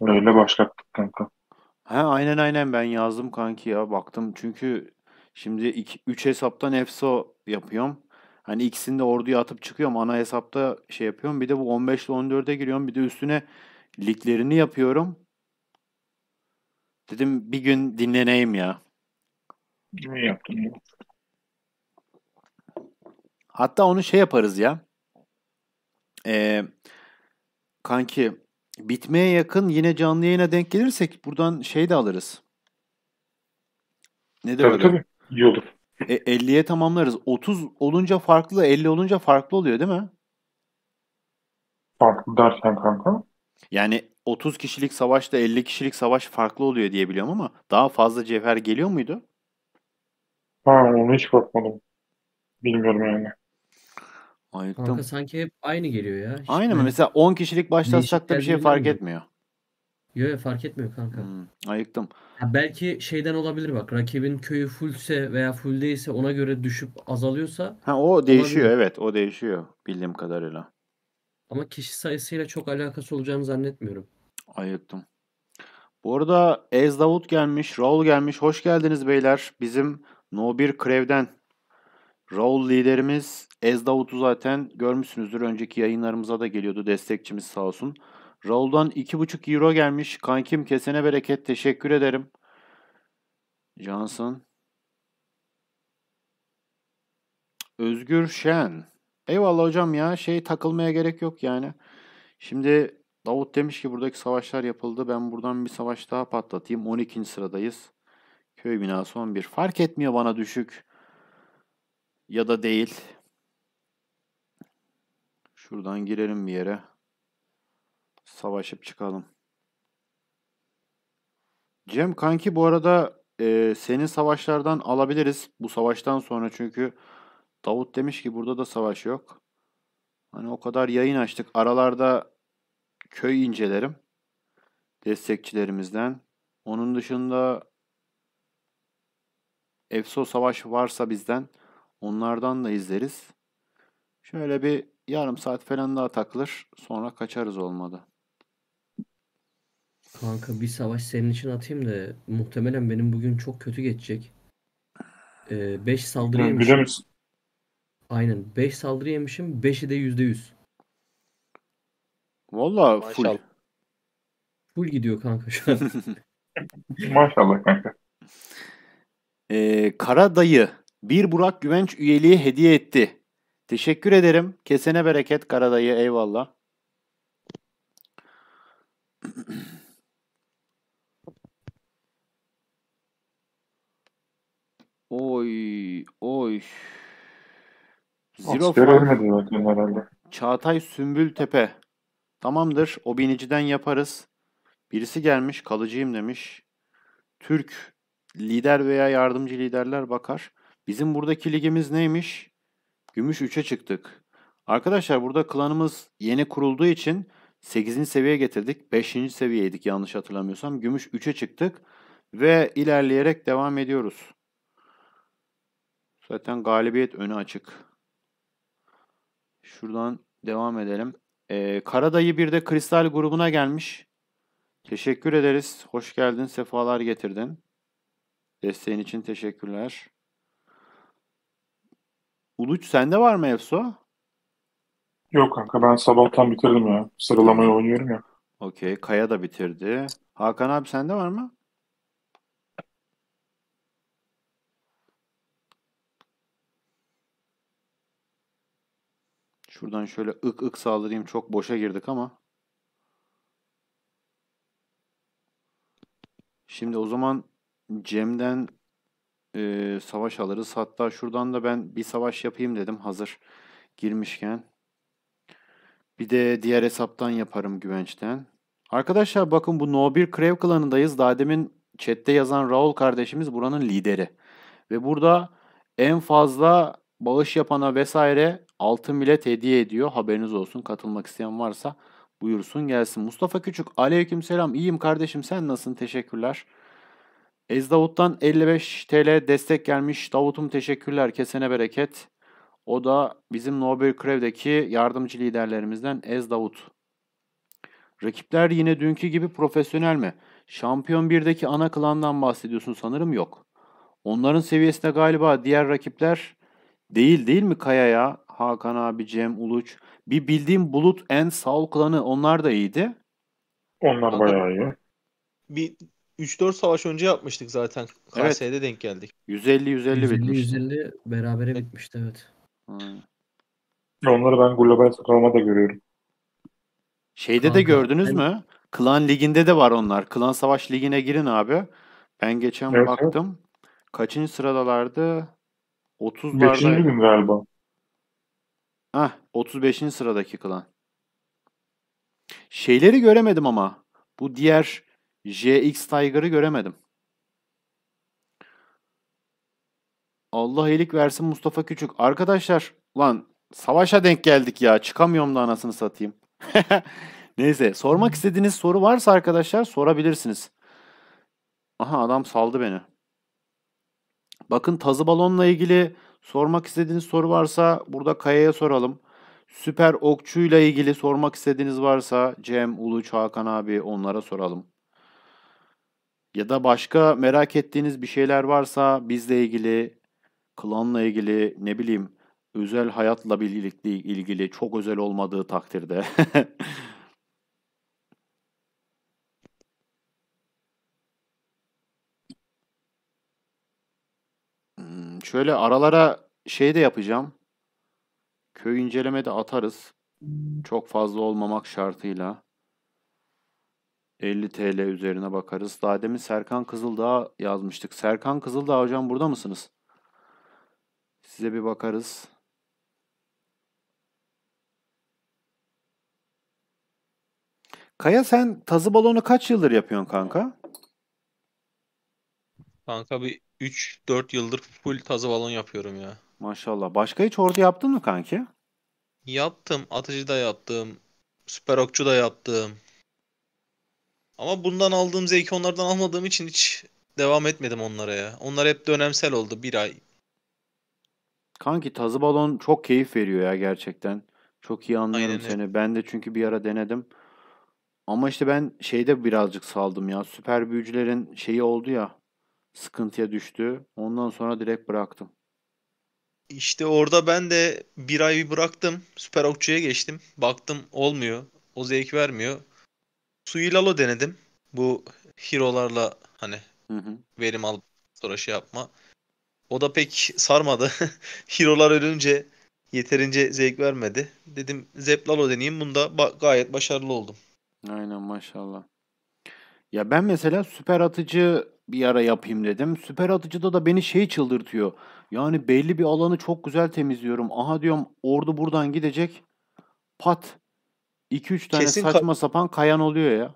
Öyle başlattık kanka. He aynen aynen ben yazdım kanki ya baktım. Çünkü şimdi 3 hesaptan EFSO yapıyorum. Hani ikisini de orduya atıp çıkıyorum. Ana hesapta şey yapıyorum. Bir de bu 15 ile 14'e giriyorum. Bir de üstüne liglerini yapıyorum. Dedim bir gün dinleneyim ya. Ne yaptım ya? Hatta onu şey yaparız ya. Ee, kanki bitmeye yakın yine canlı yayına denk gelirsek buradan şey de alırız. Ne de tabii, tabii. İyi olur. E, 50'ye tamamlarız. 30 olunca farklı, 50 olunca farklı oluyor değil mi? Farklı dersen kanka? Yani 30 kişilik savaşla 50 kişilik savaş farklı oluyor diye biliyorum ama daha fazla cevher geliyor muydu? Ha ona hiç bakmadım. Bilmiyorum yani. Kanka Ayıktım. sanki hep aynı geliyor ya. Hiç Aynı mı? Mesela 10 kişilik başlatsak da bir şey fark bilmiyorum. etmiyor. Yo, fark etmiyor kanka. Hmm, ayıktım. Ya belki şeyden olabilir bak. Rakibin köyü fullse veya full değilse ona göre düşüp azalıyorsa Ha o değişiyor evet o değişiyor bildiğim kadarıyla. ama kişi sayısıyla çok alakası olacağını zannetmiyorum. Ayıktım. Bu arada Ez Davut gelmiş, Raul gelmiş. Hoş geldiniz beyler. Bizim No 1 Krev'den Raul liderimiz Ez Davut'u zaten görmüşsünüzdür. Önceki yayınlarımıza da geliyordu. Destekçimiz sağ olsun. Raul'dan 2,5 euro gelmiş. Kankim kesene bereket. Teşekkür ederim. Johnson. Özgür Şen. Eyvallah hocam ya. Şey takılmaya gerek yok yani. Şimdi Davut demiş ki buradaki savaşlar yapıldı. Ben buradan bir savaş daha patlatayım. 12. sıradayız. Köy binası 11. Fark etmiyor bana düşük ya da değil. Şuradan girelim bir yere. Savaşıp çıkalım. Cem kanki bu arada e, seni savaşlardan alabiliriz. Bu savaştan sonra çünkü Davut demiş ki burada da savaş yok. Hani o kadar yayın açtık. Aralarda köy incelerim. Destekçilerimizden. Onun dışında EFSO Savaş varsa bizden onlardan da izleriz. Şöyle bir yarım saat falan daha takılır. Sonra kaçarız olmadı. Kanka bir savaş senin için atayım da muhtemelen benim bugün çok kötü geçecek. 5 ee, beş saldırı Hı, yemişim. Bilemezsin. Aynen 5 saldırı yemişim 5'i de %100. Valla full. Full gidiyor kanka şu an. Maşallah kanka. Ee, Kara Dayı bir Burak Güvenç üyeliği hediye etti. Teşekkür ederim. Kesene bereket Kara Dayı eyvallah. Oy oy. Zero Asker ölmedi Çağatay Sümbül Tepe. Tamamdır. O biniciden yaparız. Birisi gelmiş kalıcıyım demiş. Türk lider veya yardımcı liderler bakar. Bizim buradaki ligimiz neymiş? Gümüş 3'e çıktık. Arkadaşlar burada klanımız yeni kurulduğu için 8. seviyeye getirdik. 5. seviyeydik yanlış hatırlamıyorsam. Gümüş 3'e çıktık ve ilerleyerek devam ediyoruz. Zaten galibiyet önü açık. Şuradan devam edelim. Ee, Karadayı bir de kristal grubuna gelmiş. Teşekkür ederiz. Hoş geldin, sefalar getirdin. Desteğin için teşekkürler. Uluç sende var mı EFSO? Yok kanka ben sabahtan bitirdim ya. Sıralamayı oynuyorum ya. Okey. Kaya da bitirdi. Hakan abi sende var mı? Şuradan şöyle ık ık saldırayım. Çok boşa girdik ama. Şimdi o zaman Cem'den e, savaş alırız. Hatta şuradan da ben bir savaş yapayım dedim hazır girmişken. Bir de diğer hesaptan yaparım güvençten. Arkadaşlar bakın bu No1 Krev klanındayız. Daha demin chatte yazan Raul kardeşimiz buranın lideri. Ve burada en fazla bağış yapana vesaire altın bilet hediye ediyor. Haberiniz olsun katılmak isteyen varsa buyursun gelsin. Mustafa Küçük aleyküm selam iyiyim kardeşim sen nasılsın teşekkürler. Ezdavut'tan 55 TL destek gelmiş. Davut'um teşekkürler. Kesene bereket. O da bizim Nobel Krev'deki yardımcı liderlerimizden Ez Davut. Rakipler yine dünkü gibi profesyonel mi? Şampiyon 1'deki ana klandan bahsediyorsun sanırım yok. Onların seviyesinde galiba diğer rakipler değil değil mi Kaya ya Hakan abi, Cem, Uluç. Bir bildiğim Bulut en Saul klanı onlar da iyiydi. Onlar Anladım. bayağı iyi. Bir 3-4 savaş önce yapmıştık zaten. KS'de evet. denk geldik. 150-150 bitmiş. 150 berabere bitmişti evet. Hmm. Onları ben global sıralamada görüyorum. Şeyde Kanka, de gördünüz mü? Klan liginde de var onlar. Klan savaş ligine girin abi. Ben geçen evet, baktım. Kaçıncı sıradalardı? 30'larda. 5. gün galiba. Hah 35. sıradaki klan. Şeyleri göremedim ama. Bu diğer JX Tiger'ı göremedim. Allah iyilik versin Mustafa Küçük. Arkadaşlar lan savaşa denk geldik ya. Çıkamıyorum da anasını satayım. Neyse sormak istediğiniz soru varsa arkadaşlar sorabilirsiniz. Aha adam saldı beni. Bakın tazı balonla ilgili sormak istediğiniz soru varsa burada Kaya'ya soralım. Süper okçuyla ilgili sormak istediğiniz varsa Cem, Uluç, Hakan abi onlara soralım ya da başka merak ettiğiniz bir şeyler varsa bizle ilgili, klanla ilgili, ne bileyim özel hayatla birlikte ilgili çok özel olmadığı takdirde. Hmm, şöyle aralara şey de yapacağım. Köy inceleme de atarız. Çok fazla olmamak şartıyla. 50 TL üzerine bakarız. Daha demin Serkan Kızıldağ yazmıştık. Serkan Kızıldağ hocam burada mısınız? Size bir bakarız. Kaya sen tazı balonu kaç yıldır yapıyorsun kanka? Kanka bir 3-4 yıldır full tazı balon yapıyorum ya. Maşallah. Başka hiç orada yaptın mı kanki? Yaptım. Atıcı da yaptım. Süper okçu da yaptım. Ama bundan aldığım zevki onlardan almadığım için hiç devam etmedim onlara ya. Onlar hep dönemsel oldu bir ay. Kanki tazı balon çok keyif veriyor ya gerçekten. Çok iyi anlıyorum Aynen seni. Öyle. Ben de çünkü bir ara denedim. Ama işte ben şeyde birazcık saldım ya. Süper büyücülerin şeyi oldu ya. Sıkıntıya düştü. Ondan sonra direkt bıraktım. İşte orada ben de bir ay bıraktım. Süper okçuya geçtim. Baktım olmuyor. O zevk vermiyor. Suilalo denedim. Bu hero'larla hani hı hı. verim al sonra şey yapma. O da pek sarmadı. hero'lar ölünce yeterince zevk vermedi. Dedim Zeplalo deneyeyim. Bunda ba- gayet başarılı oldum. Aynen maşallah. Ya ben mesela süper atıcı bir ara yapayım dedim. Süper atıcıda da beni şey çıldırtıyor. Yani belli bir alanı çok güzel temizliyorum. Aha diyorum ordu buradan gidecek. Pat 2-3 tane Kesin saçma sapan kayan oluyor ya.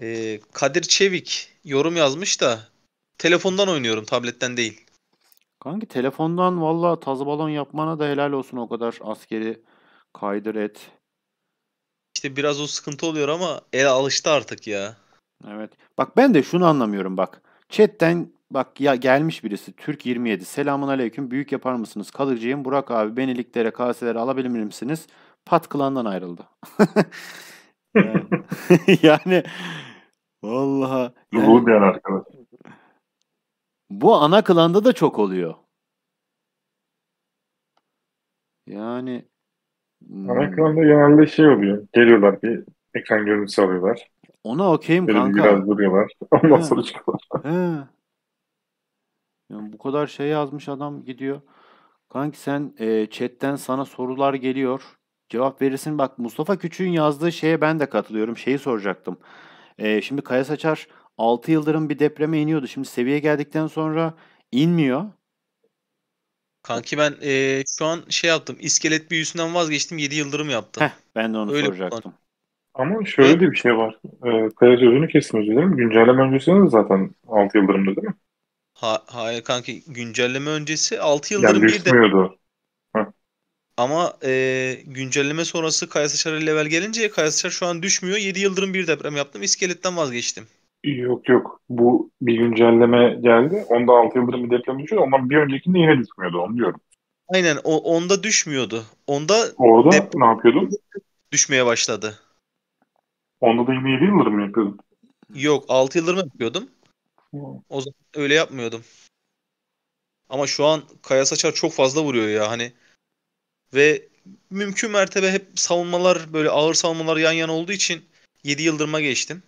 Ee, Kadir Çevik yorum yazmış da telefondan oynuyorum tabletten değil. Kanki telefondan valla taz balon yapmana da helal olsun o kadar askeri kaydır et. İşte biraz o sıkıntı oluyor ama el alıştı artık ya. Evet. Bak ben de şunu anlamıyorum bak. Chat'ten Bak ya gelmiş birisi Türk 27. Selamun aleyküm. Büyük yapar mısınız? Kalıcıyım. Burak abi beniliklere kaseleri alabilir misiniz? Pat klandan ayrıldı. yani, yani Bu yani, arkadaş. Bu ana klanda da çok oluyor. Yani ana hmm. klanda genelde şey oluyor. Geliyorlar bir ekran görüntüsü alıyorlar. Ona okeyim kanka. Biraz duruyorlar. Ondan He. sonra çıkıyorlar. Yani bu kadar şey yazmış adam gidiyor. Kanki sen e, chatten sana sorular geliyor. Cevap verirsin. Bak Mustafa Küçük'ün yazdığı şeye ben de katılıyorum. Şeyi soracaktım. E, şimdi Kaya Saçar 6 yıldırım bir depreme iniyordu. Şimdi seviye geldikten sonra inmiyor. Kanki ben e, şu an şey yaptım. İskelet büyüsünden vazgeçtim. 7 yıldırım yaptım. Heh, ben de onu Öyle soracaktım. Ama şöyle evet. de bir şey var. Ee, Kaya sözünü kestim özür dilerim. Güncelleme öncesinde de zaten 6 yıldırımda değil mi? Ha, hayır kanki güncelleme öncesi 6 yıldır yani bir de. Ama e, güncelleme sonrası Kayasaçar level gelince Kayasaçar şu an düşmüyor. 7 yıldırım bir deprem yaptım. İskeletten vazgeçtim. Yok yok. Bu bir güncelleme geldi. Onda 6 yıldırım bir deprem düşüyor. Ondan bir öncekinde yine düşmüyordu. Onu diyorum. Aynen. O, onda düşmüyordu. Onda Orada dep- ne yapıyordun? Düşmeye başladı. Onda da yine 7 yıldırım yapıyordun. Yok 6 yıldırım yapıyordum. O zaman öyle yapmıyordum. Ama şu an Kaya Saçar çok fazla vuruyor ya hani. Ve mümkün mertebe hep savunmalar böyle ağır savunmalar yan yana olduğu için 7 yıldırma geçtim.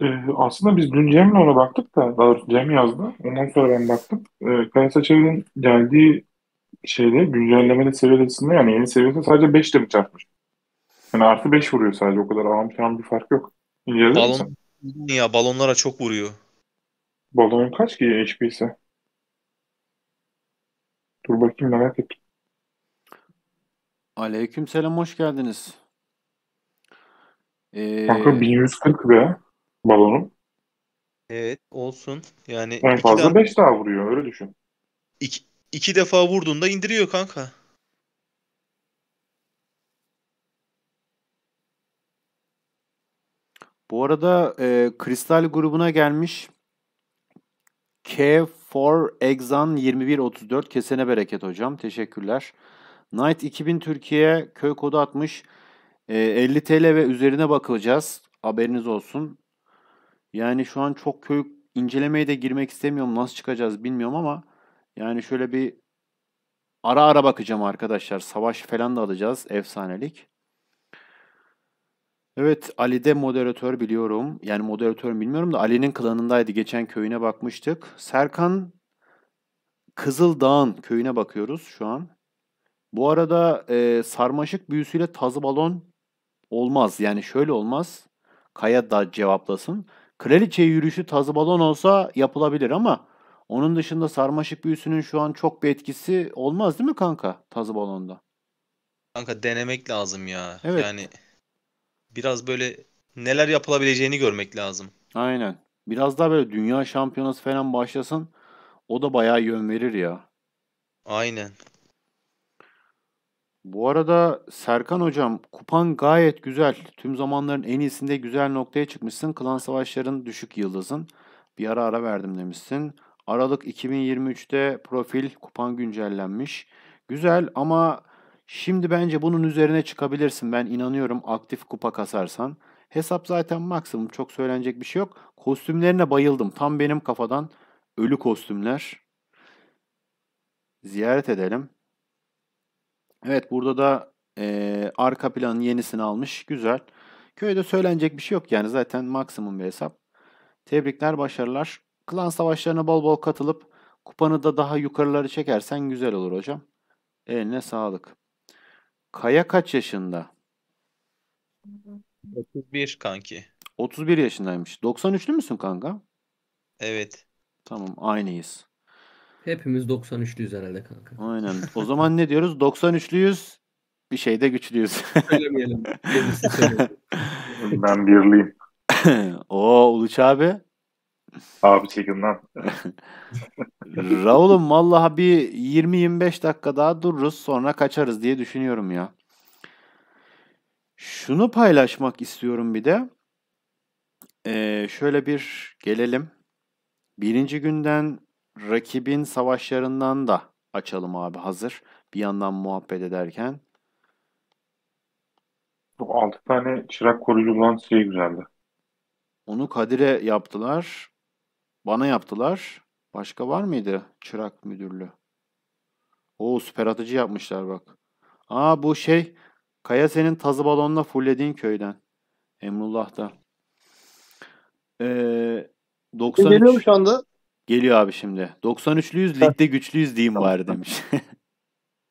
Ee, aslında biz dün Cem'le ona baktık da daha doğrusu Cem yazdı. Ondan sonra ben baktım. Ee, Kaya Saçar'ın geldiği şeyde güncellemede seviyesinde yani yeni seviyesinde sadece 5 mi çarpmış? Yani artı 5 vuruyor sadece o kadar ağam bir fark yok. İnceledin Balon, Ya balonlara çok vuruyor. Balonun kaç ki HP'si? Dur bakayım merak ettim. Aleyküm selam hoş geldiniz. Ee, Kanka 1140 be balonum. Evet olsun. Yani en fazla 5 daha vuruyor öyle düşün. İki, iki defa vurduğunda indiriyor kanka. Bu arada e, Kristal grubuna gelmiş K4 Exan 2134 kesene bereket hocam. Teşekkürler. Night 2000 Türkiye köy kodu atmış. E, 50 TL ve üzerine bakılacağız. Haberiniz olsun. Yani şu an çok köy incelemeye de girmek istemiyorum. Nasıl çıkacağız bilmiyorum ama yani şöyle bir ara ara bakacağım arkadaşlar. Savaş falan da alacağız. Efsanelik. Evet Ali de moderatör biliyorum. Yani moderatör bilmiyorum da Ali'nin klanındaydı. Geçen köyüne bakmıştık. Serkan Kızıldağ'ın köyüne bakıyoruz şu an. Bu arada e, sarmaşık büyüsüyle tazı balon olmaz. Yani şöyle olmaz. Kaya da cevaplasın. Kraliçe yürüyüşü tazı balon olsa yapılabilir ama onun dışında sarmaşık büyüsünün şu an çok bir etkisi olmaz değil mi kanka tazı balonda? Kanka denemek lazım ya. Evet. Yani biraz böyle neler yapılabileceğini görmek lazım. Aynen. Biraz daha böyle dünya şampiyonası falan başlasın. O da bayağı yön verir ya. Aynen. Bu arada Serkan hocam kupan gayet güzel. Tüm zamanların en iyisinde güzel noktaya çıkmışsın. Klan savaşların düşük yıldızın. Bir ara ara verdim demişsin. Aralık 2023'te profil kupan güncellenmiş. Güzel ama Şimdi bence bunun üzerine çıkabilirsin. Ben inanıyorum aktif kupa kasarsan. Hesap zaten maksimum. Çok söylenecek bir şey yok. Kostümlerine bayıldım. Tam benim kafadan ölü kostümler. Ziyaret edelim. Evet burada da e, arka planın yenisini almış. Güzel. Köyde söylenecek bir şey yok yani. Zaten maksimum bir hesap. Tebrikler, başarılar. Klan savaşlarına bol bol katılıp kupanı da daha yukarıları çekersen güzel olur hocam. Eline sağlık. Kaya kaç yaşında? 31 kanki. 31 yaşındaymış. 93'lü müsün kanka? Evet. Tamam aynıyız. Hepimiz 93'lüyüz herhalde kanka. Aynen. O zaman ne diyoruz? 93'lüyüz. Bir şeyde güçlüyüz. Söylemeyelim. ben birliyim. Oo Uluç abi. Abi çekin lan. Raul'um vallahi bir 20-25 dakika daha dururuz sonra kaçarız diye düşünüyorum ya. Şunu paylaşmak istiyorum bir de. Ee, şöyle bir gelelim. Birinci günden rakibin savaşlarından da açalım abi hazır. Bir yandan muhabbet ederken. Bu 6 tane çırak koruyucu olan şey güzeldi. Onu Kadir'e yaptılar. Bana yaptılar. Başka var mıydı çırak müdürlü? O süper atıcı yapmışlar bak. Aa bu şey Kaya senin tazı balonla fullediğin köyden. Emrullah'ta. Ee, 93... Geliyor mu şu anda? Geliyor abi şimdi. 93'lüyüz ligde güçlüyüz diyeyim bari demiş.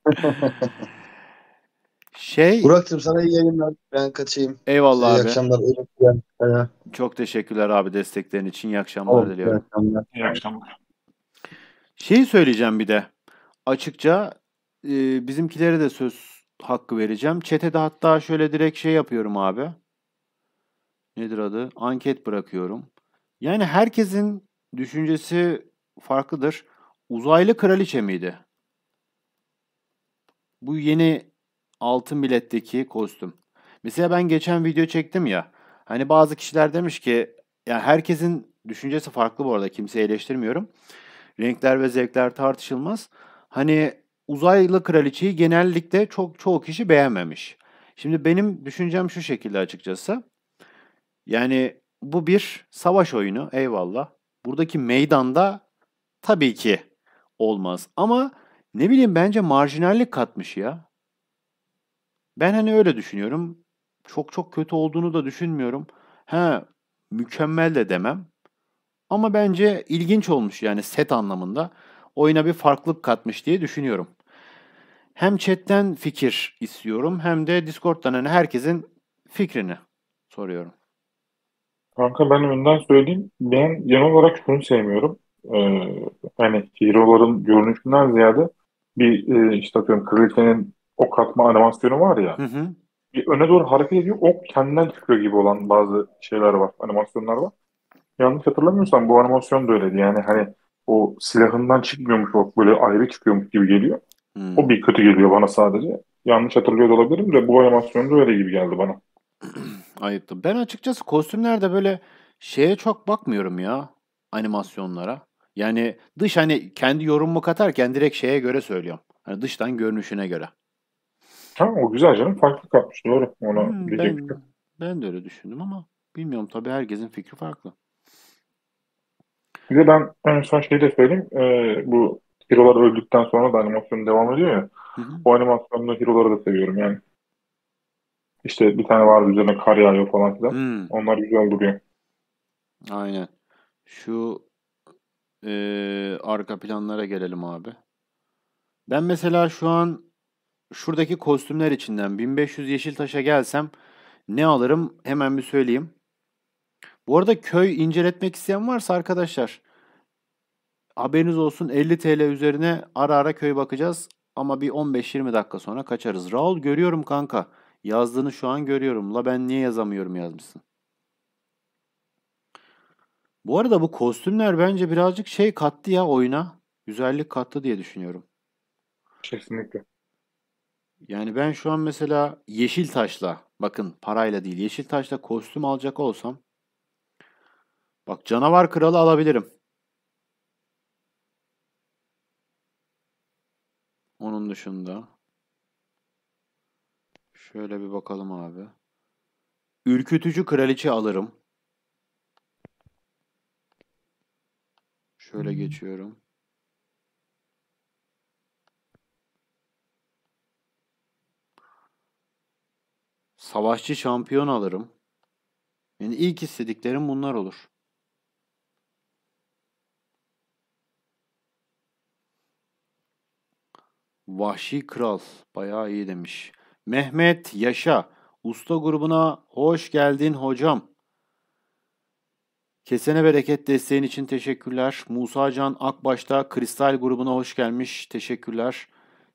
Şey... Burak'cığım sana iyi yayınlar. Ben kaçayım. Eyvallah iyi abi. İyi akşamlar. Ee, Çok teşekkürler abi desteklerin için. İyi akşamlar Olur, diliyorum. İyi akşamlar. İyi akşamlar. Şeyi söyleyeceğim bir de. Açıkça e, bizimkilere de söz hakkı vereceğim. Çetede hatta şöyle direkt şey yapıyorum abi. Nedir adı? Anket bırakıyorum. Yani herkesin düşüncesi farklıdır. Uzaylı kraliçe miydi? Bu yeni altın biletteki kostüm. Mesela ben geçen video çektim ya. Hani bazı kişiler demiş ki yani herkesin düşüncesi farklı bu arada kimseyi eleştirmiyorum. Renkler ve zevkler tartışılmaz. Hani uzaylı kraliçeyi genellikle çok çoğu kişi beğenmemiş. Şimdi benim düşüncem şu şekilde açıkçası. Yani bu bir savaş oyunu eyvallah. Buradaki meydanda tabii ki olmaz ama ne bileyim bence marjinallik katmış ya. Ben hani öyle düşünüyorum. Çok çok kötü olduğunu da düşünmüyorum. He mükemmel de demem. Ama bence ilginç olmuş yani set anlamında. Oyuna bir farklılık katmış diye düşünüyorum. Hem chatten fikir istiyorum hem de Discord'dan hani herkesin fikrini soruyorum. Kanka ben önden söyleyeyim. Ben genel olarak şunu sevmiyorum. Ee, hani hero'ların görünüşünden ziyade bir e, işte atıyorum kraliçenin ok atma animasyonu var ya. Hı hı. Bir öne doğru hareket ediyor. Ok kendinden çıkıyor gibi olan bazı şeyler var. Animasyonlar var. Yanlış hatırlamıyorsam bu animasyon da öyleydi. Yani hani o silahından çıkmıyormuş ok böyle ayrı çıkıyormuş gibi geliyor. Hmm. O bir kötü geliyor bana sadece. Yanlış hatırlıyor da olabilirim de bu animasyon da öyle gibi geldi bana. Ayıptım. Ben açıkçası kostümlerde böyle şeye çok bakmıyorum ya animasyonlara. Yani dış hani kendi yorumumu katarken direkt şeye göre söylüyorum. Hani dıştan görünüşüne göre. Tamam o güzel canım farklı kalmış doğru ona Hmm, ben, şey ben de öyle düşündüm ama bilmiyorum tabii herkesin fikri farklı. Bir de ben en son şeyi de söyleyeyim. Ee, bu Hero'lar öldükten sonra da animasyon devam ediyor ya. Hı hı. O animasyonda Hero'ları da seviyorum yani. İşte bir tane vardı üzerine kar yağıyor falan filan. Hmm, Onlar güzel duruyor. aynen. Şu eee, arka planlara gelelim abi. Ben mesela şu an şuradaki kostümler içinden 1500 yeşil taşa gelsem ne alırım hemen bir söyleyeyim. Bu arada köy inceletmek isteyen varsa arkadaşlar haberiniz olsun 50 TL üzerine ara ara köy bakacağız ama bir 15-20 dakika sonra kaçarız. Raul görüyorum kanka. Yazdığını şu an görüyorum. La ben niye yazamıyorum yazmışsın. Bu arada bu kostümler bence birazcık şey kattı ya oyuna. Güzellik kattı diye düşünüyorum. Kesinlikle. Yani ben şu an mesela yeşil taşla bakın parayla değil yeşil taşla kostüm alacak olsam bak canavar kralı alabilirim. Onun dışında şöyle bir bakalım abi. Ürkütücü kraliçe alırım. Şöyle hmm. geçiyorum. Savaşçı şampiyon alırım. Yani ilk istediklerim bunlar olur. Vahşi Kral bayağı iyi demiş. Mehmet Yaşa Usta grubuna hoş geldin hocam. Kesene bereket desteğin için teşekkürler. Musa Can Akbaş'ta Kristal grubuna hoş gelmiş. Teşekkürler.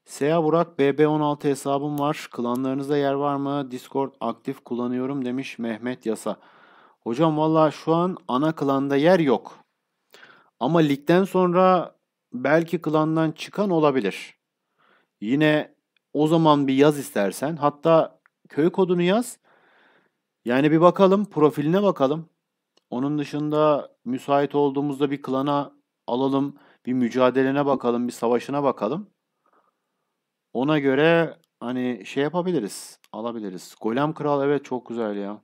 Seha Burak BB16 hesabım var. Klanlarınızda yer var mı? Discord aktif kullanıyorum demiş Mehmet Yasa. Hocam valla şu an ana klanda yer yok. Ama ligden sonra belki klandan çıkan olabilir. Yine o zaman bir yaz istersen. Hatta köy kodunu yaz. Yani bir bakalım profiline bakalım. Onun dışında müsait olduğumuzda bir klana alalım. Bir mücadelene bakalım, bir savaşına bakalım. Ona göre hani şey yapabiliriz. Alabiliriz. Golem Kral evet çok güzel ya.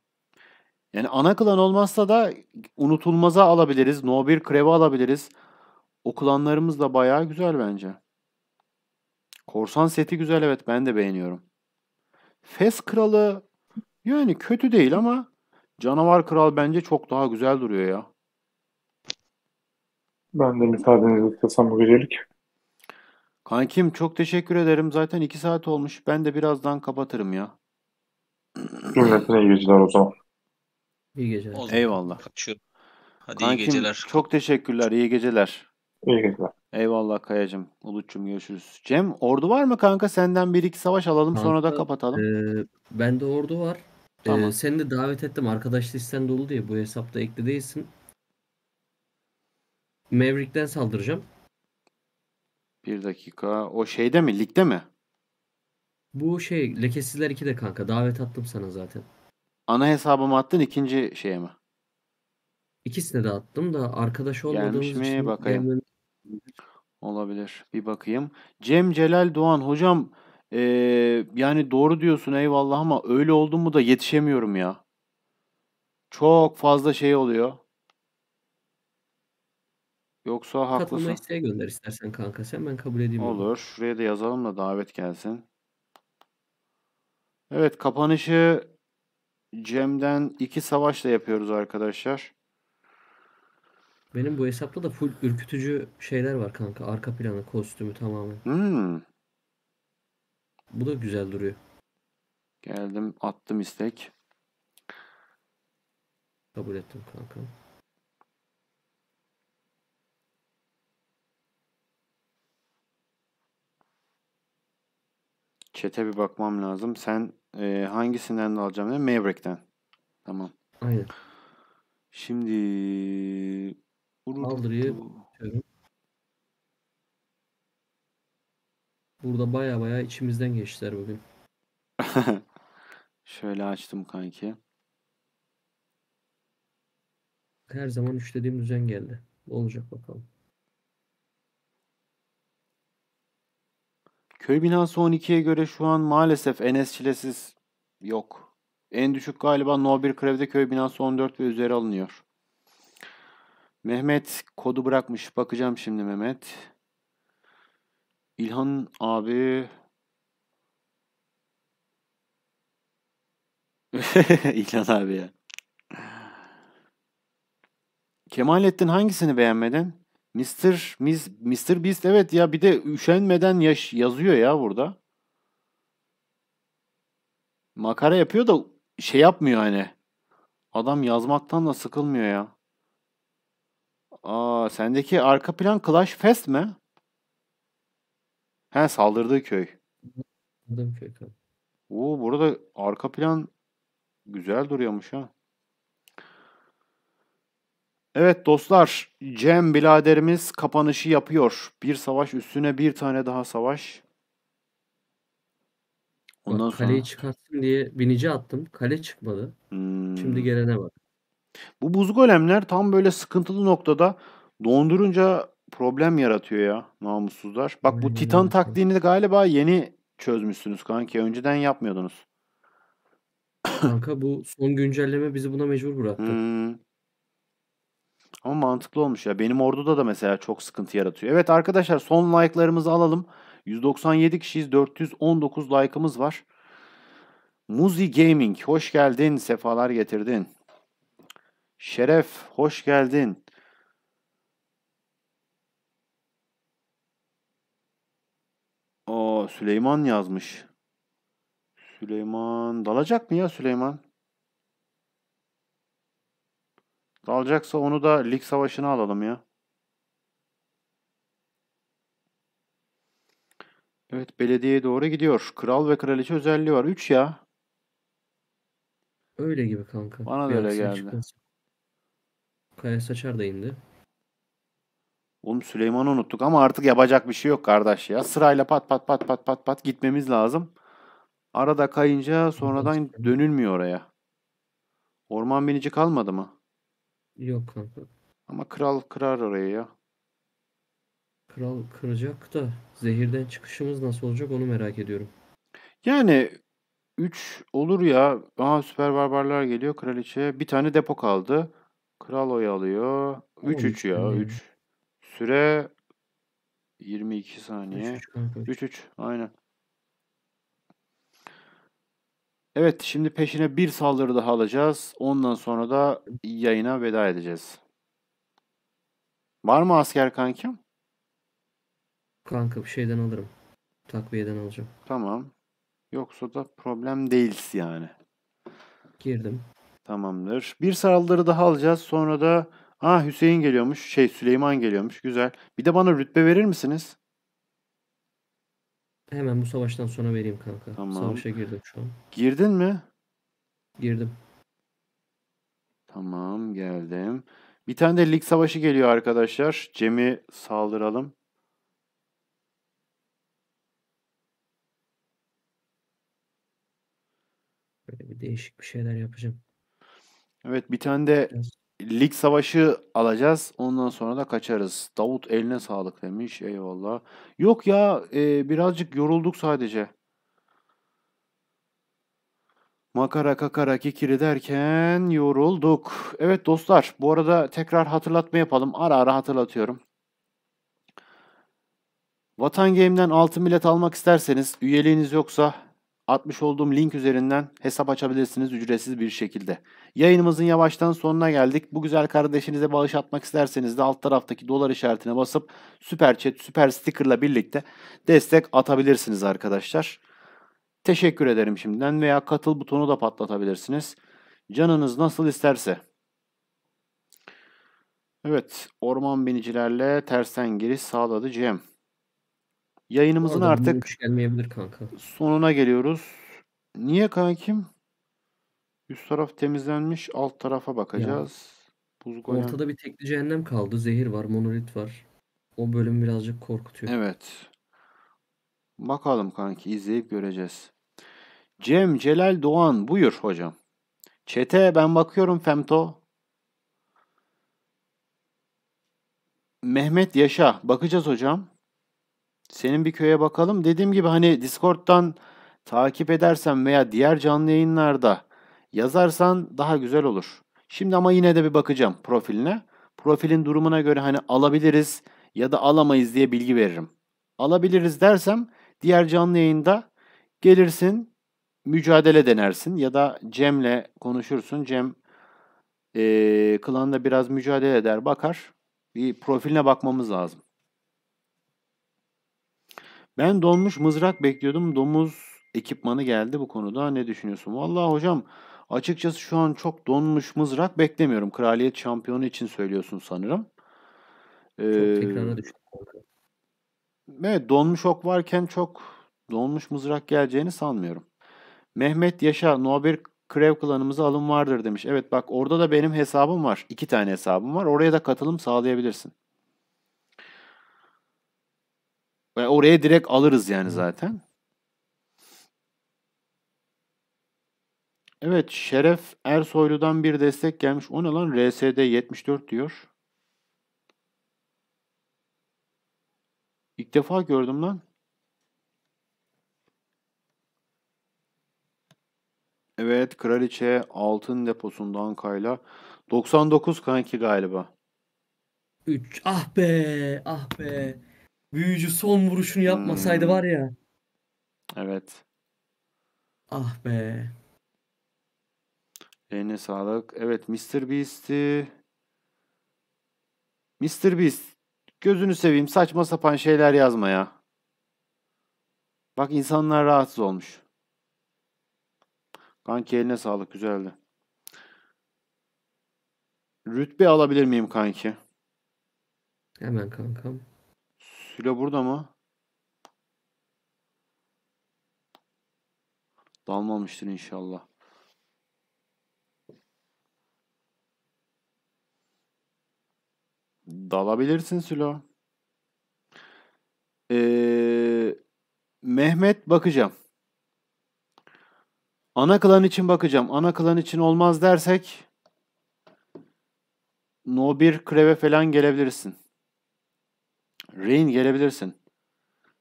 Yani ana klan olmazsa da unutulmaza alabiliriz. No 1 Krev'i alabiliriz. O klanlarımız da bayağı güzel bence. Korsan seti güzel evet ben de beğeniyorum. Fes Kralı yani kötü değil ama Canavar Kral bence çok daha güzel duruyor ya. Ben de müsaadenizle istesem bu gecelik. Kankim çok teşekkür ederim. Zaten iki saat olmuş. Ben de birazdan kapatırım ya. Cümlesine iyi geceler o zaman. İyi geceler. Eyvallah. Hadi Kankim, iyi geceler. Çok teşekkürler. İyi geceler. İyi geceler. Eyvallah kayacım Uluç'cum görüşürüz. Cem ordu var mı kanka? Senden bir iki savaş alalım kanka, sonra da kapatalım. E, bende ordu var. E, tamam. E, seni de davet ettim. Arkadaş listen dolu diye bu hesapta ekli değilsin. Maverick'ten saldıracağım. Bir dakika. O şeyde mi? Ligde mi? Bu şey lekesizler 2'de kanka. Davet attım sana zaten. Ana hesabımı attın ikinci şeye mi? İkisine de attım da arkadaş olmadığımız Gelmiş mi? için. Bakayım. Olabilir. Bir bakayım. Cem Celal Doğan. Hocam ee, yani doğru diyorsun eyvallah ama öyle oldu mu da yetişemiyorum ya. Çok fazla şey oluyor. Yoksa Katılma isteği gönder istersen kanka sen ben kabul edeyim onu. Olur. Şuraya da yazalım da davet gelsin. Evet kapanışı Cem'den iki savaşla yapıyoruz arkadaşlar. Benim bu hesapta da full ürkütücü şeyler var kanka. Arka planı, kostümü tamamen. Hmm. Bu da güzel duruyor. Geldim attım istek. Kabul ettim kanka. Çete bir bakmam lazım. Sen e, hangisinden de alacağım dedim. Maverick'ten. Tamam. Aynen. Şimdi Aldri'yi Burada baya baya içimizden geçtiler bugün. Şöyle açtım kanki. Her zaman üçlediğim düzen geldi. Olacak bakalım. Köy binası 12'ye göre şu an maalesef Enes Çilesiz yok. En düşük galiba No 1 Krev'de köy binası 14 ve üzeri alınıyor. Mehmet kodu bırakmış. Bakacağım şimdi Mehmet. İlhan abi İlhan abi ya. Kemalettin hangisini beğenmedin? Mr. Miz, Mr. Beast evet ya bir de üşenmeden yaş, yazıyor ya burada. Makara yapıyor da şey yapmıyor hani. Adam yazmaktan da sıkılmıyor ya. Aa sendeki arka plan Clash Fest mi? He saldırdığı köy. Saldırdığı köy. Oo burada arka plan güzel duruyormuş ha. Evet dostlar, Cem biladerimiz kapanışı yapıyor. Bir savaş üstüne bir tane daha savaş. Ondan bak, sonra... Kaleyi çıkartsın diye binici attım. Kale çıkmadı. Hmm. Şimdi gelene bak. Bu buz golemler tam böyle sıkıntılı noktada dondurunca problem yaratıyor ya namussuzlar. Bak bu titan taktiğini galiba yeni çözmüşsünüz kanki. Önceden yapmıyordunuz. Kanka bu son güncelleme bizi buna mecbur bıraktı. Hmm. Ama mantıklı olmuş ya. Benim orduda da mesela çok sıkıntı yaratıyor. Evet arkadaşlar son like'larımızı alalım. 197 kişiyiz. 419 like'ımız var. Muzi Gaming hoş geldin. Sefalar getirdin. Şeref hoş geldin. Aa Süleyman yazmış. Süleyman dalacak mı ya Süleyman? Alacaksa onu da lig savaşına alalım ya. Evet belediyeye doğru gidiyor. Kral ve kraliçe özelliği var. 3 ya. Öyle gibi kanka. Bana da öyle geldi. Çıkarsın. Kaya Saçar da indi. Oğlum Süleyman'ı unuttuk ama artık yapacak bir şey yok kardeş ya. Sırayla pat pat pat pat pat pat gitmemiz lazım. Arada kayınca sonradan dönülmüyor oraya. Orman binici kalmadı mı? Yok kanka. Ama kral kırar orayı ya. Kral kıracak da zehirden çıkışımız nasıl olacak onu merak ediyorum. Yani 3 olur ya. Aha süper barbarlar geliyor kraliçe. Bir tane depo kaldı. Kral oyu alıyor. 3-3 ya 3. Süre 22 saniye. 3-3 aynen. Evet şimdi peşine bir saldırı daha alacağız. Ondan sonra da yayına veda edeceğiz. Var mı asker kankim? Kanka bir şeyden alırım. Takviyeden alacağım. Tamam. Yoksa da problem değil yani. Girdim. Tamamdır. Bir saldırı daha alacağız. Sonra da ah Hüseyin geliyormuş. Şey Süleyman geliyormuş. Güzel. Bir de bana rütbe verir misiniz? Hemen bu savaştan sonra vereyim kanka. Tamam. Savaşa girdim şu an. Girdin mi? Girdim. Tamam geldim. Bir tane de lig savaşı geliyor arkadaşlar. Cem'i saldıralım. Böyle bir değişik bir şeyler yapacağım. Evet bir tane de Biraz lig savaşı alacağız. Ondan sonra da kaçarız. Davut eline sağlık demiş. Eyvallah. Yok ya e, birazcık yorulduk sadece. Makara kakara kikiri derken yorulduk. Evet dostlar bu arada tekrar hatırlatma yapalım. Ara ara hatırlatıyorum. Vatan Game'den altın bilet almak isterseniz üyeliğiniz yoksa atmış olduğum link üzerinden hesap açabilirsiniz ücretsiz bir şekilde. Yayınımızın yavaştan sonuna geldik. Bu güzel kardeşinize bağış atmak isterseniz de alt taraftaki dolar işaretine basıp süper chat, süper sticker'la birlikte destek atabilirsiniz arkadaşlar. Teşekkür ederim şimdiden veya katıl butonu da patlatabilirsiniz. Canınız nasıl isterse. Evet, orman binicilerle tersten giriş sağladı Cem. Yayınımızın Orada artık gelmeyebilir kanka. sonuna geliyoruz. Niye kankim? Üst taraf temizlenmiş. Alt tarafa bakacağız. Ya, Ortada bir tekli cehennem kaldı. Zehir var. Monolit var. O bölüm birazcık korkutuyor. Evet. Bakalım kanki. izleyip göreceğiz. Cem Celal Doğan. Buyur hocam. Çete ben bakıyorum Femto. Mehmet Yaşa. Bakacağız hocam senin bir köye bakalım. Dediğim gibi hani Discord'dan takip edersen veya diğer canlı yayınlarda yazarsan daha güzel olur. Şimdi ama yine de bir bakacağım profiline. Profilin durumuna göre hani alabiliriz ya da alamayız diye bilgi veririm. Alabiliriz dersem diğer canlı yayında gelirsin, mücadele denersin ya da Cem'le konuşursun. Cem e, klanda biraz mücadele eder, bakar. Bir profiline bakmamız lazım. Ben donmuş mızrak bekliyordum. Domuz ekipmanı geldi bu konuda. Ne düşünüyorsun? Vallahi hocam açıkçası şu an çok donmuş mızrak beklemiyorum. Kraliyet şampiyonu için söylüyorsun sanırım. Ee, çok Evet donmuş ok varken çok donmuş mızrak geleceğini sanmıyorum. Mehmet Yaşa Nobel Krev klanımıza alım vardır demiş. Evet bak orada da benim hesabım var. İki tane hesabım var. Oraya da katılım sağlayabilirsin. Yani oraya direkt alırız yani zaten. Evet Şeref Ersoylu'dan bir destek gelmiş. O ne lan? RSD 74 diyor. İlk defa gördüm lan. Evet Kraliçe altın deposundan kayla. 99 kanki galiba. 3. Ah be, ah be. Büyücü son vuruşunu yapmasaydı hmm. var ya. Evet. Ah be. Eline sağlık. Evet Mr. Beast'i Mr. Beast gözünü seveyim saçma sapan şeyler yazma ya. Bak insanlar rahatsız olmuş. Kanki eline sağlık güzeldi. Rütbe alabilir miyim kanki? Hemen kankam. Süle burada mı? Dalmamıştır inşallah. Dalabilirsin Sülo. Ee, Mehmet bakacağım. Ana klan için bakacağım. Ana klan için olmaz dersek No 1 kreve falan gelebilirsin. Rein gelebilirsin.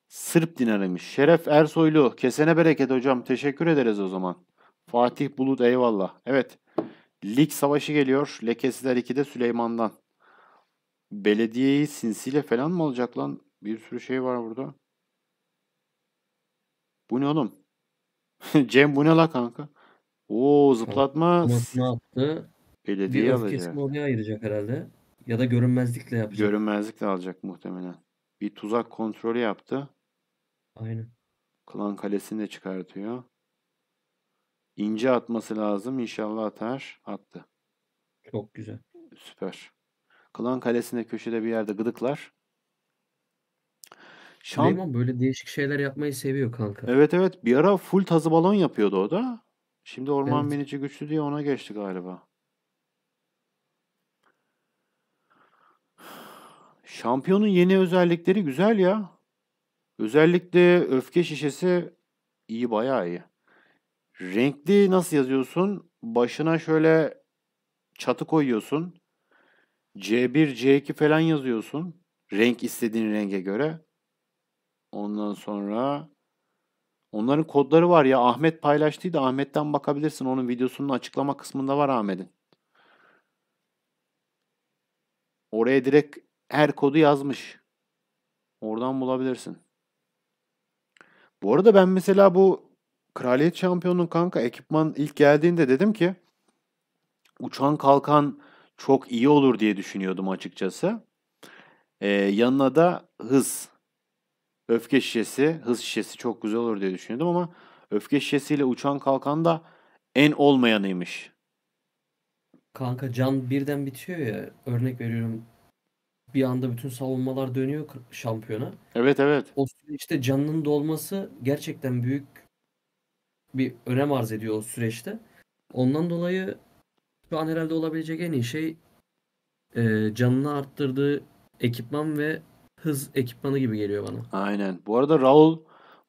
Sırp dinarıymış. Şeref Ersoylu. Kesene bereket hocam. Teşekkür ederiz o zaman. Fatih Bulut eyvallah. Evet. Lig savaşı geliyor. Lekesizler 2'de Süleyman'dan. Belediyeyi sinsiyle falan mı alacak lan? Bir sürü şey var burada. Bu ne oğlum? Cem bu ne la kanka? Oo zıplatma. Ne yaptı? Belediye alacak. Bir oraya ayıracak herhalde. Ya da görünmezlikle yapacak. Görünmezlikle alacak muhtemelen. Bir tuzak kontrolü yaptı. Aynen. Klan kalesini de çıkartıyor. İnce atması lazım. İnşallah atar. Attı. Çok güzel. Süper. Klan kalesinde köşede bir yerde gıdıklar. Şam... böyle değişik şeyler yapmayı seviyor kanka. Evet evet. Bir ara full tazı balon yapıyordu o da. Şimdi orman evet. binici güçlü diye ona geçti galiba. Şampiyonun yeni özellikleri güzel ya. Özellikle öfke şişesi iyi bayağı iyi. Renkli nasıl yazıyorsun? Başına şöyle çatı koyuyorsun. C1, C2 falan yazıyorsun. Renk istediğin renge göre. Ondan sonra onların kodları var ya Ahmet paylaştıydı. Ahmet'ten bakabilirsin. Onun videosunun açıklama kısmında var Ahmet'in. Oraya direkt er kodu yazmış. Oradan bulabilirsin. Bu arada ben mesela bu Kraliyet Şampiyonu'nun kanka ekipman ilk geldiğinde dedim ki uçan kalkan çok iyi olur diye düşünüyordum açıkçası. Ee, yanına da hız. Öfke şişesi, hız şişesi çok güzel olur diye düşünüyordum ama öfke şişesiyle uçan kalkan da en olmayanıymış. Kanka can birden bitiyor ya. Örnek veriyorum bir anda bütün savunmalar dönüyor şampiyona. Evet evet. O süreçte canının dolması gerçekten büyük bir önem arz ediyor o süreçte. Ondan dolayı şu an herhalde olabilecek en iyi şey e, canını arttırdığı ekipman ve hız ekipmanı gibi geliyor bana. Aynen. Bu arada Raul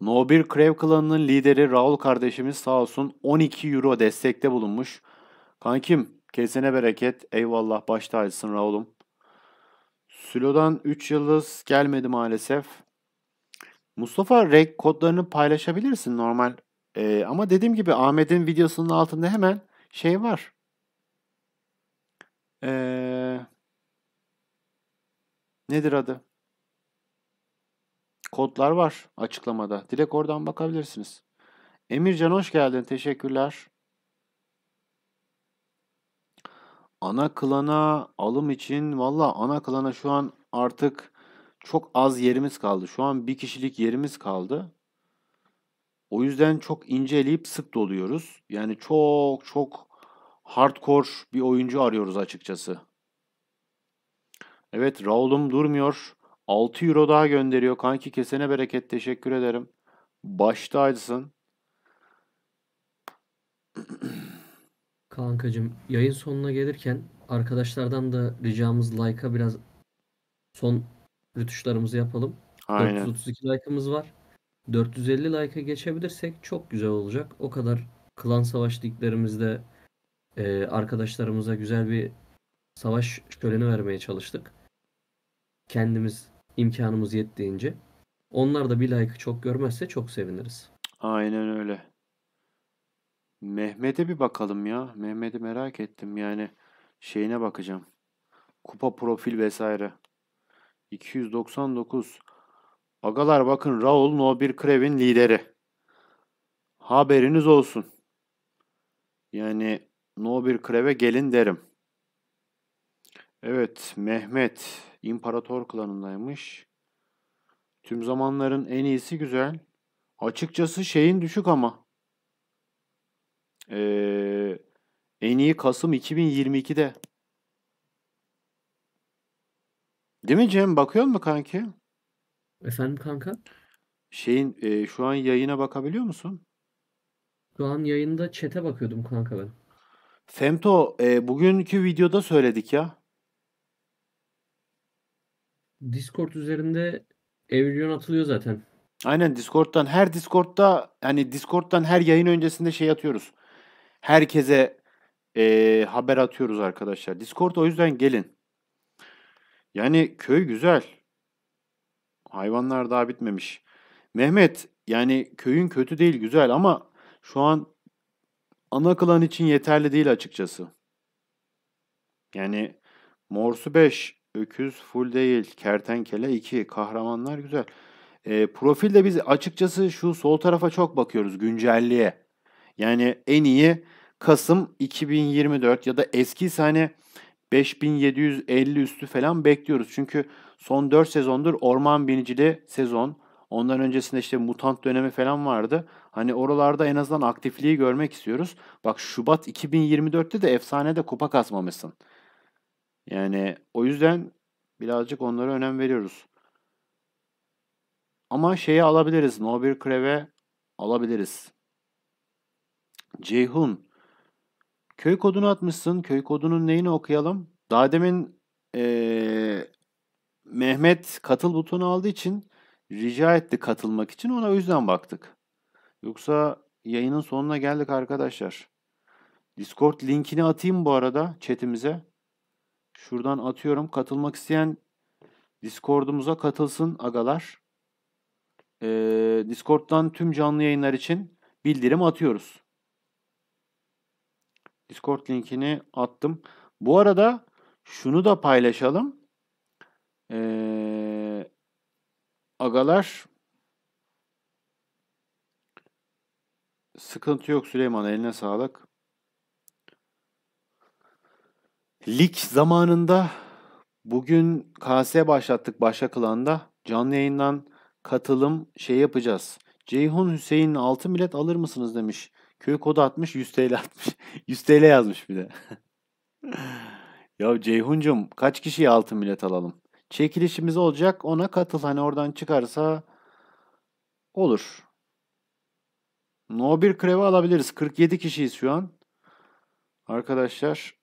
No 1 Krev klanının lideri Raul kardeşimiz sağ olsun 12 euro destekte bulunmuş. Kankim kesene bereket. Eyvallah baş tacısın Raul'um. Sülo'dan 3 yıldız gelmedi maalesef. Mustafa reg kodlarını paylaşabilirsin normal. Ee, ama dediğim gibi Ahmet'in videosunun altında hemen şey var. Ee, nedir adı? Kodlar var açıklamada. Direkt oradan bakabilirsiniz. Emircan hoş geldin. Teşekkürler. ana klana alım için valla ana klana şu an artık çok az yerimiz kaldı. Şu an bir kişilik yerimiz kaldı. O yüzden çok inceleyip sık doluyoruz. Yani çok çok hardcore bir oyuncu arıyoruz açıkçası. Evet Raul'um durmuyor. 6 euro daha gönderiyor. Kanki kesene bereket teşekkür ederim. Başta acısın. Kankacım yayın sonuna gelirken arkadaşlardan da ricamız like'a biraz son rütuşlarımızı yapalım. Aynen. 432 like'ımız var. 450 like'a geçebilirsek çok güzel olacak. O kadar klan savaş liglerimizde e, arkadaşlarımıza güzel bir savaş töreni vermeye çalıştık. Kendimiz imkanımız yettiğince. Onlar da bir like'ı çok görmezse çok seviniriz. Aynen öyle. Mehmet'e bir bakalım ya. Mehmet'i merak ettim yani. Şeyine bakacağım. Kupa profil vesaire. 299. Agalar bakın Raul No 1 Krev'in lideri. Haberiniz olsun. Yani No 1 Krev'e gelin derim. Evet Mehmet İmparator klanındaymış. Tüm zamanların en iyisi güzel. Açıkçası şeyin düşük ama. Ee, en iyi Kasım 2022'de. Değil mi Cem? Bakıyor mu kanki? Efendim kanka? Şeyin e, şu an yayına bakabiliyor musun? Şu an yayında çete bakıyordum kanka ben. Femto e, bugünkü videoda söyledik ya. Discord üzerinde Evrilyon atılıyor zaten. Aynen Discord'dan her Discord'da hani Discord'dan her yayın öncesinde şey atıyoruz herkese e, haber atıyoruz arkadaşlar. Discord o yüzden gelin. Yani köy güzel. Hayvanlar daha bitmemiş. Mehmet yani köyün kötü değil güzel ama şu an ana kılan için yeterli değil açıkçası. Yani morsu 5, öküz full değil, kertenkele 2, kahramanlar güzel. E, profilde biz açıkçası şu sol tarafa çok bakıyoruz güncelliğe. Yani en iyi Kasım 2024 ya da eski hani 5750 üstü falan bekliyoruz. Çünkü son 4 sezondur orman binicili sezon. Ondan öncesinde işte mutant dönemi falan vardı. Hani oralarda en azından aktifliği görmek istiyoruz. Bak Şubat 2024'te de efsanede kupa kasmamışsın. Yani o yüzden birazcık onlara önem veriyoruz. Ama şeyi alabiliriz. No 1 Kreve alabiliriz. Ceyhun. Köy kodunu atmışsın. Köy kodunun neyini okuyalım? Daha demin ee, Mehmet katıl butonu aldığı için rica etti katılmak için. Ona o yüzden baktık. Yoksa yayının sonuna geldik arkadaşlar. Discord linkini atayım bu arada chatimize. Şuradan atıyorum. Katılmak isteyen Discord'umuza katılsın agalar. Ee, Discord'dan tüm canlı yayınlar için bildirim atıyoruz. Discord linkini attım. Bu arada şunu da paylaşalım. Ee, agalar sıkıntı yok Süleyman eline sağlık. Lig zamanında bugün KS başlattık başka klanda. Canlı yayından katılım şey yapacağız. Ceyhun Hüseyin 6 bilet alır mısınız demiş. Köy kodu atmış 100 TL atmış. 100 TL yazmış bir de. ya Ceyhuncum kaç kişiye altın bilet alalım? Çekilişimiz olacak ona katıl. Hani oradan çıkarsa olur. No bir kreve alabiliriz. 47 kişiyiz şu an. Arkadaşlar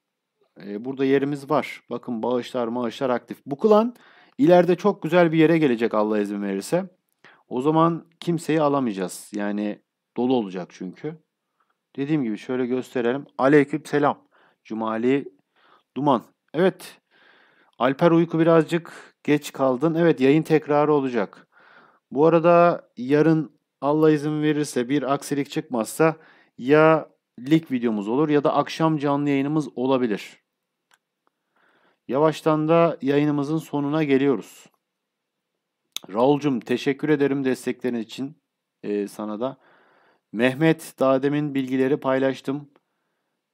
e, burada yerimiz var. Bakın bağışlar maaşlar aktif. Bu klan ileride çok güzel bir yere gelecek Allah izin verirse. O zaman kimseyi alamayacağız. Yani dolu olacak çünkü. Dediğim gibi şöyle gösterelim. Aleyküm selam. Cumali Duman. Evet. Alper Uyku birazcık geç kaldın. Evet yayın tekrarı olacak. Bu arada yarın Allah izin verirse bir aksilik çıkmazsa ya lig videomuz olur ya da akşam canlı yayınımız olabilir. Yavaştan da yayınımızın sonuna geliyoruz. Raul'cum teşekkür ederim desteklerin için ee, sana da. Mehmet daha demin bilgileri paylaştım.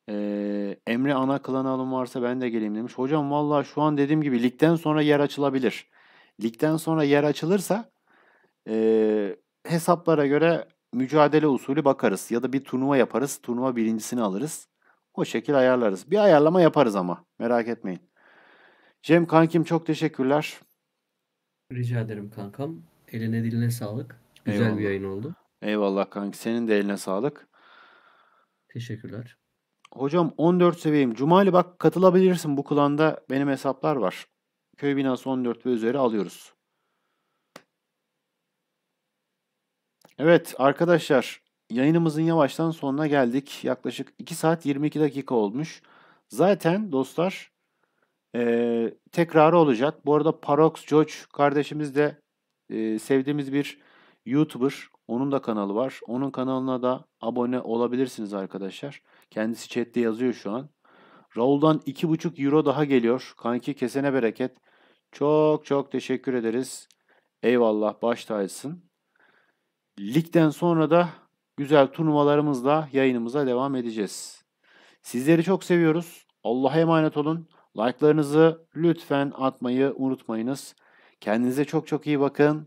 Ee, Emre ana klan alım varsa ben de geleyim demiş. Hocam valla şu an dediğim gibi ligden sonra yer açılabilir. Ligden sonra yer açılırsa e, hesaplara göre mücadele usulü bakarız. Ya da bir turnuva yaparız. Turnuva birincisini alırız. O şekil ayarlarız. Bir ayarlama yaparız ama. Merak etmeyin. Cem kankim çok teşekkürler. Rica ederim kankam. Eline diline sağlık. Güzel Eyvallah. bir yayın oldu. Eyvallah kanki. Senin de eline sağlık. Teşekkürler. Hocam 14 seviyeyim. Cumali bak katılabilirsin. Bu klanda benim hesaplar var. Köy binası 14 ve üzeri alıyoruz. Evet arkadaşlar yayınımızın yavaştan sonuna geldik. Yaklaşık 2 saat 22 dakika olmuş. Zaten dostlar ee, tekrarı olacak. Bu arada Parox George kardeşimiz de e, sevdiğimiz bir YouTuber. Onun da kanalı var. Onun kanalına da abone olabilirsiniz arkadaşlar. Kendisi chatte yazıyor şu an. Raul'dan 2,5 euro daha geliyor. Kanki kesene bereket. Çok çok teşekkür ederiz. Eyvallah baş tacısın. Ligden sonra da güzel turnuvalarımızla yayınımıza devam edeceğiz. Sizleri çok seviyoruz. Allah'a emanet olun. Like'larınızı lütfen atmayı unutmayınız. Kendinize çok çok iyi bakın.